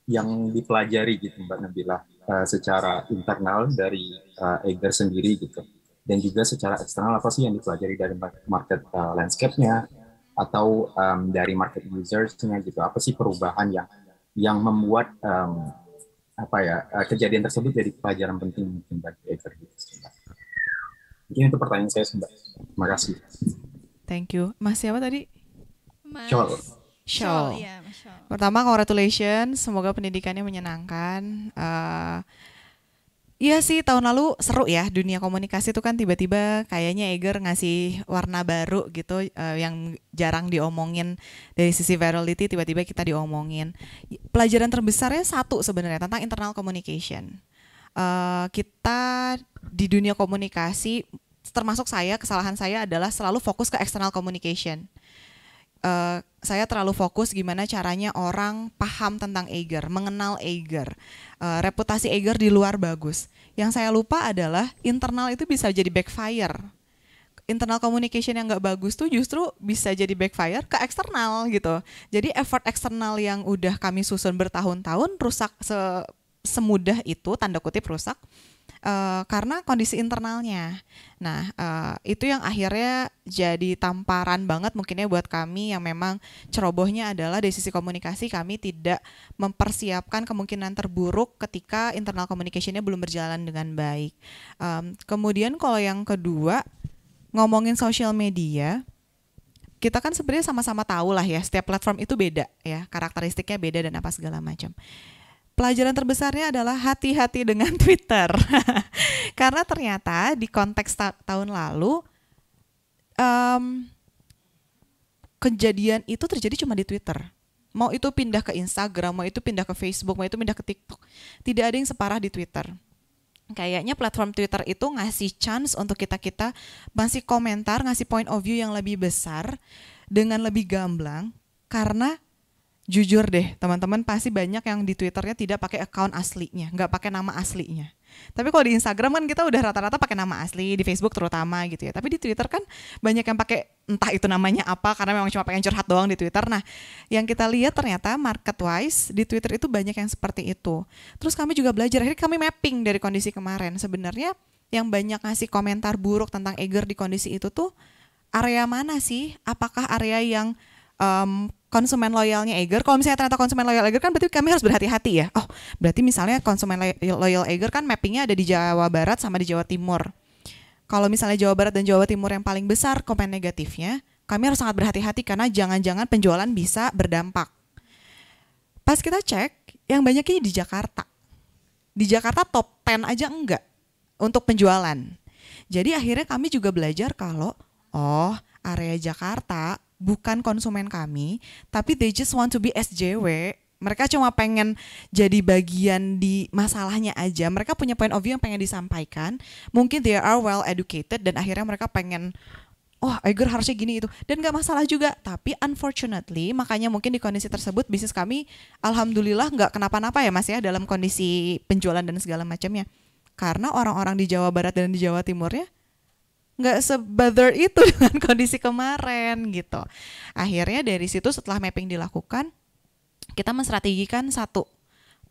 yang dipelajari gitu Mbak Nabila uh, secara internal dari uh, eh, Eiger sendiri gitu dan juga secara eksternal apa sih yang dipelajari dari market uh, landscape-nya atau um, dari market users-nya gitu apa sih perubahan yang yang membuat um, apa ya eh, kejadian tersebut jadi pelajaran penting mungkin bagi gitu Mungkin itu pertanyaan saya sembah. Terima kasih. Thank you. Mas siapa tadi? Mas. Chol. Chol. Chol. Yeah, Pertama, congratulations. Semoga pendidikannya menyenangkan. Uh, Iya sih tahun lalu seru ya dunia komunikasi itu kan tiba-tiba kayaknya Eger ngasih warna baru gitu uh, yang jarang diomongin dari sisi virality tiba-tiba kita diomongin. Pelajaran terbesarnya satu sebenarnya tentang internal communication. Uh, kita di dunia komunikasi termasuk saya kesalahan saya adalah selalu fokus ke external communication uh, saya terlalu fokus gimana caranya orang paham tentang Eiger, mengenal Eiger. Uh, reputasi Eiger di luar bagus. Yang saya lupa adalah internal itu bisa jadi backfire. Internal communication yang nggak bagus tuh justru bisa jadi backfire ke eksternal gitu. Jadi effort eksternal yang udah kami susun bertahun-tahun rusak se semudah itu tanda kutip rusak Eh, karena kondisi internalnya. Nah, uh, itu yang akhirnya jadi tamparan banget mungkinnya buat kami yang memang cerobohnya adalah dari sisi komunikasi kami tidak mempersiapkan kemungkinan terburuk ketika internal communicationnya belum berjalan dengan baik. Um, kemudian kalau yang kedua ngomongin social media, kita kan sebenarnya sama-sama tahu lah ya setiap platform itu beda ya karakteristiknya beda dan apa segala macam pelajaran terbesarnya adalah hati-hati dengan Twitter. Karena ternyata di konteks ta tahun lalu um, kejadian itu terjadi cuma di Twitter. Mau itu pindah ke Instagram, mau itu pindah ke Facebook, mau itu pindah ke TikTok, tidak ada yang separah di Twitter. Kayaknya platform Twitter itu ngasih chance untuk kita-kita masih komentar, ngasih point of view yang lebih besar dengan lebih gamblang karena jujur deh teman-teman pasti banyak yang di twitternya tidak pakai account aslinya nggak pakai nama aslinya tapi kalau di Instagram kan kita udah rata-rata pakai nama asli di Facebook terutama gitu ya tapi di Twitter kan banyak yang pakai entah itu namanya apa karena memang cuma pengen curhat doang di Twitter nah yang kita lihat ternyata market wise di Twitter itu banyak yang seperti itu terus kami juga belajar akhirnya kami mapping dari kondisi kemarin sebenarnya yang banyak ngasih komentar buruk tentang Eger di kondisi itu tuh area mana sih? Apakah area yang um, konsumen loyalnya Eger. kalau misalnya ternyata konsumen loyal Eger kan berarti kami harus berhati-hati ya. Oh, berarti misalnya konsumen loyal Eger kan mappingnya ada di Jawa Barat sama di Jawa Timur. Kalau misalnya Jawa Barat dan Jawa Timur yang paling besar komen negatifnya, kami harus sangat berhati-hati karena jangan-jangan penjualan bisa berdampak. Pas kita cek, yang banyak ini di Jakarta. Di Jakarta top 10 aja enggak untuk penjualan. Jadi akhirnya kami juga belajar kalau, oh area Jakarta bukan konsumen kami, tapi they just want to be SJW. Mereka cuma pengen jadi bagian di masalahnya aja. Mereka punya point of view yang pengen disampaikan. Mungkin they are well educated dan akhirnya mereka pengen oh Igor harusnya gini itu dan nggak masalah juga tapi unfortunately makanya mungkin di kondisi tersebut bisnis kami alhamdulillah nggak kenapa-napa ya mas ya dalam kondisi penjualan dan segala macamnya karena orang-orang di Jawa Barat dan di Jawa Timurnya nggak sebother itu dengan kondisi kemarin gitu. Akhirnya dari situ setelah mapping dilakukan, kita menstrategikan satu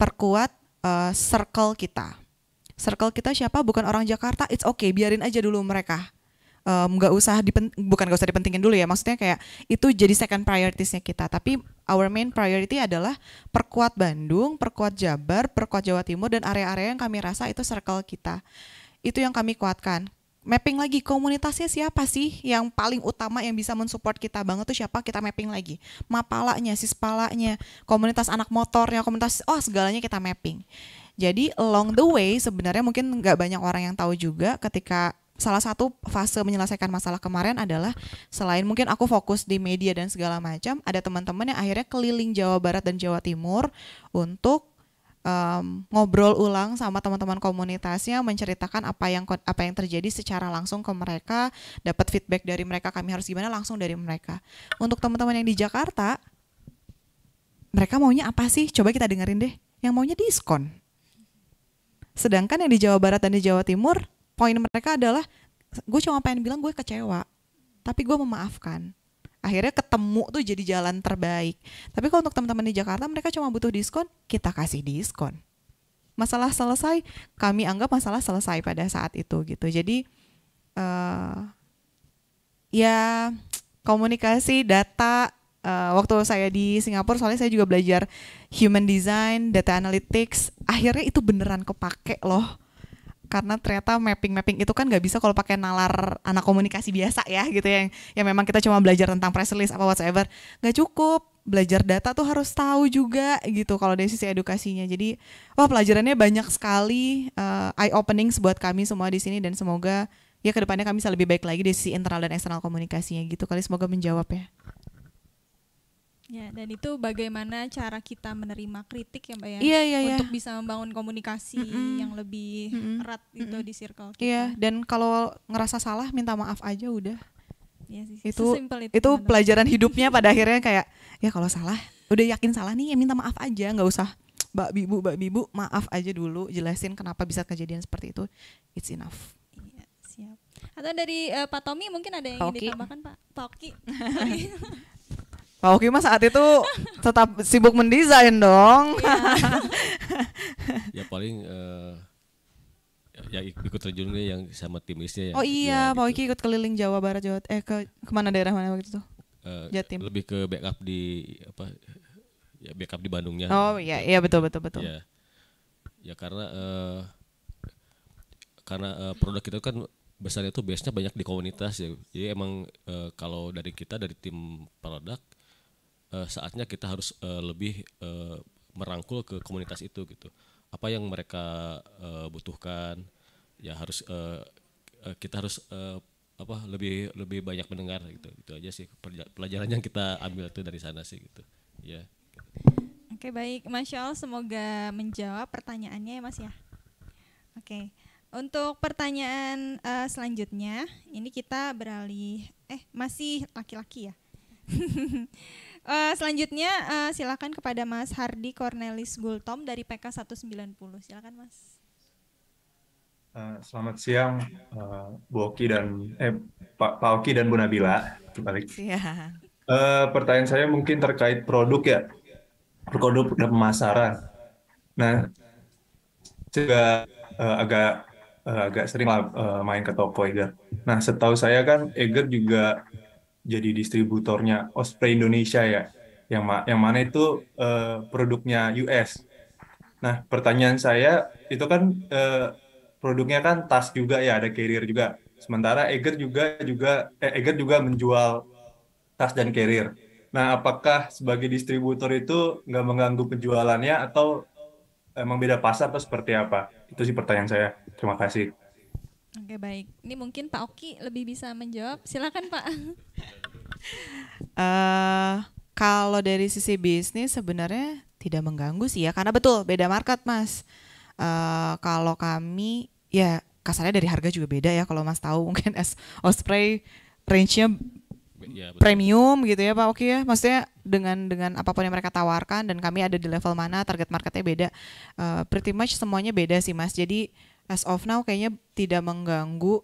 perkuat uh, circle kita. Circle kita siapa? Bukan orang Jakarta. It's okay, biarin aja dulu mereka nggak um, usah dipen, bukan nggak usah dipentingin dulu ya maksudnya kayak itu jadi second prioritiesnya kita tapi our main priority adalah perkuat Bandung perkuat Jabar perkuat Jawa Timur dan area-area yang kami rasa itu circle kita itu yang kami kuatkan mapping lagi komunitasnya siapa sih yang paling utama yang bisa mensupport kita banget tuh siapa kita mapping lagi mapalanya palanya komunitas anak motornya komunitas oh segalanya kita mapping jadi along the way sebenarnya mungkin nggak banyak orang yang tahu juga ketika salah satu fase menyelesaikan masalah kemarin adalah selain mungkin aku fokus di media dan segala macam ada teman-teman yang akhirnya keliling Jawa Barat dan Jawa Timur untuk um, ngobrol ulang sama teman-teman komunitasnya menceritakan apa yang apa yang terjadi secara langsung ke mereka dapat feedback dari mereka kami harus gimana langsung dari mereka untuk teman-teman yang di Jakarta mereka maunya apa sih coba kita dengerin deh yang maunya diskon sedangkan yang di Jawa Barat dan di Jawa Timur poin mereka adalah gue cuma pengen bilang gue kecewa tapi gue memaafkan akhirnya ketemu tuh jadi jalan terbaik tapi kalau untuk teman-teman di Jakarta mereka cuma butuh diskon kita kasih diskon masalah selesai kami anggap masalah selesai pada saat itu gitu jadi uh, ya komunikasi data uh, waktu saya di Singapura soalnya saya juga belajar human design data analytics akhirnya itu beneran kepake loh karena ternyata mapping mapping itu kan nggak bisa kalau pakai nalar anak komunikasi biasa ya gitu ya yang memang kita cuma belajar tentang press release apa whatsoever nggak cukup belajar data tuh harus tahu juga gitu kalau dari sisi edukasinya jadi wah pelajarannya banyak sekali uh, eh, eye opening buat kami semua di sini dan semoga ya kedepannya kami bisa lebih baik lagi dari sisi internal dan eksternal komunikasinya gitu kali semoga menjawab ya Ya, dan itu bagaimana cara kita menerima kritik ya, Mbak ya. Iya, iya, Untuk iya. bisa membangun komunikasi mm -mm. yang lebih mm -mm. erat itu mm -mm. di circle iya, kita. Iya, dan kalau ngerasa salah minta maaf aja udah. Iya sih. Itu itu, itu pelajaran hidupnya pada akhirnya kayak ya kalau salah udah yakin salah nih ya minta maaf aja, nggak usah Mbak Bibu, Mbak Bibu, maaf aja dulu jelasin kenapa bisa kejadian seperti itu. It's enough. Iya, siap. Atau dari uh, Pak Tommy mungkin ada yang ingin ditambahkan Pak? Pak Oki. Pak Oki mah saat itu tetap sibuk mendesain dong. Iya. ya paling uh, ya ikut terjunnya yang sama tim istnya ya. Oh iya, ya, Pak gitu. Oki ikut keliling Jawa Barat Jawa eh ke kemana daerah mana waktu itu? Uh, eh, Jatim. Lebih ke backup di apa? Ya backup di Bandungnya. Oh iya, iya betul betul betul. Ya, ya karena uh, karena uh, produk kita kan besarnya itu biasanya banyak di komunitas ya. Jadi emang uh, kalau dari kita dari tim produk uh, saatnya kita harus uh, lebih uh, merangkul ke komunitas itu gitu. Apa yang mereka uh, butuhkan ya harus uh, kita harus uh, apa lebih lebih banyak mendengar gitu. Itu aja sih pelajaran yang kita ambil tuh dari sana sih gitu. Ya. Yeah. Oke, okay, baik. Masya Allah semoga menjawab pertanyaannya ya, Mas ya. Oke. Okay. Untuk pertanyaan uh, selanjutnya, ini kita beralih eh masih laki-laki ya. Uh, selanjutnya uh, silakan kepada Mas Hardi Cornelis Gultom dari PK 190. Silakan Mas. Uh, selamat siang uh, Bu Oki dan eh Pak, pa Oki dan Bu Nabila. Kembali. Yeah. Iya. Uh, pertanyaan saya mungkin terkait produk ya. Produk dan pemasaran. Nah, juga uh, agak uh, agak sering uh, main ke toko Eger. Nah, setahu saya kan Eger juga jadi distributornya Osprey Indonesia ya, yang ma yang mana itu uh, produknya US. Nah pertanyaan saya itu kan uh, produknya kan tas juga ya, ada carrier juga. Sementara Eger juga juga eh, Eger juga menjual tas dan carrier. Nah, apakah sebagai distributor itu nggak mengganggu penjualannya atau emang beda pasar atau seperti apa? Itu sih pertanyaan saya. Terima kasih. Oke baik, ini mungkin Pak Oki lebih bisa menjawab. Silakan Pak. uh, kalau dari sisi bisnis sebenarnya tidak mengganggu sih ya, karena betul beda market mas. Uh, kalau kami ya kasarnya dari harga juga beda ya. Kalau mas tahu mungkin es Osprey range-nya ya, premium gitu ya Pak Oki ya. Maksudnya dengan dengan apapun yang mereka tawarkan dan kami ada di level mana, target marketnya beda. Uh, pretty much semuanya beda sih mas. Jadi as of now kayaknya tidak mengganggu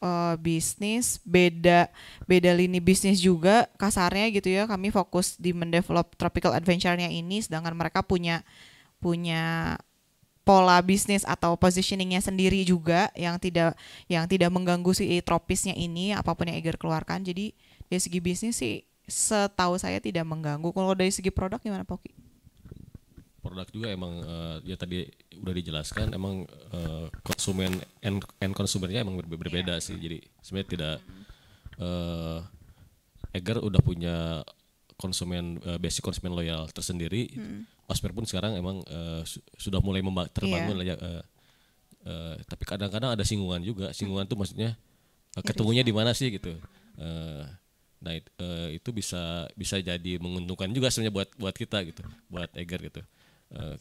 uh, bisnis beda beda lini bisnis juga kasarnya gitu ya kami fokus di mendevelop tropical adventure-nya ini sedangkan mereka punya punya pola bisnis atau positioningnya sendiri juga yang tidak yang tidak mengganggu si tropisnya ini apapun yang Eger keluarkan jadi dari segi bisnis sih setahu saya tidak mengganggu kalau dari segi produk gimana Poki? produk juga emang uh, ya tadi udah dijelaskan emang uh, konsumen end, end konsumennya emang ber berbeda yeah. sih jadi sebenarnya tidak uh, Eger udah punya konsumen uh, basic konsumen loyal tersendiri hmm. Osmer pun sekarang emang uh, su sudah mulai terbangun yeah. Iya. uh, ya, uh, tapi kadang-kadang ada singgungan juga singgungan hmm. tuh maksudnya uh, ketemunya di mana sih gitu uh, nah it, itu bisa bisa jadi menguntungkan juga sebenarnya buat buat kita gitu buat Eger gitu uh,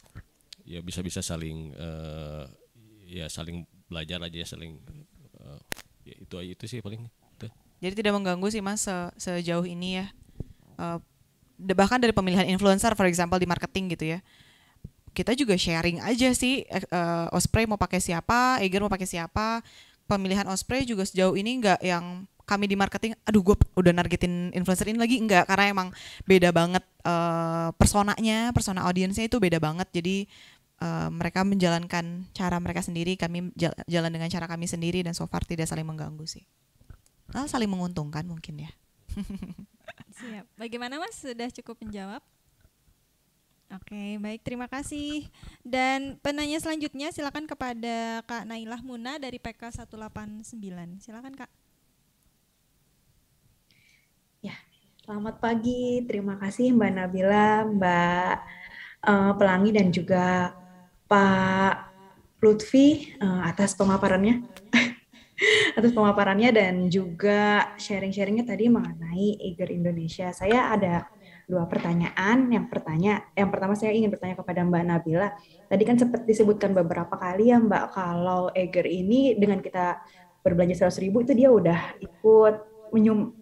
ya bisa-bisa saling uh, ya saling belajar aja ya saling uh, ya itu itu sih paling itu. jadi tidak mengganggu sih mas se sejauh ini ya uh, bahkan dari pemilihan influencer for example di marketing gitu ya kita juga sharing aja sih uh, Osprey mau pakai siapa, Eger mau pakai siapa. Pemilihan Osprey juga sejauh ini nggak yang kami di marketing aduh gue udah nargetin influencer ini lagi enggak karena emang beda banget uh, personanya persona audiensnya itu beda banget jadi uh, mereka menjalankan cara mereka sendiri kami jalan dengan cara kami sendiri dan so far tidak saling mengganggu sih nah, saling menguntungkan mungkin ya siap bagaimana mas sudah cukup menjawab Oke, okay, baik terima kasih. Dan penanya selanjutnya silakan kepada Kak Nailah Muna dari PK 189. Silakan Kak. Selamat pagi, terima kasih Mbak Nabila, Mbak uh, Pelangi dan juga Pak Lutfi uh, atas pemaparannya. atas pemaparannya dan juga sharing-sharingnya tadi mengenai Eager Indonesia. Saya ada dua pertanyaan. Yang pertanya, yang pertama saya ingin bertanya kepada Mbak Nabila. Tadi kan sempat disebutkan beberapa kali ya Mbak kalau Eger ini dengan kita berbelanja seratus ribu itu dia udah ikut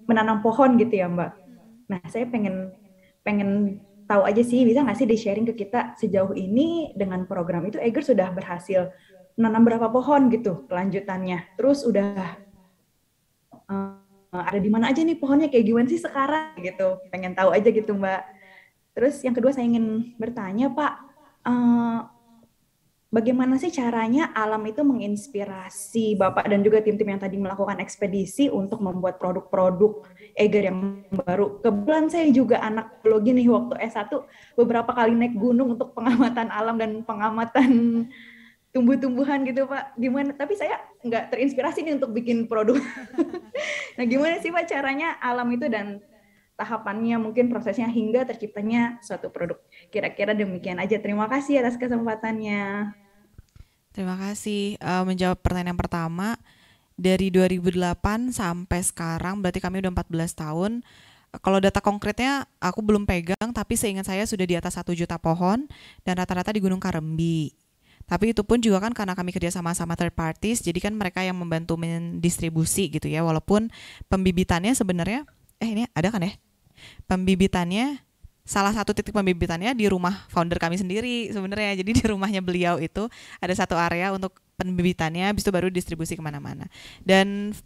menanam pohon gitu ya Mbak Nah, saya pengen pengen tahu aja sih bisa nggak sih di sharing ke kita sejauh ini dengan program itu Eger sudah berhasil menanam berapa pohon gitu kelanjutannya. Terus udah uh, ada di mana aja nih pohonnya kayak gimana sih sekarang gitu. Pengen tahu aja gitu Mbak. Terus yang kedua saya ingin bertanya Pak, uh, bagaimana sih caranya alam itu menginspirasi Bapak dan juga tim-tim yang tadi melakukan ekspedisi untuk membuat produk-produk Eger yang baru. Kebetulan saya juga anak biologi nih waktu S1 beberapa kali naik gunung untuk pengamatan alam dan pengamatan tumbuh-tumbuhan gitu Pak. Gimana? Tapi saya nggak terinspirasi nih untuk bikin produk. nah gimana sih Pak caranya alam itu dan tahapannya mungkin prosesnya hingga terciptanya suatu produk. Kira-kira demikian aja. Terima kasih atas kesempatannya. Terima kasih uh, menjawab pertanyaan yang pertama dari 2008 sampai sekarang berarti kami udah 14 tahun. Eh, kalau data konkretnya aku belum pegang tapi seingat saya sudah di atas satu juta pohon dan rata-rata di Gunung Karembi. Tapi itu pun juga kan karena kami kerja sama sama third parties, jadi kan mereka yang membantu mendistribusi gitu ya, walaupun pembibitannya sebenarnya, eh ini ada kan ya? Pembibitannya salah satu titik pembibitannya di rumah founder kami sendiri sebenarnya. Jadi di rumahnya beliau itu ada satu area untuk pembibitannya, habis itu baru distribusi kemana-mana. Dan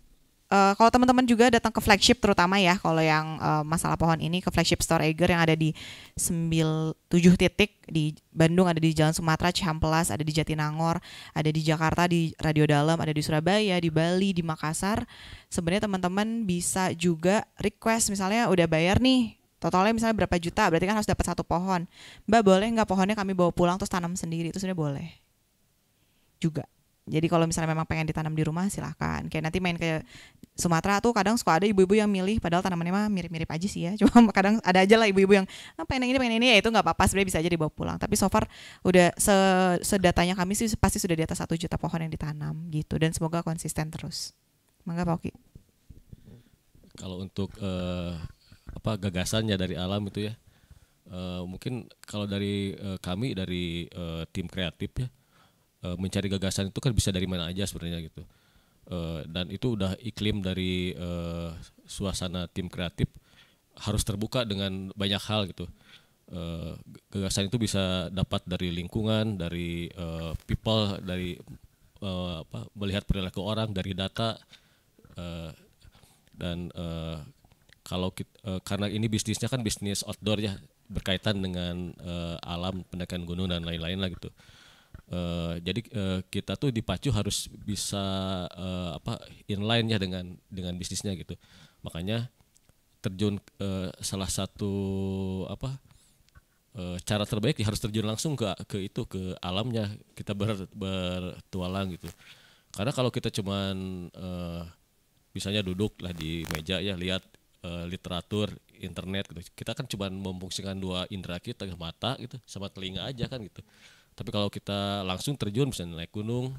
uh, kalau teman-teman juga datang ke flagship terutama ya, kalau yang uh, masalah pohon ini ke flagship store Eiger yang ada di 97 tujuh titik di Bandung ada di Jalan Sumatera, Cihampelas, ada di Jatinangor, ada di Jakarta, di Radio Dalam, ada di Surabaya, di Bali, di Makassar. Sebenarnya teman-teman bisa juga request misalnya udah bayar nih totalnya misalnya berapa juta berarti kan harus dapat satu pohon mbak boleh nggak pohonnya kami bawa pulang terus tanam sendiri itu sudah boleh juga jadi kalau misalnya memang pengen ditanam di rumah silahkan kayak nanti main ke Sumatera tuh kadang suka ada ibu-ibu yang milih padahal tanamannya mah mirip-mirip aja sih ya cuma kadang ada aja lah ibu-ibu yang ah, pengen ini pengen ini ya itu nggak apa-apa sebenarnya bisa aja dibawa pulang tapi so far udah se sedatanya kami sih pasti sudah di atas satu juta pohon yang ditanam gitu dan semoga konsisten terus mangga Pak Oki kalau untuk uh apa gagasannya dari alam itu ya. Uh, mungkin kalau dari uh, kami dari uh, tim kreatif ya uh, mencari gagasan itu kan bisa dari mana aja sebenarnya gitu. Uh, dan itu udah iklim dari uh, suasana tim kreatif harus terbuka dengan banyak hal gitu. Uh, gagasan itu bisa dapat dari lingkungan, dari uh, people, dari uh, apa melihat perilaku orang, dari data uh, dan uh, kalau kita, uh, eh, karena ini bisnisnya kan bisnis outdoor ya berkaitan dengan uh, alam pendakian gunung dan lain-lain lah gitu uh, jadi uh, kita tuh dipacu harus bisa uh, apa inline ya dengan dengan bisnisnya gitu makanya terjun uh, salah satu apa cara terbaik ya harus terjun langsung ke ke itu ke alamnya kita ber, bertualang gitu karena kalau kita cuman uh, misalnya duduk lah di meja ya lihat Eh, literatur internet gitu kita kan cuma memfungsikan dua indera kita gitu, mata gitu sama telinga aja kan gitu tapi kalau kita langsung terjun misalnya naik gunung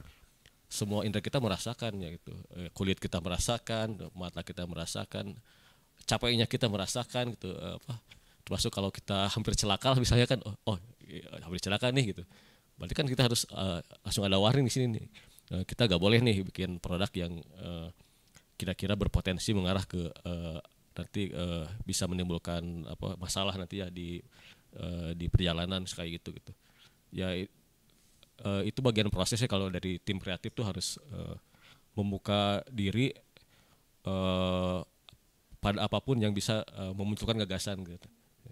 semua indera kita merasakan ya gitu eh, kulit kita merasakan mata kita merasakan capeknya kita merasakan gitu eh, apa termasuk kalau kita hampir celaka lah misalnya kan oh, oh iya, hampir celaka nih gitu berarti kan kita harus uh, langsung ada warning di sini nih uh, kita gak boleh nih bikin produk yang uh, kira-kira berpotensi mengarah ke uh, nanti uh, bisa menimbulkan apa masalah nanti ya di uh, di perjalanan kayak gitu gitu ya uh, itu bagian prosesnya kalau dari tim kreatif tuh harus uh, membuka diri uh, pada apapun yang bisa uh, memunculkan gagasan gitu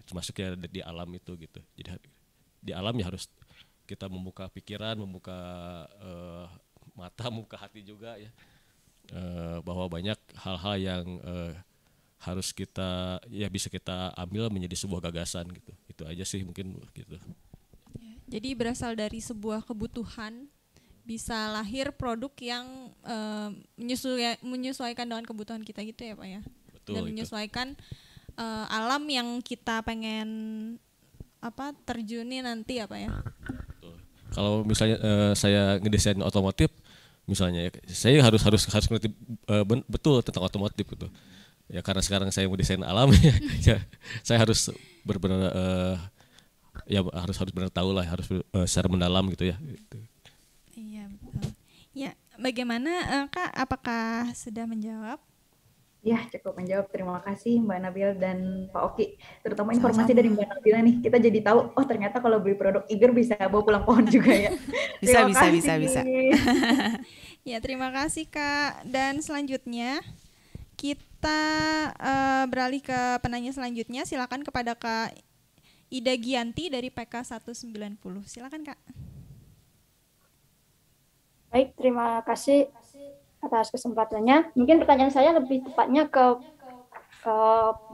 termasuk ya di alam itu gitu jadi di alam ya harus kita membuka pikiran membuka uh, mata membuka hati juga ya uh, bahwa banyak hal-hal yang uh, harus kita ya bisa kita ambil menjadi sebuah gagasan gitu itu aja sih mungkin gitu ya, jadi berasal dari sebuah kebutuhan bisa lahir produk yang e, eh, menyesuaikan, menyesuaikan dengan kebutuhan kita gitu ya pak ya Betul, dan menyesuaikan e, alam yang kita pengen apa terjuni nanti ya ya kalau misalnya e, saya ngedesain otomotif misalnya ya, saya harus harus harus ngerti e, betul tentang otomotif gitu ya karena sekarang saya mau desain alam ya. ya saya harus benar-benar uh, eh, ya harus harus benar tahu lah harus uh, secara mendalam gitu ya gitu. iya betul ya bagaimana uh, kak apakah sudah menjawab Ya, cukup menjawab. Terima kasih Mbak Nabil dan Pak Oki. Terutama informasi sama informasi dari Mbak Nabil nih. Kita jadi tahu, oh ternyata kalau beli produk Iger bisa bawa pulang pohon juga ya. bisa, bisa, bisa, bisa. ya, terima kasih Kak. Dan selanjutnya, kita uh, beralih ke penanya selanjutnya. Silakan kepada Kak Ida Gianti dari PK 190. Silakan Kak. Baik, terima kasih atas kesempatannya. Mungkin pertanyaan saya lebih tepatnya ke ke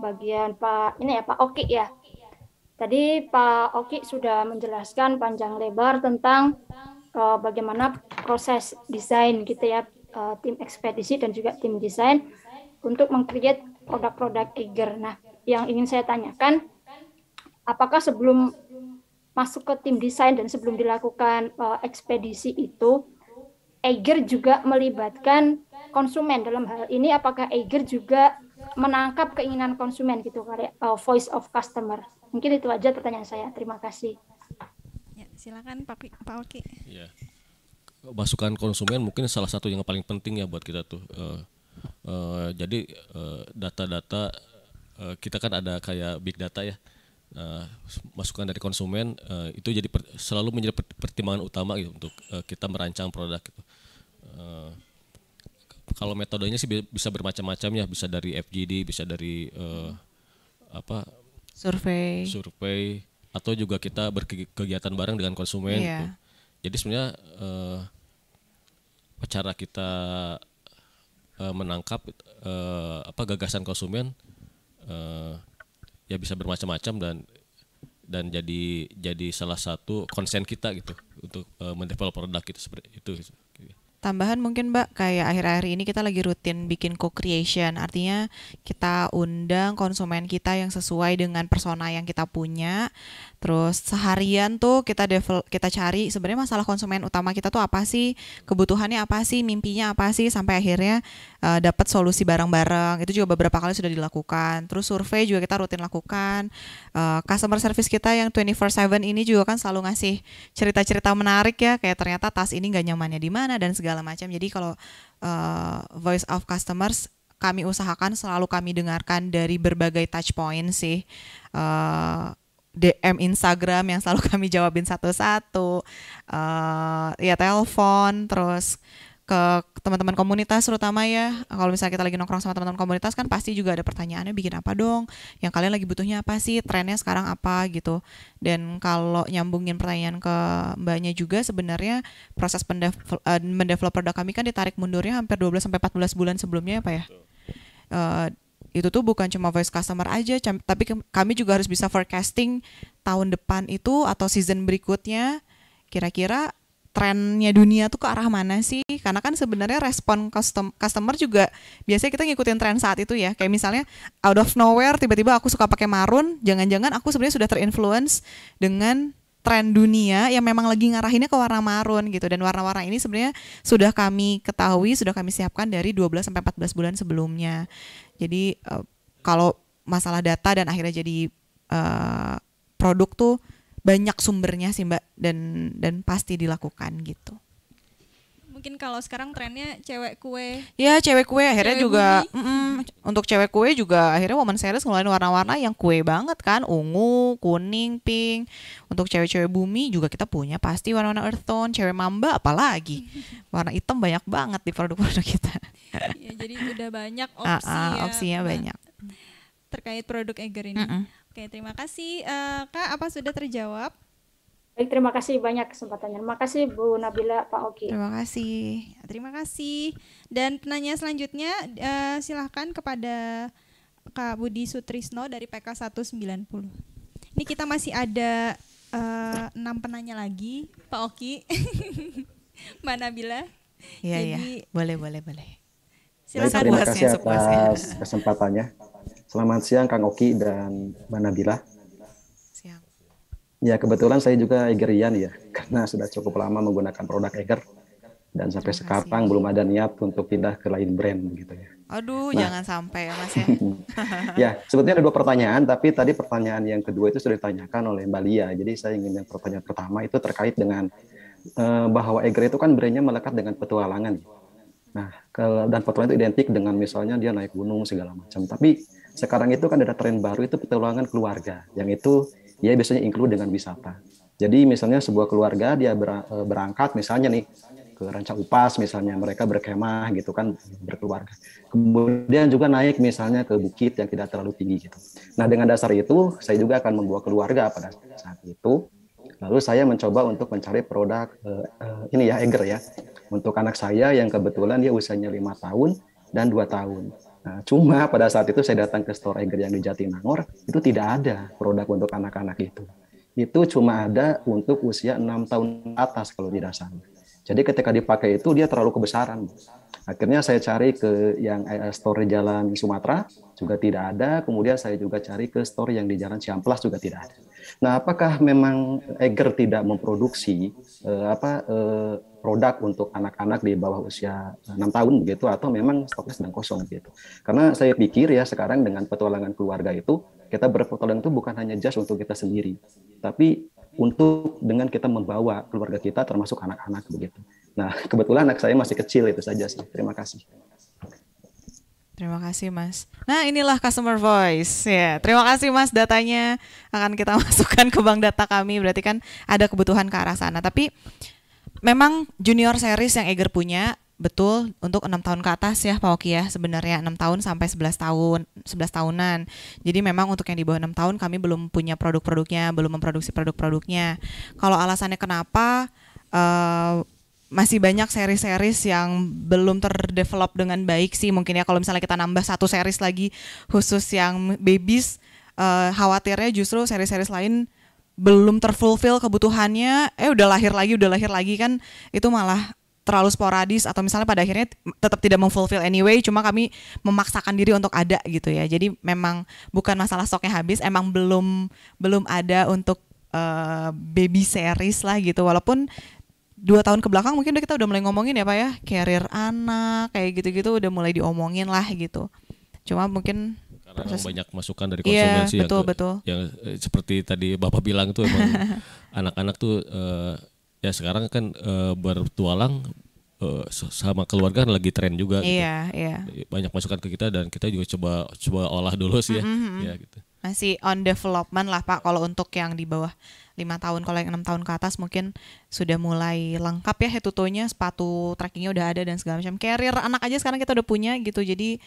bagian Pak ini ya Pak Oki ya. Tadi Pak Oki sudah menjelaskan panjang lebar tentang uh, bagaimana proses desain gitu ya uh, tim ekspedisi dan juga tim desain untuk mengcreate produk-produk Kiger. Nah, yang ingin saya tanyakan, apakah sebelum masuk ke tim desain dan sebelum dilakukan uh, ekspedisi itu, Eiger juga melibatkan konsumen dalam hal ini apakah Eiger juga menangkap keinginan konsumen gitu karya uh, eh, voice of customer mungkin itu aja pertanyaan saya terima kasih ya, silakan Pak Pak Oki ya. masukan konsumen mungkin salah satu yang paling penting ya buat kita tuh uh, Eh, jadi eh, data-data uh, uh, kita kan ada kayak big data ya. Uh, masukan dari konsumen uh, itu jadi per, selalu menjadi pertimbangan utama gitu untuk uh, kita merancang produk gitu. Uh, kalau metodenya sih bisa bermacam-macam ya, bisa dari FGD, bisa dari uh, apa? Survei. Survei atau juga kita berkegiatan bareng dengan konsumen. Yeah. Gitu. Jadi sebenarnya uh, cara kita uh, menangkap uh, apa gagasan konsumen uh, ya bisa bermacam-macam dan dan jadi jadi salah satu konsen kita gitu untuk uh, mendevelop produk itu seperti itu. Gitu. Tambahan mungkin Mbak, kayak akhir-akhir ini kita lagi rutin bikin co-creation, artinya kita undang konsumen kita yang sesuai dengan persona yang kita punya. Terus seharian tuh kita develop, kita cari sebenarnya masalah konsumen utama kita tuh apa sih, kebutuhannya apa sih, mimpinya apa sih, sampai akhirnya uh, dapat solusi bareng-bareng. Itu juga beberapa kali sudah dilakukan. Terus survei juga kita rutin lakukan. Uh, customer service kita yang 24/7 ini juga kan selalu ngasih cerita-cerita menarik ya, kayak ternyata tas ini nggak nyamannya di mana dan segala macam. Jadi kalau uh, voice of customers kami usahakan selalu kami dengarkan dari berbagai touch point sih. Uh, DM Instagram yang selalu kami jawabin satu-satu, uh, ya telepon, terus ke teman-teman komunitas terutama ya kalau misalnya kita lagi nongkrong sama teman-teman komunitas kan pasti juga ada pertanyaannya bikin apa dong yang kalian lagi butuhnya apa sih trennya sekarang apa gitu dan kalau nyambungin pertanyaan ke mbaknya juga sebenarnya proses eh, mendevelop, uh, produk kami kan ditarik mundurnya hampir 12 sampai 14 bulan sebelumnya ya Pak ya uh, itu tuh bukan cuma voice customer aja tapi kami juga harus bisa forecasting tahun depan itu atau season berikutnya kira-kira trennya dunia tuh ke arah mana sih? Karena kan sebenarnya respon custom, customer juga biasanya kita ngikutin tren saat itu ya. Kayak misalnya out of nowhere tiba-tiba aku suka pakai marun, jangan-jangan aku sebenarnya sudah terinfluence dengan tren dunia yang memang lagi ngarahinnya ke warna marun gitu dan warna-warna ini sebenarnya sudah kami ketahui, sudah kami siapkan dari 12 sampai 14 bulan sebelumnya. Jadi uh, kalau masalah data dan akhirnya jadi uh, produk tuh banyak sumbernya sih mbak dan dan pasti dilakukan gitu mungkin kalau sekarang trennya cewek kue ya cewek kue akhirnya cewek juga mm -mm, untuk cewek kue juga akhirnya woman series ngeluarin warna-warna yang kue banget kan ungu kuning pink untuk cewek-cewek bumi juga kita punya pasti warna-warna earth tone cewek mamba apalagi warna hitam banyak banget di produk-produk kita ya, jadi udah banyak opsi uh -uh, ya. opsinya banyak terkait produk Eger ini. Mm-hmm. Oke, terima kasih uh, Kak, apa sudah terjawab? Baik, terima kasih banyak kesempatannya. Terima kasih Bu Nabila, Pak Oki. Terima kasih. terima kasih. Dan penanya selanjutnya uh, eh, silahkan kepada Kak Budi Sutrisno dari PK 190. Ini kita masih ada eh, enam penanya lagi, Pak Oki. Mbak Nabila. Iya, iya. Boleh, boleh, boleh. Silakan terima kasih atas kesempatannya. Selamat siang Kang Oki dan Mbak Nabila. Siang. Ya kebetulan saya juga Egerian ya, karena sudah cukup lama menggunakan produk Eger dan sampai sekarang belum ada niat untuk pindah ke lain brand gitu ya. Aduh, nah, jangan sampai ya Mas ya. ya, sebetulnya ada dua pertanyaan, tapi tadi pertanyaan yang kedua itu sudah ditanyakan oleh Mbak Lia. Jadi saya ingin yang pertanyaan pertama itu terkait dengan eh, bahwa Eger itu kan brandnya melekat dengan petualangan. Nah, ke, dan petualangan itu identik dengan misalnya dia naik gunung segala macam. Tapi sekarang itu kan ada tren baru itu petualangan keluarga, yang itu ya biasanya include dengan wisata. Jadi misalnya sebuah keluarga dia e, berangkat misalnya nih ke Ranca Upas misalnya mereka berkemah gitu kan berkeluarga. Kemudian juga naik misalnya ke bukit yang tidak terlalu tinggi gitu. Nah, dengan dasar itu saya juga akan membawa keluarga pada saat itu. Lalu saya mencoba untuk mencari produk uh, uh, ini ya Eger ya untuk anak saya yang kebetulan dia usianya lima tahun dan dua tahun. Nah, cuma pada saat itu saya datang ke store Eger yang di Jatinangor, itu tidak ada produk untuk anak-anak itu. Itu cuma ada untuk usia 6 tahun atas kalau tidak salah. Jadi ketika dipakai itu dia terlalu kebesaran. Akhirnya saya cari ke yang eh, store Jalan Sumatera juga tidak ada. Kemudian saya juga cari ke store yang di Jalan Ciamplas juga tidak ada. Nah, apakah memang Eger tidak memproduksi eh, apa eh, produk untuk anak-anak di bawah usia eh, enam tahun begitu atau memang stoknya sedang kosong gitu. Karena saya pikir ya sekarang dengan petualangan keluarga itu kita berpetualang itu bukan hanya just untuk kita sendiri, tapi untuk dengan kita membawa keluarga kita termasuk anak-anak begitu. Nah, kebetulan anak saya masih kecil itu saja sih. Terima kasih. Terima kasih Mas. Nah inilah customer voice. Ya, yeah. terima kasih Mas datanya akan kita masukkan ke bank data kami. Berarti kan ada kebutuhan ke arah sana. Tapi memang junior series yang Eger punya betul untuk enam tahun ke atas ya Pak Oki ya sebenarnya enam tahun sampai 11 tahun 11 tahunan jadi memang untuk yang di bawah enam tahun kami belum punya produk-produknya belum memproduksi produk-produknya kalau alasannya kenapa uh, masih banyak series-series yang belum terdevelop dengan baik sih mungkin ya kalau misalnya kita nambah satu series lagi khusus yang babies uh, khawatirnya justru series-series lain belum terfulfill kebutuhannya, eh udah lahir lagi, udah lahir lagi kan itu malah terlalu sporadis atau misalnya pada akhirnya tetap tidak memfulfill anyway cuma kami memaksakan diri untuk ada gitu ya jadi memang bukan masalah stoknya habis emang belum belum ada untuk uh, baby series lah gitu walaupun dua tahun ke belakang mungkin udah kita udah mulai ngomongin ya pak ya karir anak kayak gitu-gitu udah mulai diomongin lah gitu cuma mungkin karena proses banyak masukan dari iya, konsumen yeah, sih betul, yang, betul. Eh, yang seperti tadi Bapak bilang tuh emang anak-anak tuh eh, ya sekarang kan eh, bertualang eh, sama keluarga kan lagi tren juga yeah, gitu. yeah. Iya. Banyak masukan ke kita dan kita juga coba coba olah dulu sih ya. Mm -hmm. ya gitu. Masih on development lah Pak kalau untuk yang di bawah lima tahun kalau yang enam tahun ke atas mungkin sudah mulai lengkap ya hetutonya sepatu trackingnya udah ada dan segala macam carrier anak aja sekarang kita udah punya gitu jadi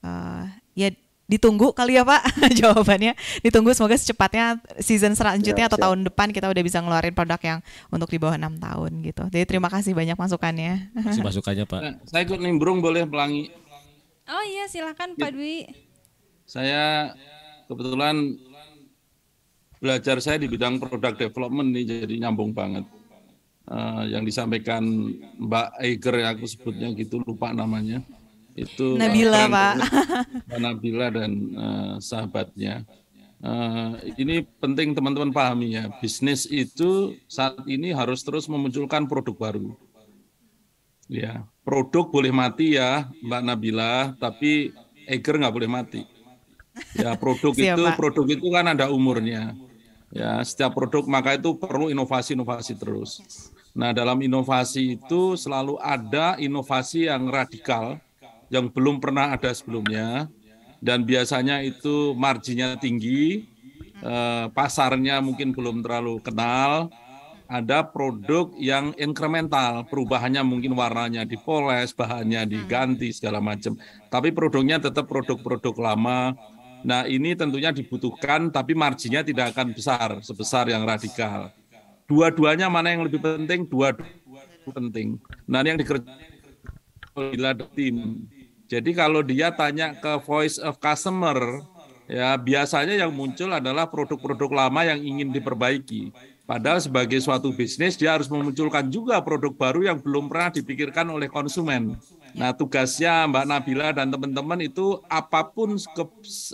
uh, ya ditunggu kali ya Pak jawabannya ditunggu semoga secepatnya season selanjutnya siap, ya, atau siap. tahun depan kita udah bisa ngeluarin produk yang untuk di bawah enam tahun gitu. Jadi terima kasih banyak masukannya. masih masukannya Pak. Nah, saya ikut nimbrung boleh pelangi. Oh iya silakan Pak ya. Dwi. Saya kebetulan belajar saya di bidang produk development nih jadi nyambung banget. Uh, yang disampaikan Mbak Eiger aku sebutnya gitu lupa namanya itu Nabila Pak Nabila dan uh, sahabatnya uh, ini penting teman-teman pahami ya bisnis itu saat ini harus terus memunculkan produk baru ya produk boleh mati ya Mbak Nabila tapi Eger nggak boleh mati ya produk Siap, itu Pak. produk itu kan ada umurnya ya setiap produk maka itu perlu inovasi-inovasi terus nah dalam inovasi itu selalu ada inovasi yang radikal yang belum pernah ada sebelumnya dan biasanya itu marginnya tinggi, eh, pasarnya mungkin belum terlalu kenal. Ada produk yang incremental, perubahannya mungkin warnanya dipoles, bahannya diganti segala macam. Tapi produknya tetap produk-produk lama. Nah ini tentunya dibutuhkan, tapi marginnya tidak akan besar sebesar yang radikal. Dua-duanya mana yang lebih penting? dua dua penting. Nah ini yang dikerjakan oleh tim jadi kalau dia tanya ke voice of customer, ya biasanya yang muncul adalah produk-produk lama yang ingin diperbaiki. Padahal sebagai suatu bisnis dia harus memunculkan juga produk baru yang belum pernah dipikirkan oleh konsumen. Nah tugasnya Mbak Nabila dan teman-teman itu apapun ke,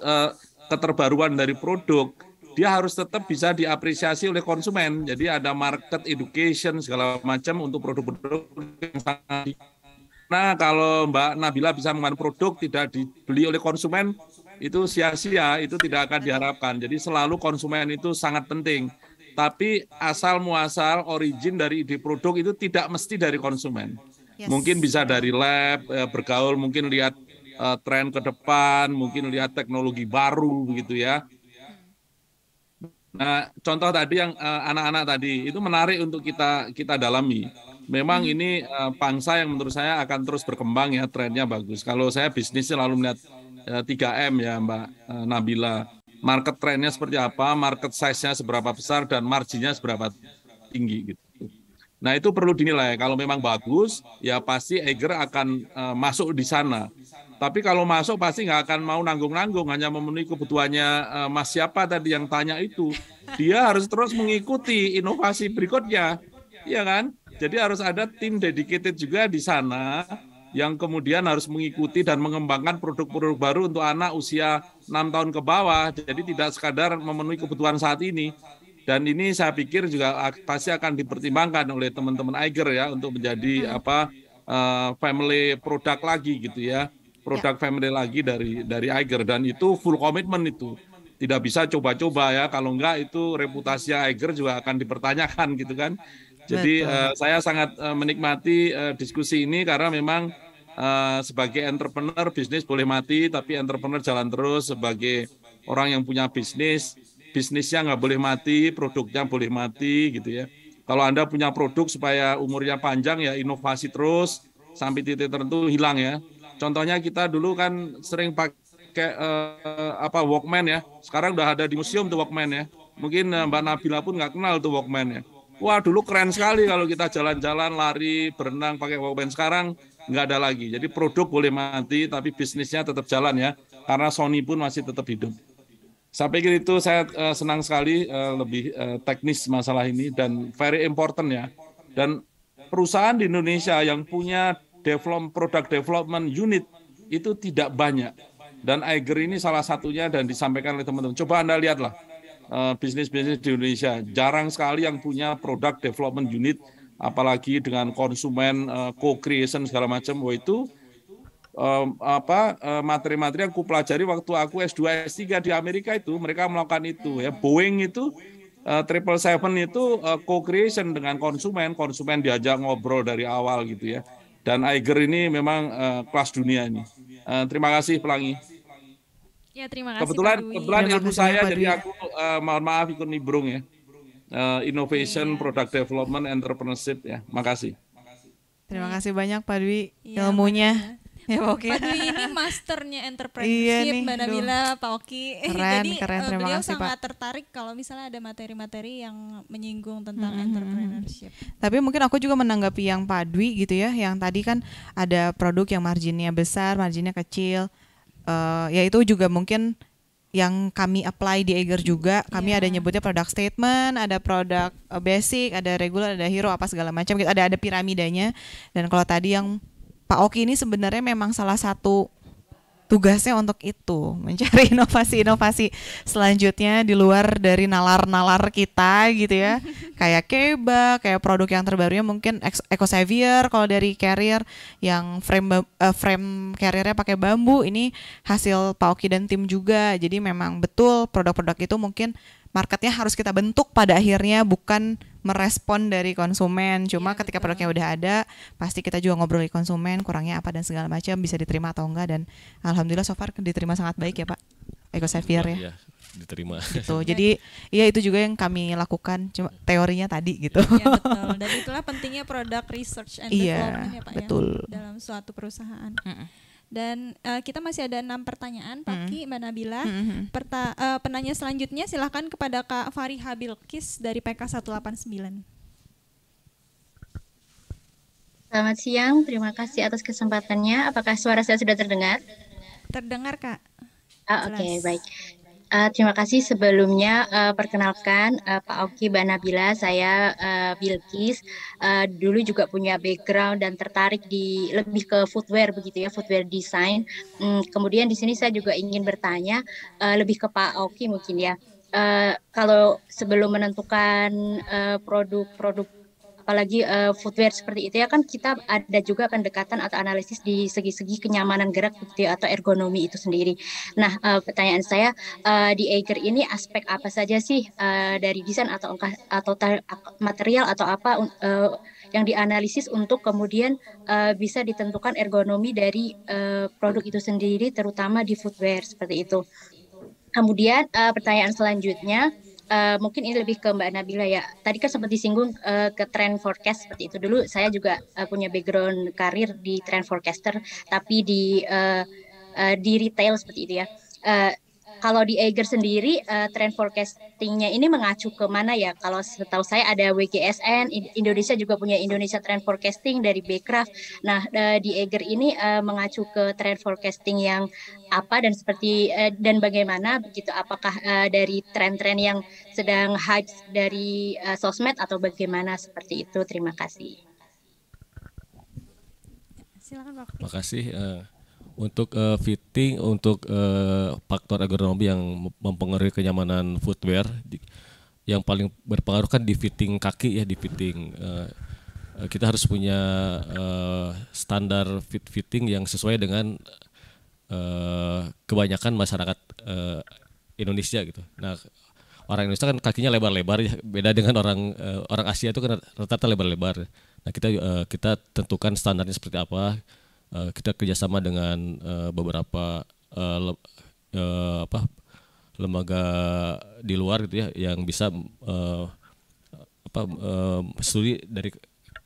eh, keterbaruan dari produk dia harus tetap bisa diapresiasi oleh konsumen. Jadi ada market education segala macam untuk produk-produk yang sangat Nah, kalau Mbak Nabila bisa menggunakan produk tidak dibeli oleh konsumen, itu sia-sia, itu tidak akan diharapkan. Jadi selalu konsumen itu sangat penting. Tapi asal muasal origin dari ide produk itu tidak mesti dari konsumen. Mungkin bisa dari lab, eh, bergaul, mungkin lihat uh, tren ke depan, mungkin lihat teknologi baru begitu ya. Nah, contoh tadi yang eh, anak-anak uh, tadi itu menarik untuk kita kita dalami memang hmm. ini uh, eh, bangsa yang menurut saya akan terus berkembang ya trennya bagus. Kalau saya bisnis selalu melihat ya, eh, 3M ya Mbak uh, Nabila. Market trennya seperti apa, market size-nya seberapa besar dan marginnya seberapa tinggi gitu. Nah, itu perlu dinilai. Kalau memang bagus, ya pasti Eger akan uh, masuk di sana. Tapi kalau masuk pasti nggak akan mau nanggung-nanggung, hanya memenuhi kebutuhannya uh, Mas siapa tadi yang tanya itu. Dia harus terus mengikuti inovasi berikutnya. Iya kan? Jadi harus ada tim dedicated juga di sana yang kemudian harus mengikuti dan mengembangkan produk-produk baru untuk anak usia 6 tahun ke bawah. Jadi tidak sekadar memenuhi kebutuhan saat ini. Dan ini saya pikir juga pasti akan dipertimbangkan oleh teman-teman Aiger ya untuk menjadi apa uh, family produk lagi gitu ya. Produk ya. family lagi dari dari Aiger dan itu full komitmen itu tidak bisa coba-coba ya kalau enggak itu reputasi Aiger juga akan dipertanyakan gitu kan jadi uh, saya sangat uh, menikmati uh, diskusi ini karena memang uh, sebagai entrepreneur bisnis boleh mati tapi entrepreneur jalan terus sebagai orang yang punya bisnis bisnisnya nggak boleh mati produknya boleh mati gitu ya. Kalau anda punya produk supaya umurnya panjang ya inovasi terus sampai titik tertentu hilang ya. Contohnya kita dulu kan sering pakai uh, apa Walkman ya. Sekarang udah ada di museum tuh Walkman ya. Mungkin uh, Mbak Nabila pun nggak kenal tuh Walkman ya Wah dulu keren sekali kalau kita jalan-jalan, lari, berenang pakai walkman. Sekarang nggak ada lagi. Jadi produk boleh mati, tapi bisnisnya tetap jalan ya. Karena Sony pun masih tetap hidup. Sampai pikir itu saya uh, senang sekali uh, lebih uh, teknis masalah ini dan very important ya. Dan perusahaan di Indonesia yang punya develop product development unit itu tidak banyak. Dan Iger ini salah satunya dan disampaikan oleh teman-teman. Coba Anda lihatlah Eh, bisnis-bisnis uh, di Indonesia. Jarang sekali yang punya produk development unit, apalagi dengan konsumen uh, co-creation segala macam. Wah itu um, apa materi-materi yang aku waktu aku S2 S3 di Amerika itu mereka melakukan itu ya Boeing itu triple uh, seven itu uh, co-creation dengan konsumen konsumen diajak ngobrol dari awal gitu ya dan Iger ini memang uh, kelas dunia ini uh, terima kasih Pelangi. Ya, terima kasih. Kebetulan Pak kebetulan ya, ilmu saya jadi ya. aku uh, mohon maaf ikut nibrung ya. Uh, innovation, ya. product development, entrepreneurship ya. Makasih. Terima kasih banyak Pak Dwi iya, ya, ilmunya. Ya, Pak Dwi ini masternya iya entrepreneurship iya nih, Mbak Nabila, duh. Pak Oki. Keren, Jadi keren, eh, terima beliau kasih, sangat Pak. tertarik kalau misalnya ada materi-materi yang menyinggung tentang mm -hmm. entrepreneurship. Tapi mungkin aku juga menanggapi yang Pak Dwi gitu ya, yang tadi kan ada produk yang marginnya besar, marginnya kecil uh, ya itu juga mungkin yang kami apply di Eger juga kami yeah. ada nyebutnya product statement ada produk eh, basic ada regular ada hero apa segala macam gitu ada ada piramidanya dan kalau tadi yang Pak Oki ini sebenarnya memang salah satu tugasnya untuk itu mencari inovasi-inovasi selanjutnya di luar dari nalar-nalar kita gitu ya kayak keba kayak produk yang terbarunya mungkin eco savior kalau dari carrier yang frame uh, frame carriernya pakai bambu ini hasil Pak Oki dan tim juga jadi memang betul produk-produk itu mungkin marketnya harus kita bentuk pada akhirnya bukan merespon dari konsumen. Cuma ya, ketika betul. produknya udah ada, pasti kita juga ngobrol di konsumen, kurangnya apa dan segala macam bisa diterima atau enggak dan alhamdulillah so far diterima sangat baik ya, Pak. Eko Xavier ya. ya diterima. Gitu. Jadi ya itu juga yang kami lakukan cuma teorinya tadi gitu. Ya, betul. Dan itulah pentingnya produk research and iya, development ya, ya Pak betul. ya dalam suatu perusahaan. Mm -mm. Dan uh, kita masih ada enam pertanyaan, Pak Ki, hmm. Mbak Nabila. Hmm. hmm, hmm. Perta uh, penanya selanjutnya silahkan kepada Kak Fariha Bilkis dari PK 189. Selamat siang, terima kasih atas kesempatannya. Apakah suara saya sudah terdengar? Terdengar, Kak. Oh, Oke, okay, baik. Uh, terima kasih sebelumnya uh, perkenalkan uh, Pak Oki Banabila, saya uh, Bilkis. Uh, dulu juga punya background dan tertarik di lebih ke footwear begitu ya, footwear design. Um, kemudian di sini saya juga ingin bertanya uh, lebih ke Pak Oki mungkin ya. Uh, kalau sebelum menentukan produk-produk uh, produk -produk apalagi uh, footwear seperti itu ya kan kita ada juga pendekatan atau analisis di segi-segi kenyamanan gerak gitu ya, atau ergonomi itu sendiri. Nah, uh, pertanyaan saya uh, di Eiger ini aspek apa saja sih uh, dari desain atau atau material atau apa uh, yang dianalisis untuk kemudian uh, bisa ditentukan ergonomi dari uh, produk itu sendiri terutama di footwear seperti itu. Kemudian uh, pertanyaan selanjutnya uh, mungkin ini lebih ke Mbak Nabila ya. Tadi kan sempat disinggung uh, ke trend forecast seperti itu dulu. Saya juga uh, punya background karir di trend forecaster, tapi di uh, uh, di retail seperti itu ya. Uh, kalau di Eiger sendiri uh, trend forecastingnya ini mengacu ke mana ya? Kalau setahu saya ada WGSN, Indonesia juga punya Indonesia Trend Forecasting dari Becraft. Nah uh, di Eiger ini uh, mengacu ke trend forecasting yang apa dan seperti uh, dan bagaimana begitu? Apakah uh, dari tren-tren yang sedang hype dari uh, sosmed atau bagaimana seperti itu? Terima kasih. Terima kasih. Uh untuk uh, fitting, untuk uh, faktor ergonomi yang mempengaruhi kenyamanan footwear, di, yang paling berpengaruh kan di fitting kaki ya, di fitting. Uh, kita harus punya uh, standar fit fitting yang sesuai dengan uh, kebanyakan masyarakat uh, Indonesia gitu. Nah orang Indonesia kan kakinya lebar-lebar ya beda dengan orang uh, orang Asia itu kan rata-rata lebar-lebar. Nah kita uh, kita tentukan standarnya seperti apa Eh, kita kerjasama dengan uh, beberapa uh, le, uh, apa lembaga di luar gitu ya yang bisa uh, apa uh, studi dari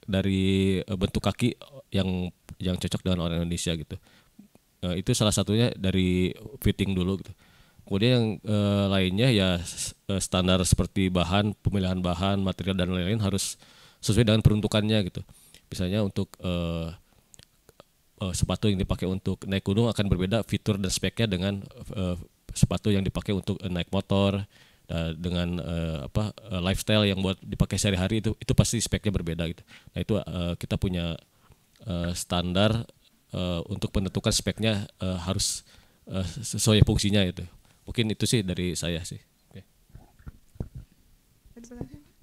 dari bentuk kaki yang yang cocok dengan orang Indonesia gitu uh, itu salah satunya dari fitting dulu gitu kemudian yang uh, lainnya ya standar seperti bahan pemilihan bahan material dan lain-lain harus sesuai dengan peruntukannya gitu misalnya untuk uh, uh, sepatu yang dipakai untuk naik gunung akan berbeda fitur dan speknya dengan uh, sepatu yang dipakai untuk uh, naik motor uh, dengan uh, apa uh, lifestyle yang buat dipakai sehari-hari itu itu pasti speknya berbeda gitu. Nah itu uh, kita punya uh, standar uh, untuk menentukan speknya uh, harus uh, sesuai fungsinya itu. Mungkin itu sih dari saya sih. Okay.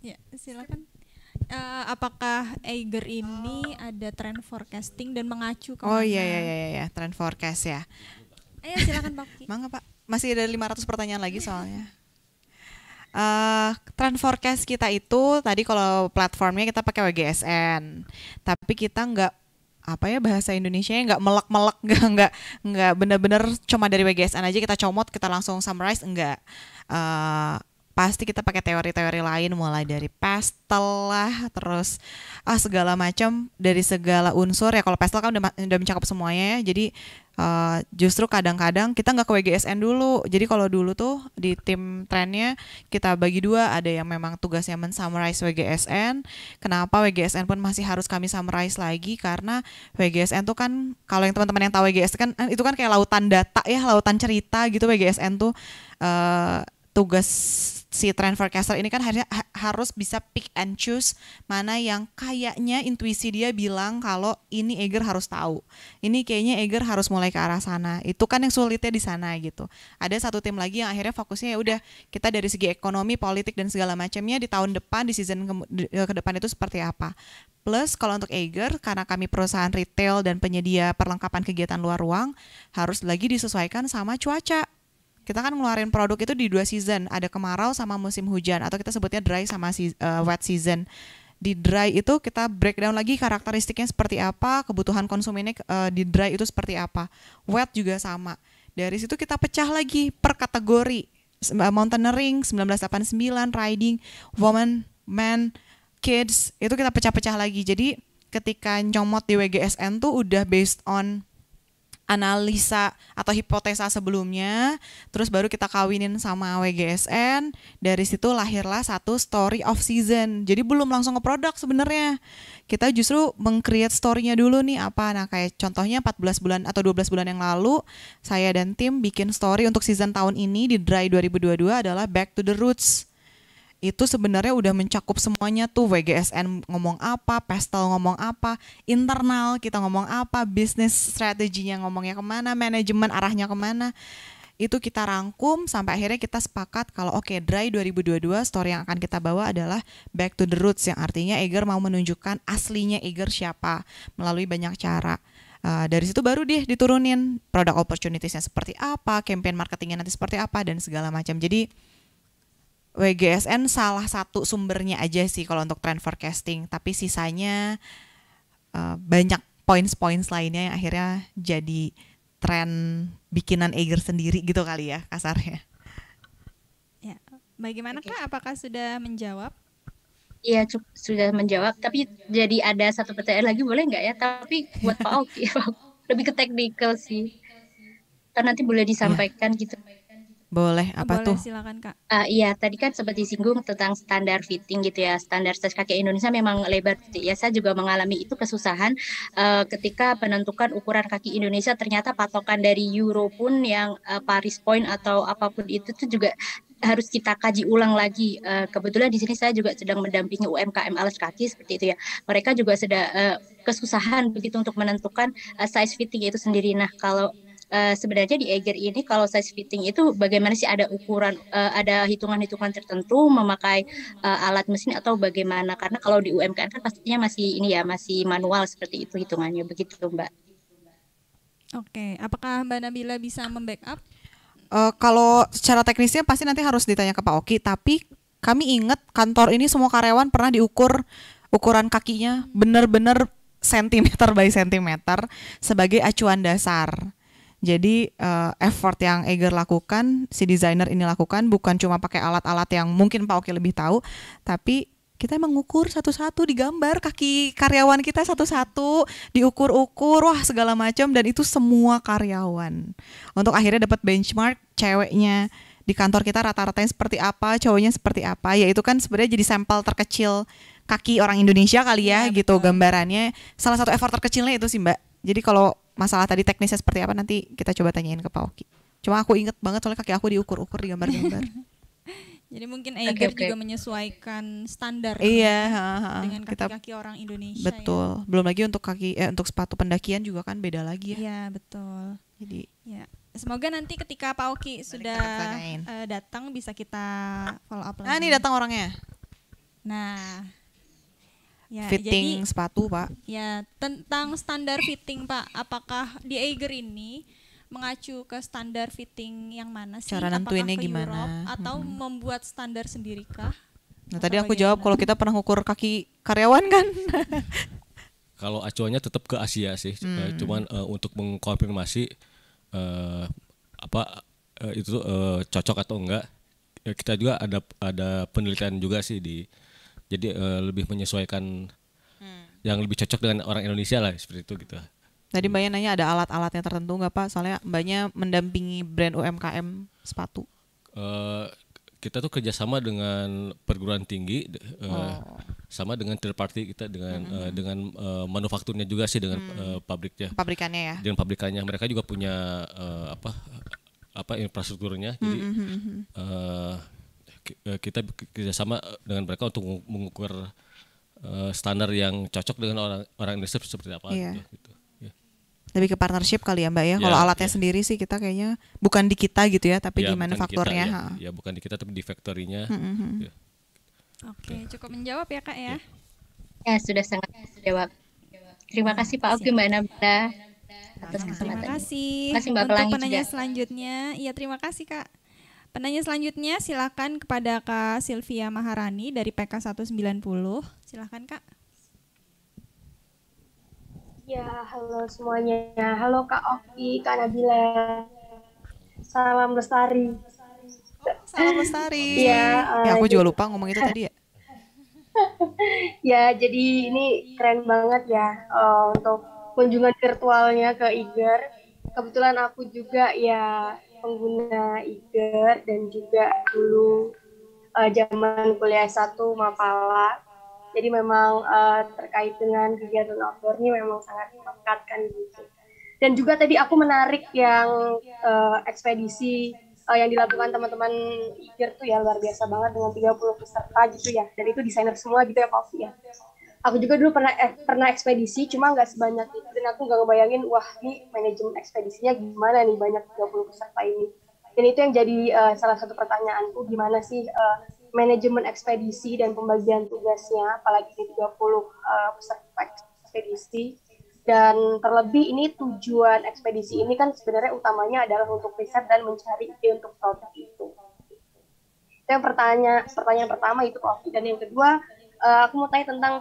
Ya silakan uh, apakah Eiger ini ada trend forecasting dan mengacu ke Oh iya iya iya iya trend forecast ya. Ayo iya, silakan Pak. Mangga Pak. Masih ada 500 pertanyaan lagi soalnya. Uh, trend forecast kita itu tadi kalau platformnya kita pakai WGSN, tapi kita nggak apa ya bahasa Indonesia nya nggak melek-melek nggak nggak nggak bener-bener cuma dari WGSN aja kita comot kita langsung summarize nggak. uh, pasti kita pakai teori-teori lain mulai dari pastel lah terus ah segala macam dari segala unsur ya kalau pastel kan udah udah mencakup semuanya ya jadi uh, justru kadang-kadang kita nggak ke WGSN dulu jadi kalau dulu tuh di tim trennya kita bagi dua ada yang memang tugasnya mensummarize WGSN kenapa WGSN pun masih harus kami summarize lagi karena WGSN tuh kan kalau yang teman-teman yang tahu WGSN kan eh, itu kan kayak lautan data ya lautan cerita gitu WGSN tuh uh, tugas si trend forecaster ini kan harusnya harus bisa pick and choose mana yang kayaknya intuisi dia bilang kalau ini Eger harus tahu. Ini kayaknya Eger harus mulai ke arah sana. Itu kan yang sulitnya di sana gitu. Ada satu tim lagi yang akhirnya fokusnya ya udah kita dari segi ekonomi, politik dan segala macamnya di tahun depan di season ke, eh, ke depan itu seperti apa. Plus kalau untuk Eiger karena kami perusahaan retail dan penyedia perlengkapan kegiatan luar ruang harus lagi disesuaikan sama cuaca kita kan ngeluarin produk itu di dua season, ada kemarau sama musim hujan atau kita sebutnya dry sama si, uh, eh, wet season. Di dry itu kita breakdown lagi karakteristiknya seperti apa, kebutuhan konsumennya uh, di dry itu seperti apa. Wet juga sama. Dari situ kita pecah lagi per kategori. Eh, mountaineering 1989, riding, woman, man, kids, itu kita pecah-pecah lagi. Jadi ketika nyomot di WGSN tuh udah based on analisa atau hipotesa sebelumnya, terus baru kita kawinin sama WGSN. Dari situ lahirlah satu story of season. Jadi belum langsung ke produk sebenarnya. Kita justru mengcreate storynya dulu nih apa. Nah, kayak contohnya 14 bulan atau 12 bulan yang lalu saya dan tim bikin story untuk season tahun ini di Dry 2022 adalah Back to the Roots itu sebenarnya udah mencakup semuanya tuh WGSN ngomong apa, Pestel ngomong apa, internal kita ngomong apa, bisnis strateginya ngomongnya kemana, manajemen arahnya kemana. Itu kita rangkum sampai akhirnya kita sepakat kalau oke okay, Dry 2022 story yang akan kita bawa adalah back to the roots yang artinya Eger mau menunjukkan aslinya Eger siapa melalui banyak cara. Uh, dari situ baru deh diturunin produk opportunitiesnya seperti apa, campaign marketingnya nanti seperti apa dan segala macam. Jadi WGSN salah satu sumbernya aja sih kalau untuk trend forecasting, tapi sisanya uh, banyak points-points lainnya yang akhirnya jadi trend bikinan Eger sendiri gitu kali ya kasarnya. Ya, bagaimana okay. kak? Apakah sudah menjawab? Iya sudah menjawab, tapi jadi ada satu pertanyaan lagi boleh nggak ya? Tapi buat Pak Oki, lebih ke teknikal sih. karena nanti boleh iya. disampaikan ya. gitu. Boleh, apa Boleh, tuh? silakan Kak. Uh, iya, tadi kan sempat disinggung tentang standar fitting gitu ya. Standar tes kaki Indonesia memang lebar gitu ya. Saya juga mengalami itu kesusahan uh, ketika penentukan ukuran kaki Indonesia ternyata patokan dari Euro pun yang uh, Paris Point atau apapun itu tuh juga harus kita kaji ulang lagi. Eh, kebetulan di sini saya juga sedang mendampingi UMKM alas kaki seperti itu ya. Mereka juga sedang kesusahan begitu untuk menentukan size fitting itu sendiri. Nah, kalau Eh, sebenarnya di Eger ini kalau size fitting itu bagaimana sih ada ukuran uh, ada hitungan-hitungan tertentu memakai uh, alat mesin atau bagaimana karena kalau di UMKM kan pastinya masih ini ya masih manual seperti itu hitungannya begitu Mbak. Oke, apakah Mbak Nabila bisa membackup? Uh, kalau secara teknisnya pasti nanti harus ditanya ke Pak Oki, tapi kami ingat kantor ini semua karyawan pernah diukur ukuran kakinya benar-benar sentimeter by sentimeter sebagai acuan dasar. Jadi uh, effort yang Eger lakukan, si desainer ini lakukan bukan cuma pakai alat-alat yang mungkin Pak Oki lebih tahu, tapi kita emang ngukur satu-satu digambar kaki karyawan kita satu-satu diukur-ukur wah segala macam dan itu semua karyawan untuk akhirnya dapat benchmark ceweknya di kantor kita rata-ratanya seperti apa cowoknya seperti apa ya itu kan sebenarnya jadi sampel terkecil kaki orang Indonesia kali ya, ya gitu betul. gambarannya salah satu effort terkecilnya itu sih mbak jadi kalau masalah tadi teknisnya seperti apa nanti kita coba tanyain ke Pak Oki. Cuma aku inget banget soalnya kaki aku diukur-ukur digambar-gambar. Jadi mungkin Eiger okay, okay. juga menyesuaikan standar ya, iya, ya, ha, ha. dengan kaki-kaki orang Indonesia. Ya. Betul. Ya. Belum lagi untuk kaki eh, untuk sepatu pendakian juga kan beda lagi ya. Iya, betul. Jadi ya. Semoga nanti ketika Pak Oki sudah uh, datang bisa kita follow up ah, lagi. Nah, ini datang orangnya. Nah, ya, fitting jadi, sepatu pak ya tentang standar fitting pak apakah di Eiger ini mengacu ke standar fitting yang mana sih cara nentuinnya gimana Europe, atau hmm. membuat standar sendiri kah nah tadi aku bagaimana? jawab kalau kita pernah ukur kaki karyawan kan kalau acuannya tetap ke Asia sih eh, hmm. cuman uh, untuk mengkonfirmasi uh, apa uh, itu uh, cocok atau enggak kita juga ada ada penelitian juga sih di jadi uh, lebih menyesuaikan hmm. yang lebih cocok dengan orang Indonesia lah seperti itu gitu tadi mbaknya nanya ada alat-alatnya tertentu nggak pak soalnya mbaknya mendampingi brand UMKM sepatu uh, kita tuh kerjasama dengan perguruan tinggi eh, oh. sama dengan third party kita dengan mm -hmm. uh, dengan uh, manufakturnya juga sih dengan mm. uh, pabriknya pabrikannya ya dengan pabrikannya mereka juga punya uh, apa apa infrastrukturnya jadi mm -hmm. uh, Eh, kita kerjasama eh, dengan mereka untuk mengukur uh, standar yang cocok dengan orang orang Indonesia seperti apa yeah. gitu. gitu. Yeah. Iya. ke partnership kali ya Mbak ya. Yeah, Kalau iya, alatnya yeah. sendiri sih kita kayaknya bukan di kita gitu ya, tapi yeah, di manufakturnya. ya. ya bukan di kita tapi di factory-nya. Mm -hmm. yeah. Oke, okay, cukup menjawab ya Kak ya. Ya, sudah sangat jawab. Terima kasih Pak Oki Mbak Nabila atas kesempatan. Terima kasih. Terima kasih Mbak Untuk Pelangi penanya juga. selanjutnya, ya terima kasih Kak. Penanya selanjutnya silakan kepada Kak Silvia Maharani dari PK 190. Silakan Kak. Ya, halo semuanya. Halo Kak Oki, Kak Nabila. Salam lestari. Oh, salam lestari. ya, eh, ya, aku juga lupa ngomong itu tadi ya. ya, jadi ini keren banget ya uh, untuk kunjungan virtualnya ke IGER. Kebetulan aku juga ya pengguna IGER dan juga dulu uh, zaman kuliah satu Mapala. Jadi memang uh, terkait dengan kegiatan outdoor ini memang sangat memekatkan gitu. Dan juga tadi aku menarik yang uh, ekspedisi uh, yang dilakukan teman-teman IGER tuh ya luar biasa banget dengan 30 peserta gitu ya. Dan itu desainer semua gitu ya Pak ya aku juga dulu pernah eh, pernah ekspedisi cuma nggak sebanyak itu dan aku nggak ngebayangin wah ini manajemen ekspedisinya gimana nih banyak 30 peserta ini dan itu yang jadi uh, salah satu pertanyaanku gimana sih uh, manajemen ekspedisi dan pembagian tugasnya apalagi ini 30 uh, peserta ekspedisi dan terlebih ini tujuan ekspedisi ini kan sebenarnya utamanya adalah untuk riset dan mencari ide untuk produk itu. Itu yang pertanyaan pertanyaan pertama itu Oki, dan yang kedua eh, aku mau tanya tentang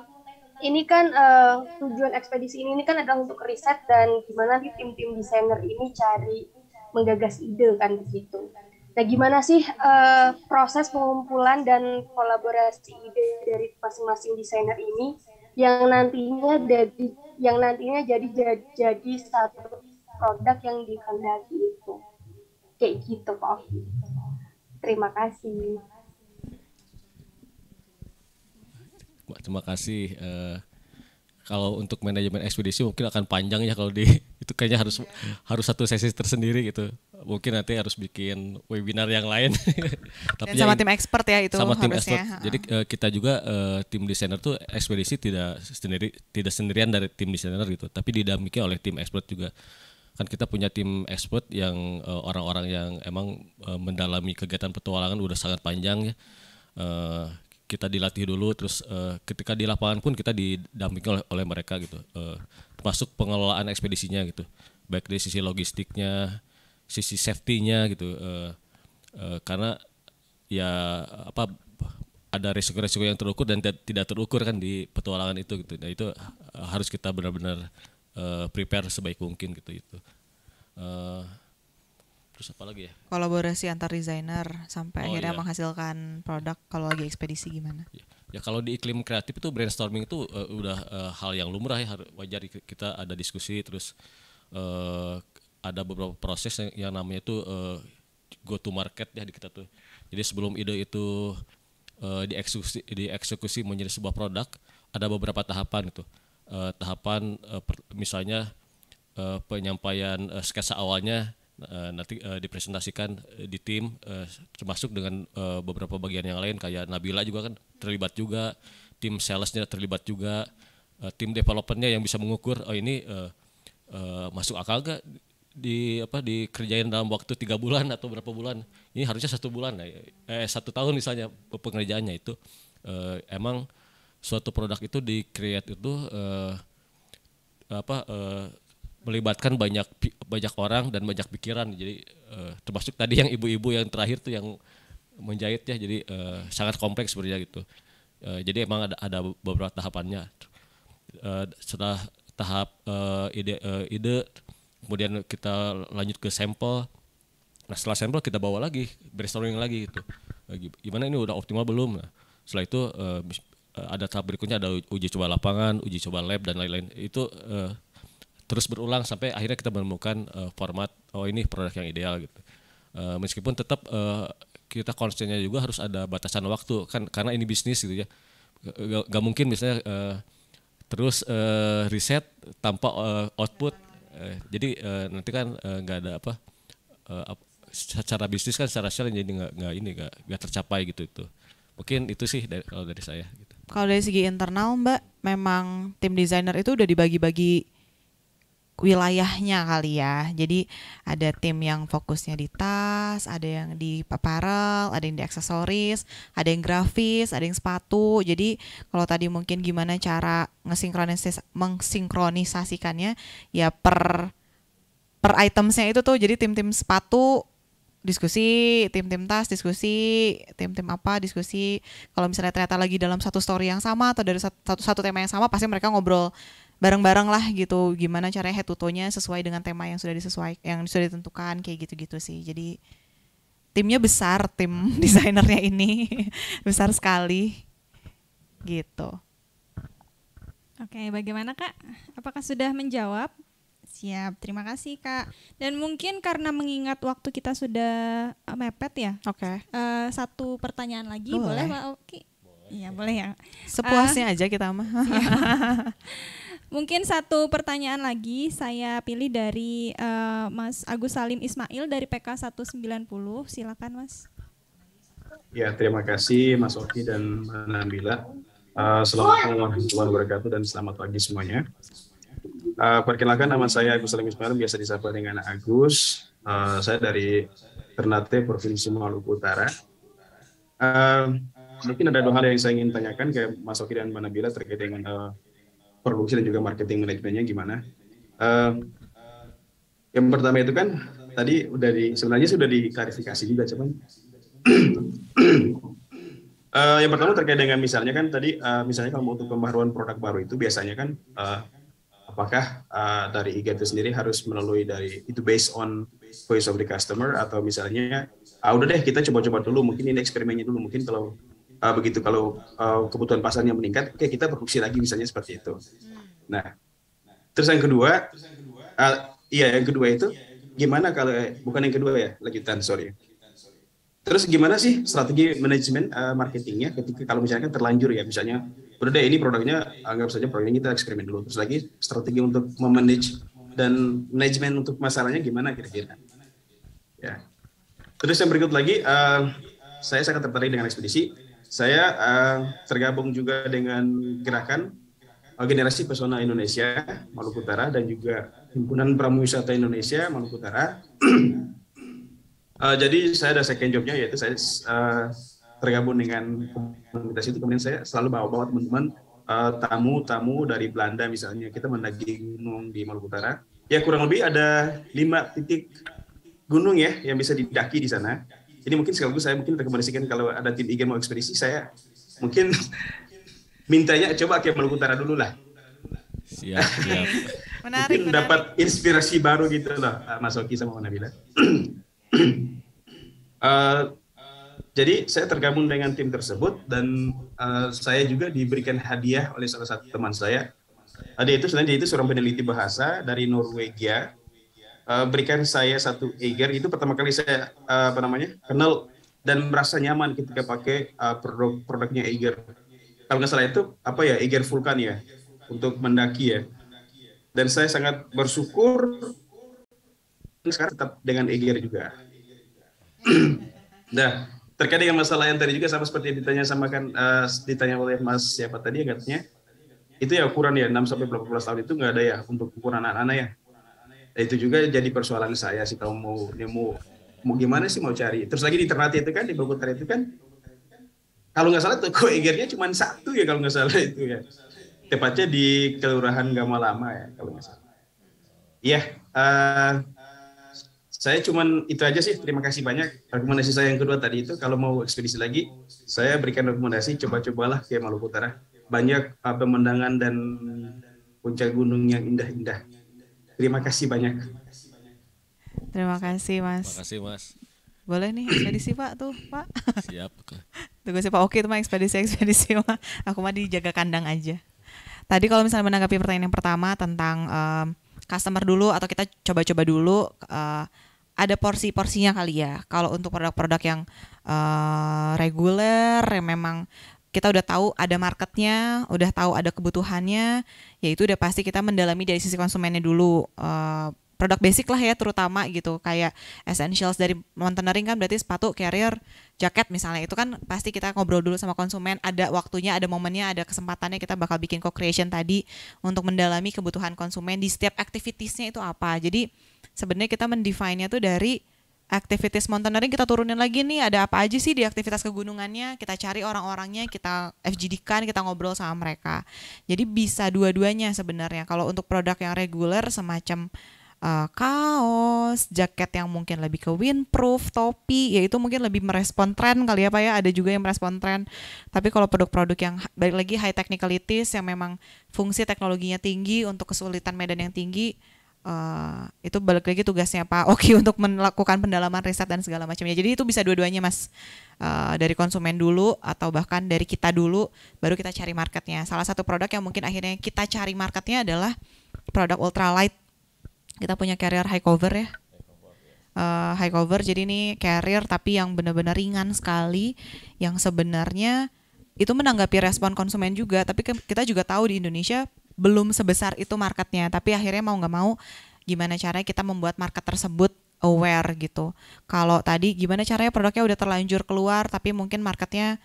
ini kan uh, tujuan ekspedisi ini, ini kan adalah untuk riset dan gimana sih tim-tim desainer ini cari menggagas ide kan begitu. Nah, gimana sih uh, proses pengumpulan dan kolaborasi ide dari masing-masing desainer ini yang nantinya jadi yang nantinya jadi jadi, satu produk yang dikendaki itu. Kayak gitu, kok. Terima kasih. terima kasih uh, kalau untuk manajemen ekspedisi mungkin akan panjang ya kalau di itu kayaknya harus yeah. harus satu sesi tersendiri gitu mungkin nanti harus bikin webinar yang lain tapi sama yang, tim expert ya itu sama harusnya. tim expert jadi uh, kita juga uh, tim desainer tuh ekspedisi tidak sendiri tidak sendirian dari tim desainer gitu tapi didampingi oleh tim expert juga kan kita punya tim expert yang orang-orang uh, yang emang uh, mendalami kegiatan petualangan udah sangat panjang ya uh, kita dilatih dulu terus uh, ketika di lapangan pun kita didampingi oleh, oleh mereka gitu uh, termasuk pengelolaan ekspedisinya gitu baik dari sisi logistiknya sisi safety-nya gitu uh, uh, karena ya apa ada risiko-risiko yang terukur dan tidak terukur kan di petualangan itu gitu nah itu harus kita benar-benar uh, prepare sebaik mungkin gitu itu uh, terus apa lagi ya kolaborasi antar desainer sampai oh, akhirnya iya. menghasilkan produk kalau lagi ekspedisi gimana ya, ya kalau di iklim kreatif itu brainstorming itu uh, udah uh, hal yang lumrah ya wajar kita ada diskusi terus uh, ada beberapa proses yang, yang namanya itu uh, go to market ya di kita tuh jadi sebelum ide itu uh, dieksekusi dieksekusi menjadi sebuah produk ada beberapa tahapan itu uh, tahapan uh, per, misalnya uh, penyampaian uh, sketsa awalnya Eh, nanti uh, dipresentasikan eh, di tim uh, termasuk dengan uh, beberapa bagian yang lain kayak Nabila juga kan terlibat juga tim salesnya terlibat juga uh, tim developernya yang bisa mengukur oh ini uh, uh, masuk akal gak di apa dikerjain dalam waktu tiga bulan atau berapa bulan ini harusnya satu bulan eh satu tahun misalnya pengerjaannya itu uh, emang suatu produk itu di create itu uh, apa uh, melibatkan banyak banyak orang dan banyak pikiran jadi uh, termasuk tadi yang ibu-ibu yang terakhir tuh yang menjahit ya jadi uh, sangat kompleks sebenarnya gitu uh, jadi emang ada ada beberapa tahapannya uh, setelah tahap uh, ide uh, ide kemudian kita lanjut ke sampel nah setelah sampel kita bawa lagi brainstorming lagi gitu gimana ini udah optimal belum nah setelah itu uh, ada tahap berikutnya ada uji coba lapangan uji coba lab dan lain-lain itu uh, terus berulang sampai akhirnya kita menemukan uh, format oh ini produk yang ideal gitu. Uh, meskipun tetap uh, kita konsennya juga harus ada batasan waktu kan karena ini bisnis gitu ya. Gak, mungkin misalnya uh, terus uh, riset tanpa uh, output. Uh, jadi uh, nanti kan nggak uh, ada apa uh, secara bisnis kan secara sales jadi nggak nggak ini nggak tercapai gitu itu. Mungkin itu sih dari, kalau dari saya. Gitu. Kalau dari segi internal Mbak, memang tim desainer itu udah dibagi-bagi wilayahnya kali ya. Jadi ada tim yang fokusnya di tas, ada yang di apparel, ada yang di aksesoris, ada yang grafis, ada yang sepatu. Jadi kalau tadi mungkin gimana cara ngesinkronis mengsinkronisasikannya ya per per itemsnya itu tuh jadi tim-tim sepatu diskusi, tim-tim tas diskusi, tim-tim apa diskusi. Kalau misalnya ternyata lagi dalam satu story yang sama atau dari satu, satu tema yang sama pasti mereka ngobrol bareng-bareng lah gitu gimana caranya head to nya sesuai dengan tema yang sudah disesuai yang sudah ditentukan kayak gitu-gitu sih. Jadi timnya besar, tim desainernya ini besar sekali. Gitu. Oke, bagaimana Kak? Apakah sudah menjawab? Siap, terima kasih Kak. Dan mungkin karena mengingat waktu kita sudah eh, mepet ya. Oke. Okay. Uh, eh, satu pertanyaan lagi boleh, boleh Pak Oki? Iya, boleh ya. Sepuasnya uh, aja kita mah. Mungkin satu pertanyaan lagi saya pilih dari uh, Mas Agus Salim Ismail dari PK 190. Silakan Mas. Ya, terima kasih Mas Oki dan Mbak Nabila. Uh, eh, Assalamualaikum warahmatullahi wabarakatuh dan selamat pagi semuanya. Uh, perkenalkan nama saya Agus Salim Ismail, biasa disapa dengan Agus. Uh, saya dari Ternate, Provinsi Maluku Utara. Uh, mungkin ada dua hal yang saya ingin tanyakan ke Mas Oki dan Mbak Nabila terkait dengan uh, produksi dan juga marketing manajemennya gimana. Uh, yang pertama itu kan tadi udah di sebenarnya sudah diklarifikasi juga cuman uh, yang pertama terkait dengan misalnya kan tadi uh, misalnya kalau untuk pembaruan produk baru itu biasanya kan uh, apakah uh, dari IG itu sendiri harus melalui dari itu based on voice of the customer atau misalnya ah udah deh kita coba-coba dulu mungkin ini eksperimennya dulu mungkin kalau uh, begitu kalau uh, kebutuhan pasarnya meningkat oke okay, kita produksi lagi misalnya seperti itu hmm. nah terus yang kedua uh, iya yang kedua itu gimana kalau eh, bukan yang kedua ya lanjutan sorry terus gimana sih strategi manajemen uh, marketingnya ketika kalau misalnya terlanjur ya misalnya udah deh ini produknya anggap saja produknya kita eksperimen dulu terus lagi strategi untuk memanage dan manajemen untuk masalahnya gimana kira-kira ya terus yang berikut lagi uh, saya sangat tertarik dengan ekspedisi saya uh, tergabung juga dengan gerakan eh, Generasi Pesona Indonesia Maluku Utara dan juga Himpunan Pramuwisata Indonesia Maluku Utara. uh, eh, jadi saya ada second jobnya yaitu saya uh, tergabung dengan komunitas itu kemudian saya selalu bawa-bawa teman-teman tamu-tamu uh, dari Belanda misalnya kita mendaki gunung di Maluku Utara ya kurang lebih ada lima titik gunung ya yang bisa didaki di sana jadi mungkin sekaligus saya mungkin rekomendasikan kalau ada tim IG mau ekspedisi, saya mungkin mintanya coba ke Maluku Utara dulu lah. Siap, menarik, mungkin menarik. dapat inspirasi baru gitu loh, Mas Oki sama Nabila. uh, jadi saya tergabung dengan tim tersebut dan uh, saya juga diberikan hadiah oleh salah satu teman saya. Uh, itu sebenarnya dia itu seorang peneliti bahasa dari Norwegia Eh, berikan saya satu Eiger itu pertama kali saya uh, apa namanya kenal dan merasa nyaman ketika pakai uh, produk produknya Eiger. Kalau nggak salah itu apa ya Eiger Vulkan ya untuk mendaki ya. Dan saya sangat bersyukur sekarang tetap dengan Eiger juga. nah, terkait dengan masalah yang tadi juga sama seperti yang ditanya sama kan uh, ditanya oleh Mas siapa tadi katanya itu ya ukuran ya 6 sampai 18 tahun itu nggak ada ya untuk ukuran anak-anak ya Nah, itu juga jadi persoalan saya sih kalau mau nemu, mau gimana sih mau cari terus lagi di Ternate itu kan di Bogor itu kan kalau nggak salah toko egernya cuma satu ya kalau nggak salah itu ya tepatnya di kelurahan Gamalama ya kalau nggak salah iya uh, saya cuma itu aja sih terima kasih banyak rekomendasi saya yang kedua tadi itu kalau mau ekspedisi lagi saya berikan rekomendasi coba-cobalah ke Maluku Utara banyak eh, pemandangan dan puncak gunung yang indah-indah Terima kasih banyak. Terima kasih Mas. Terima kasih Mas. Boleh nih ekspedisi Pak tuh Pak. Siap. Tugas Pak oke tuh mah ekspedisi ekspedisi mah. Aku mah dijaga kandang aja. Tadi kalau misalnya menanggapi pertanyaan yang pertama tentang um, customer dulu atau kita coba-coba dulu uh, ada porsi-porsinya kali ya. Kalau untuk produk-produk yang uh, reguler yang memang kita udah tahu ada marketnya, udah tahu ada kebutuhannya, yaitu udah pasti kita mendalami dari sisi konsumennya dulu. Uh, produk basic lah ya terutama gitu kayak essentials dari mountaineering kan berarti sepatu, carrier, jaket misalnya itu kan pasti kita ngobrol dulu sama konsumen ada waktunya, ada momennya, ada kesempatannya kita bakal bikin co-creation tadi untuk mendalami kebutuhan konsumen di setiap activitiesnya itu apa. Jadi sebenarnya kita mendefine-nya tuh dari aktivitas mountaineering kita turunin lagi nih ada apa aja sih di aktivitas kegunungannya kita cari orang-orangnya kita FGD kan kita ngobrol sama mereka jadi bisa dua-duanya sebenarnya kalau untuk produk yang reguler semacam uh, kaos jaket yang mungkin lebih ke windproof topi yaitu mungkin lebih merespon tren kali ya pak ya ada juga yang merespon tren tapi kalau produk-produk yang balik lagi high technicalities yang memang fungsi teknologinya tinggi untuk kesulitan medan yang tinggi Uh, itu balik lagi tugasnya Pak Oki untuk melakukan pendalaman riset dan segala macamnya. Jadi itu bisa dua-duanya Mas. Uh, dari konsumen dulu atau bahkan dari kita dulu baru kita cari marketnya. Salah satu produk yang mungkin akhirnya kita cari marketnya adalah produk ultralight. Kita punya carrier high cover ya. Uh, high cover jadi ini carrier tapi yang benar-benar ringan sekali yang sebenarnya itu menanggapi respon konsumen juga tapi kita juga tahu di Indonesia belum sebesar itu marketnya tapi akhirnya mau nggak mau gimana caranya kita membuat market tersebut aware gitu kalau tadi gimana caranya produknya udah terlanjur keluar tapi mungkin marketnya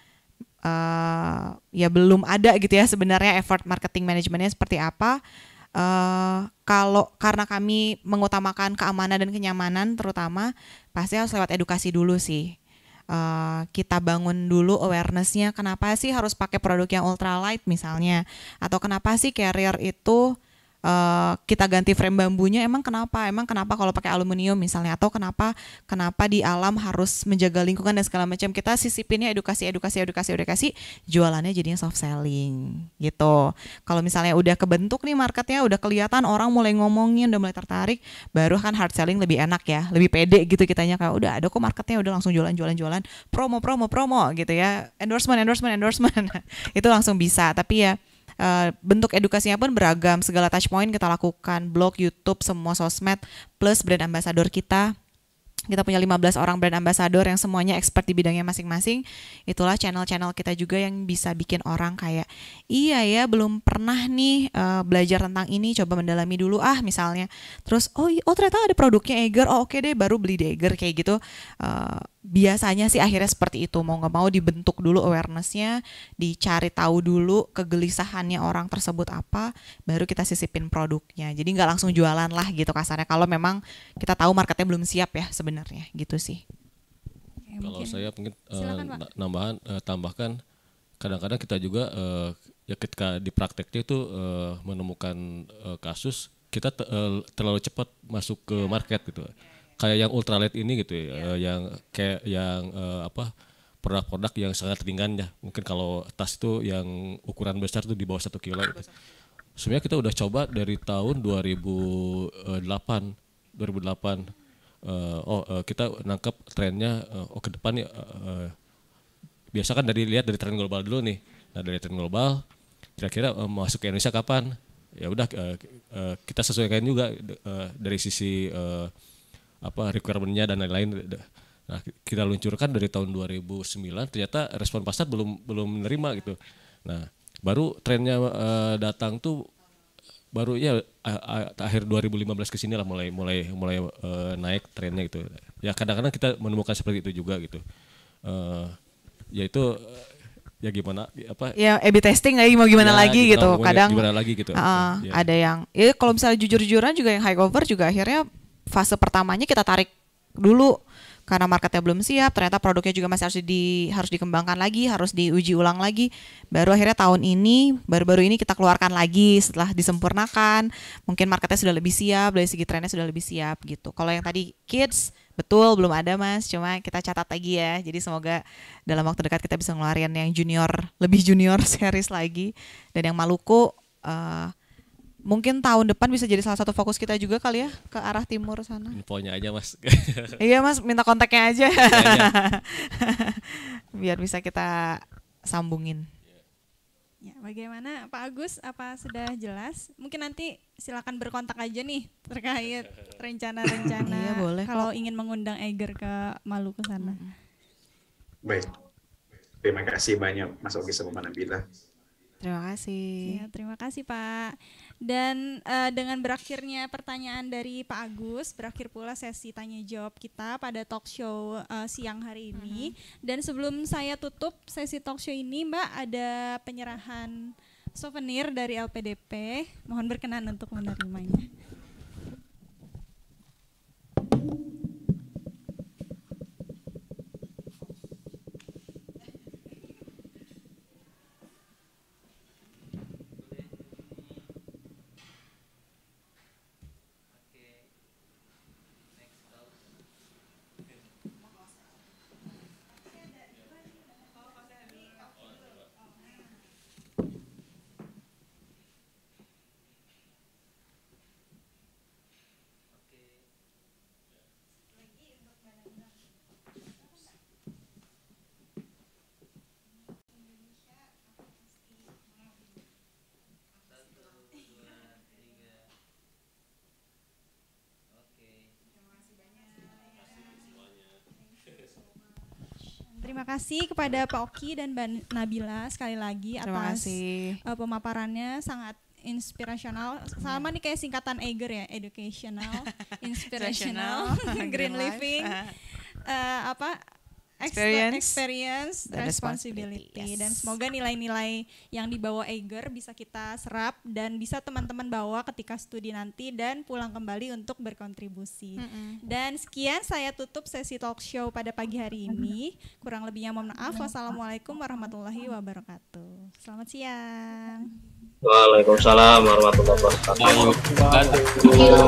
uh, ya belum ada gitu ya sebenarnya effort marketing manajemennya seperti apa Uh, kalau karena kami mengutamakan keamanan dan kenyamanan terutama pasti harus lewat edukasi dulu sih uh, kita bangun dulu awarenessnya kenapa sih harus pakai produk yang ultralight misalnya atau kenapa sih carrier itu uh, kita ganti frame bambunya emang kenapa emang kenapa kalau pakai aluminium misalnya atau kenapa kenapa di alam harus menjaga lingkungan dan segala macam kita sisipinnya edukasi edukasi edukasi edukasi jualannya jadinya soft selling gitu kalau misalnya udah kebentuk nih marketnya udah kelihatan orang mulai ngomongin udah mulai tertarik baru kan hard selling lebih enak ya lebih pede gitu kitanya kayak udah ada kok marketnya udah langsung jualan jualan jualan promo promo promo gitu ya endorsement endorsement endorsement itu langsung bisa tapi ya Uh, bentuk edukasinya pun beragam, segala touch point kita lakukan, blog, YouTube, semua sosmed, plus brand ambassador kita. Kita punya 15 orang brand ambassador yang semuanya expert di bidangnya masing-masing. Itulah channel-channel kita juga yang bisa bikin orang kayak, iya ya belum pernah nih uh, belajar tentang ini, coba mendalami dulu ah misalnya. Terus, oh, oh ternyata ada produknya Eger, oh oke okay deh baru beli di Eger, kayak gitu. Uh, biasanya sih akhirnya seperti itu mau nggak mau dibentuk dulu awarenessnya dicari tahu dulu kegelisahannya orang tersebut apa baru kita sisipin produknya jadi nggak langsung jualan lah gitu kasarnya kalau memang kita tahu marketnya belum siap ya sebenarnya gitu sih ya, kalau saya mungkin eh, Silakan, uh, nambahan uh, tambahkan kadang-kadang kita juga uh, ya ketika di prakteknya itu uh, menemukan uh, kasus kita te uh, terlalu cepat masuk ke ya. market gitu kayak yang ultralight ini gitu ya, yeah. Iya. yang kayak yang uh, apa produk-produk yang sangat ringan ya. Mungkin kalau tas itu yang ukuran besar itu di bawah satu kilo. Gitu. Sebenarnya kita udah coba dari tahun 2008, 2008. Uh, oh uh, kita nangkep trennya uh, oh ke depan ya uh, uh, biasa kan dari lihat dari tren global dulu nih. Nah dari tren global kira-kira uh, masuk ke Indonesia kapan? Ya udah uh, uh, kita sesuaikan juga uh, dari sisi uh, apa requirementnya dan lain-lain nah kita luncurkan dari tahun 2009 ternyata respon pasar belum belum menerima gitu nah baru trennya uh, datang tuh baru ya eh, eh, akhir 2015 ke sini lah mulai mulai mulai uh, naik trennya gitu ya kadang-kadang kita menemukan seperti itu juga gitu uh, yaitu ya gimana apa ya a testing lagi mau gimana ya, lagi gimana, gitu kadang gimana lagi gitu uh, ya. ada yang ya kalau misalnya jujur-jujuran juga yang high cover juga akhirnya fase pertamanya kita tarik dulu karena marketnya belum siap, ternyata produknya juga masih harus di harus dikembangkan lagi, harus diuji ulang lagi. Baru akhirnya tahun ini, baru-baru ini kita keluarkan lagi setelah disempurnakan. Mungkin marketnya sudah lebih siap, dari segi trennya sudah lebih siap gitu. Kalau yang tadi kids, betul belum ada mas, cuma kita catat lagi ya. Jadi semoga dalam waktu dekat kita bisa ngeluarin yang junior, lebih junior series lagi. Dan yang Maluku, uh, mungkin tahun depan bisa jadi salah satu fokus kita juga kali ya ke arah timur sana. Infonya aja mas. iya mas, minta kontaknya aja. Iya, iya. Biar bisa kita sambungin. Ya, bagaimana Pak Agus? Apa sudah jelas? Mungkin nanti silakan berkontak aja nih terkait rencana-rencana. iya boleh. Kalau ingin mengundang Eger ke Maluku sana. Baik. Terima kasih banyak Mas Ogi sama Mbak Nabila. Terima kasih. Ya, terima kasih Pak. Dan uh, dengan berakhirnya pertanyaan dari Pak Agus, berakhir pula sesi tanya jawab kita pada talk show uh, siang hari ini. Uh mm-hmm. -huh. Dan sebelum saya tutup sesi talk show ini, Mbak, ada penyerahan souvenir dari LPDP. Mohon berkenan untuk menerimanya. Terima kasih kepada Pak Oki dan Mbak Nabila sekali lagi atas uh, pemaparannya sangat inspirasional sama nih kayak singkatan Eiger ya educational inspirational green living uh, apa experience, experience dan responsibility. responsibility. Yes. Dan semoga nilai-nilai yang dibawa Eiger bisa kita serap dan bisa teman-teman bawa ketika studi nanti dan pulang kembali untuk berkontribusi. Mm -hmm. Dan sekian saya tutup sesi talk show pada pagi hari ini. Kurang lebihnya mohon maaf. Wassalamualaikum warahmatullahi wabarakatuh. Selamat siang. Waalaikumsalam warahmatullahi wabarakatuh. Terima kasih Terima kasih. Terima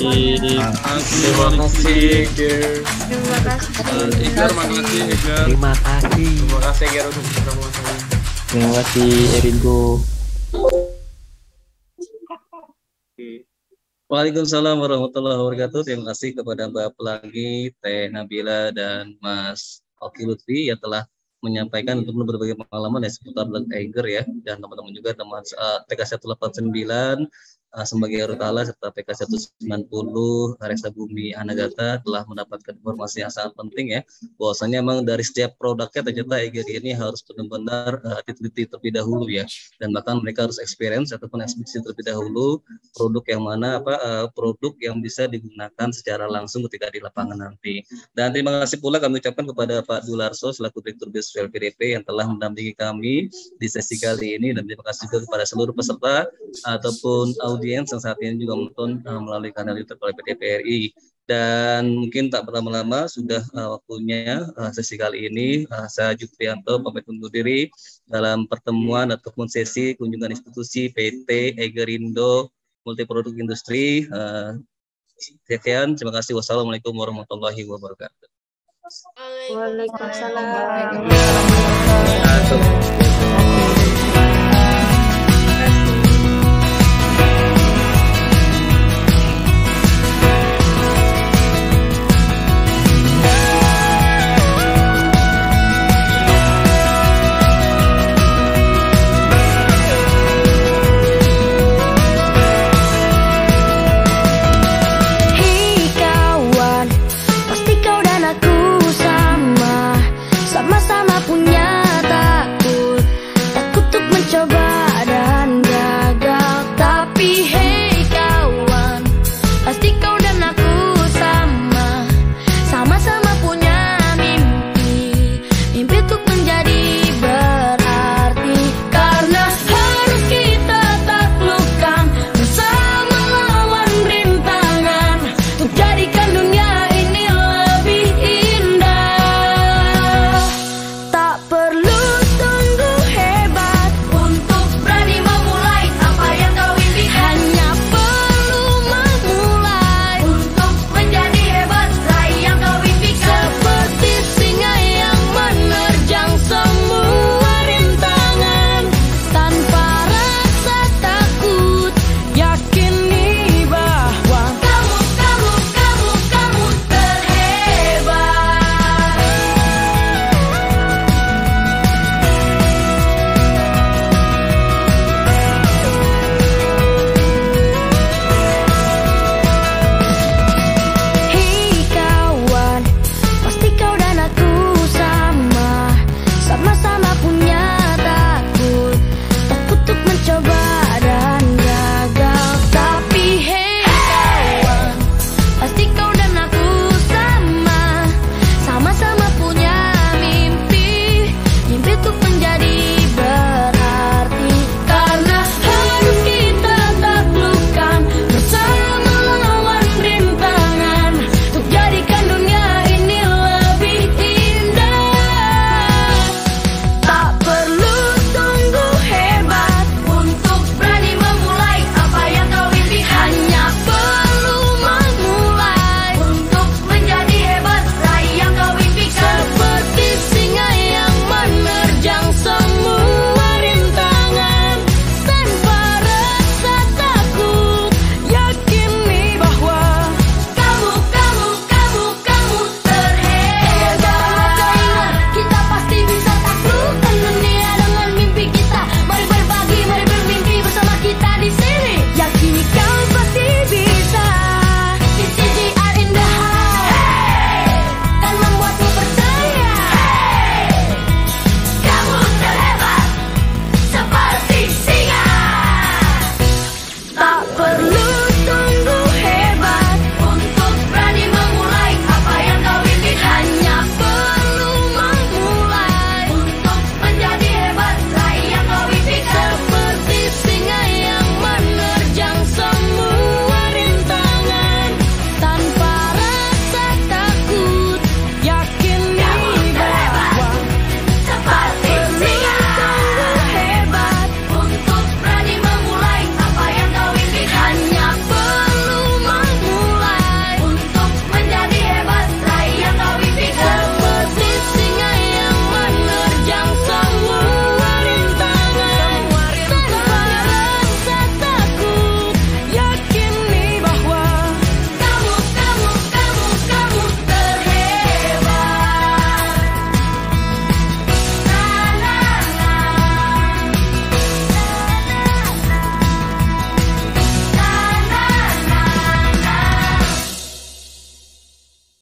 kasih. Terima kasih. terima kasih Terima kasih. Terima kasih Terima kasih. Terima kasih. Terima kasih Waalaikumsalam warahmatullahi wabarakatuh. Terima kasih kepada Mbak Pelangi, Teh Nabila, dan Mas Oki Lutfi yang telah menyampaikan hmm. untuk berbagai pengalaman ya seputar Blood Tiger ya dan teman-teman juga teman uh, TK 189 Ah, sebagai Rutala serta PK 190 Reksa Bumi Anagata telah mendapatkan informasi yang sangat penting ya bahwasanya memang dari setiap produknya ternyata EGG ini harus benar-benar uh, eh, diteliti terlebih dahulu ya dan bahkan mereka harus experience ataupun ekspresi terlebih dahulu produk yang mana apa uh, produk yang bisa digunakan secara langsung ketika di lapangan nanti dan terima kasih pula kami ucapkan kepada Pak Dularso selaku Direktur Bisnis PDP yang telah mendampingi kami di sesi kali ini dan terima kasih juga kepada seluruh peserta ataupun audiens audiens yang saat ini juga menonton uh, melalui kanal YouTube oleh PT PRI. Dan mungkin tak berlama-lama sudah uh, waktunya uh, sesi kali ini uh, saya Jukrianto pamit undur diri dalam pertemuan ataupun sesi kunjungan institusi PT Egerindo Multiproduk Industri. Uh, sekian, terima kasih. Wassalamualaikum warahmatullahi wabarakatuh. Waalaikumsalam. Waalaikumsalam.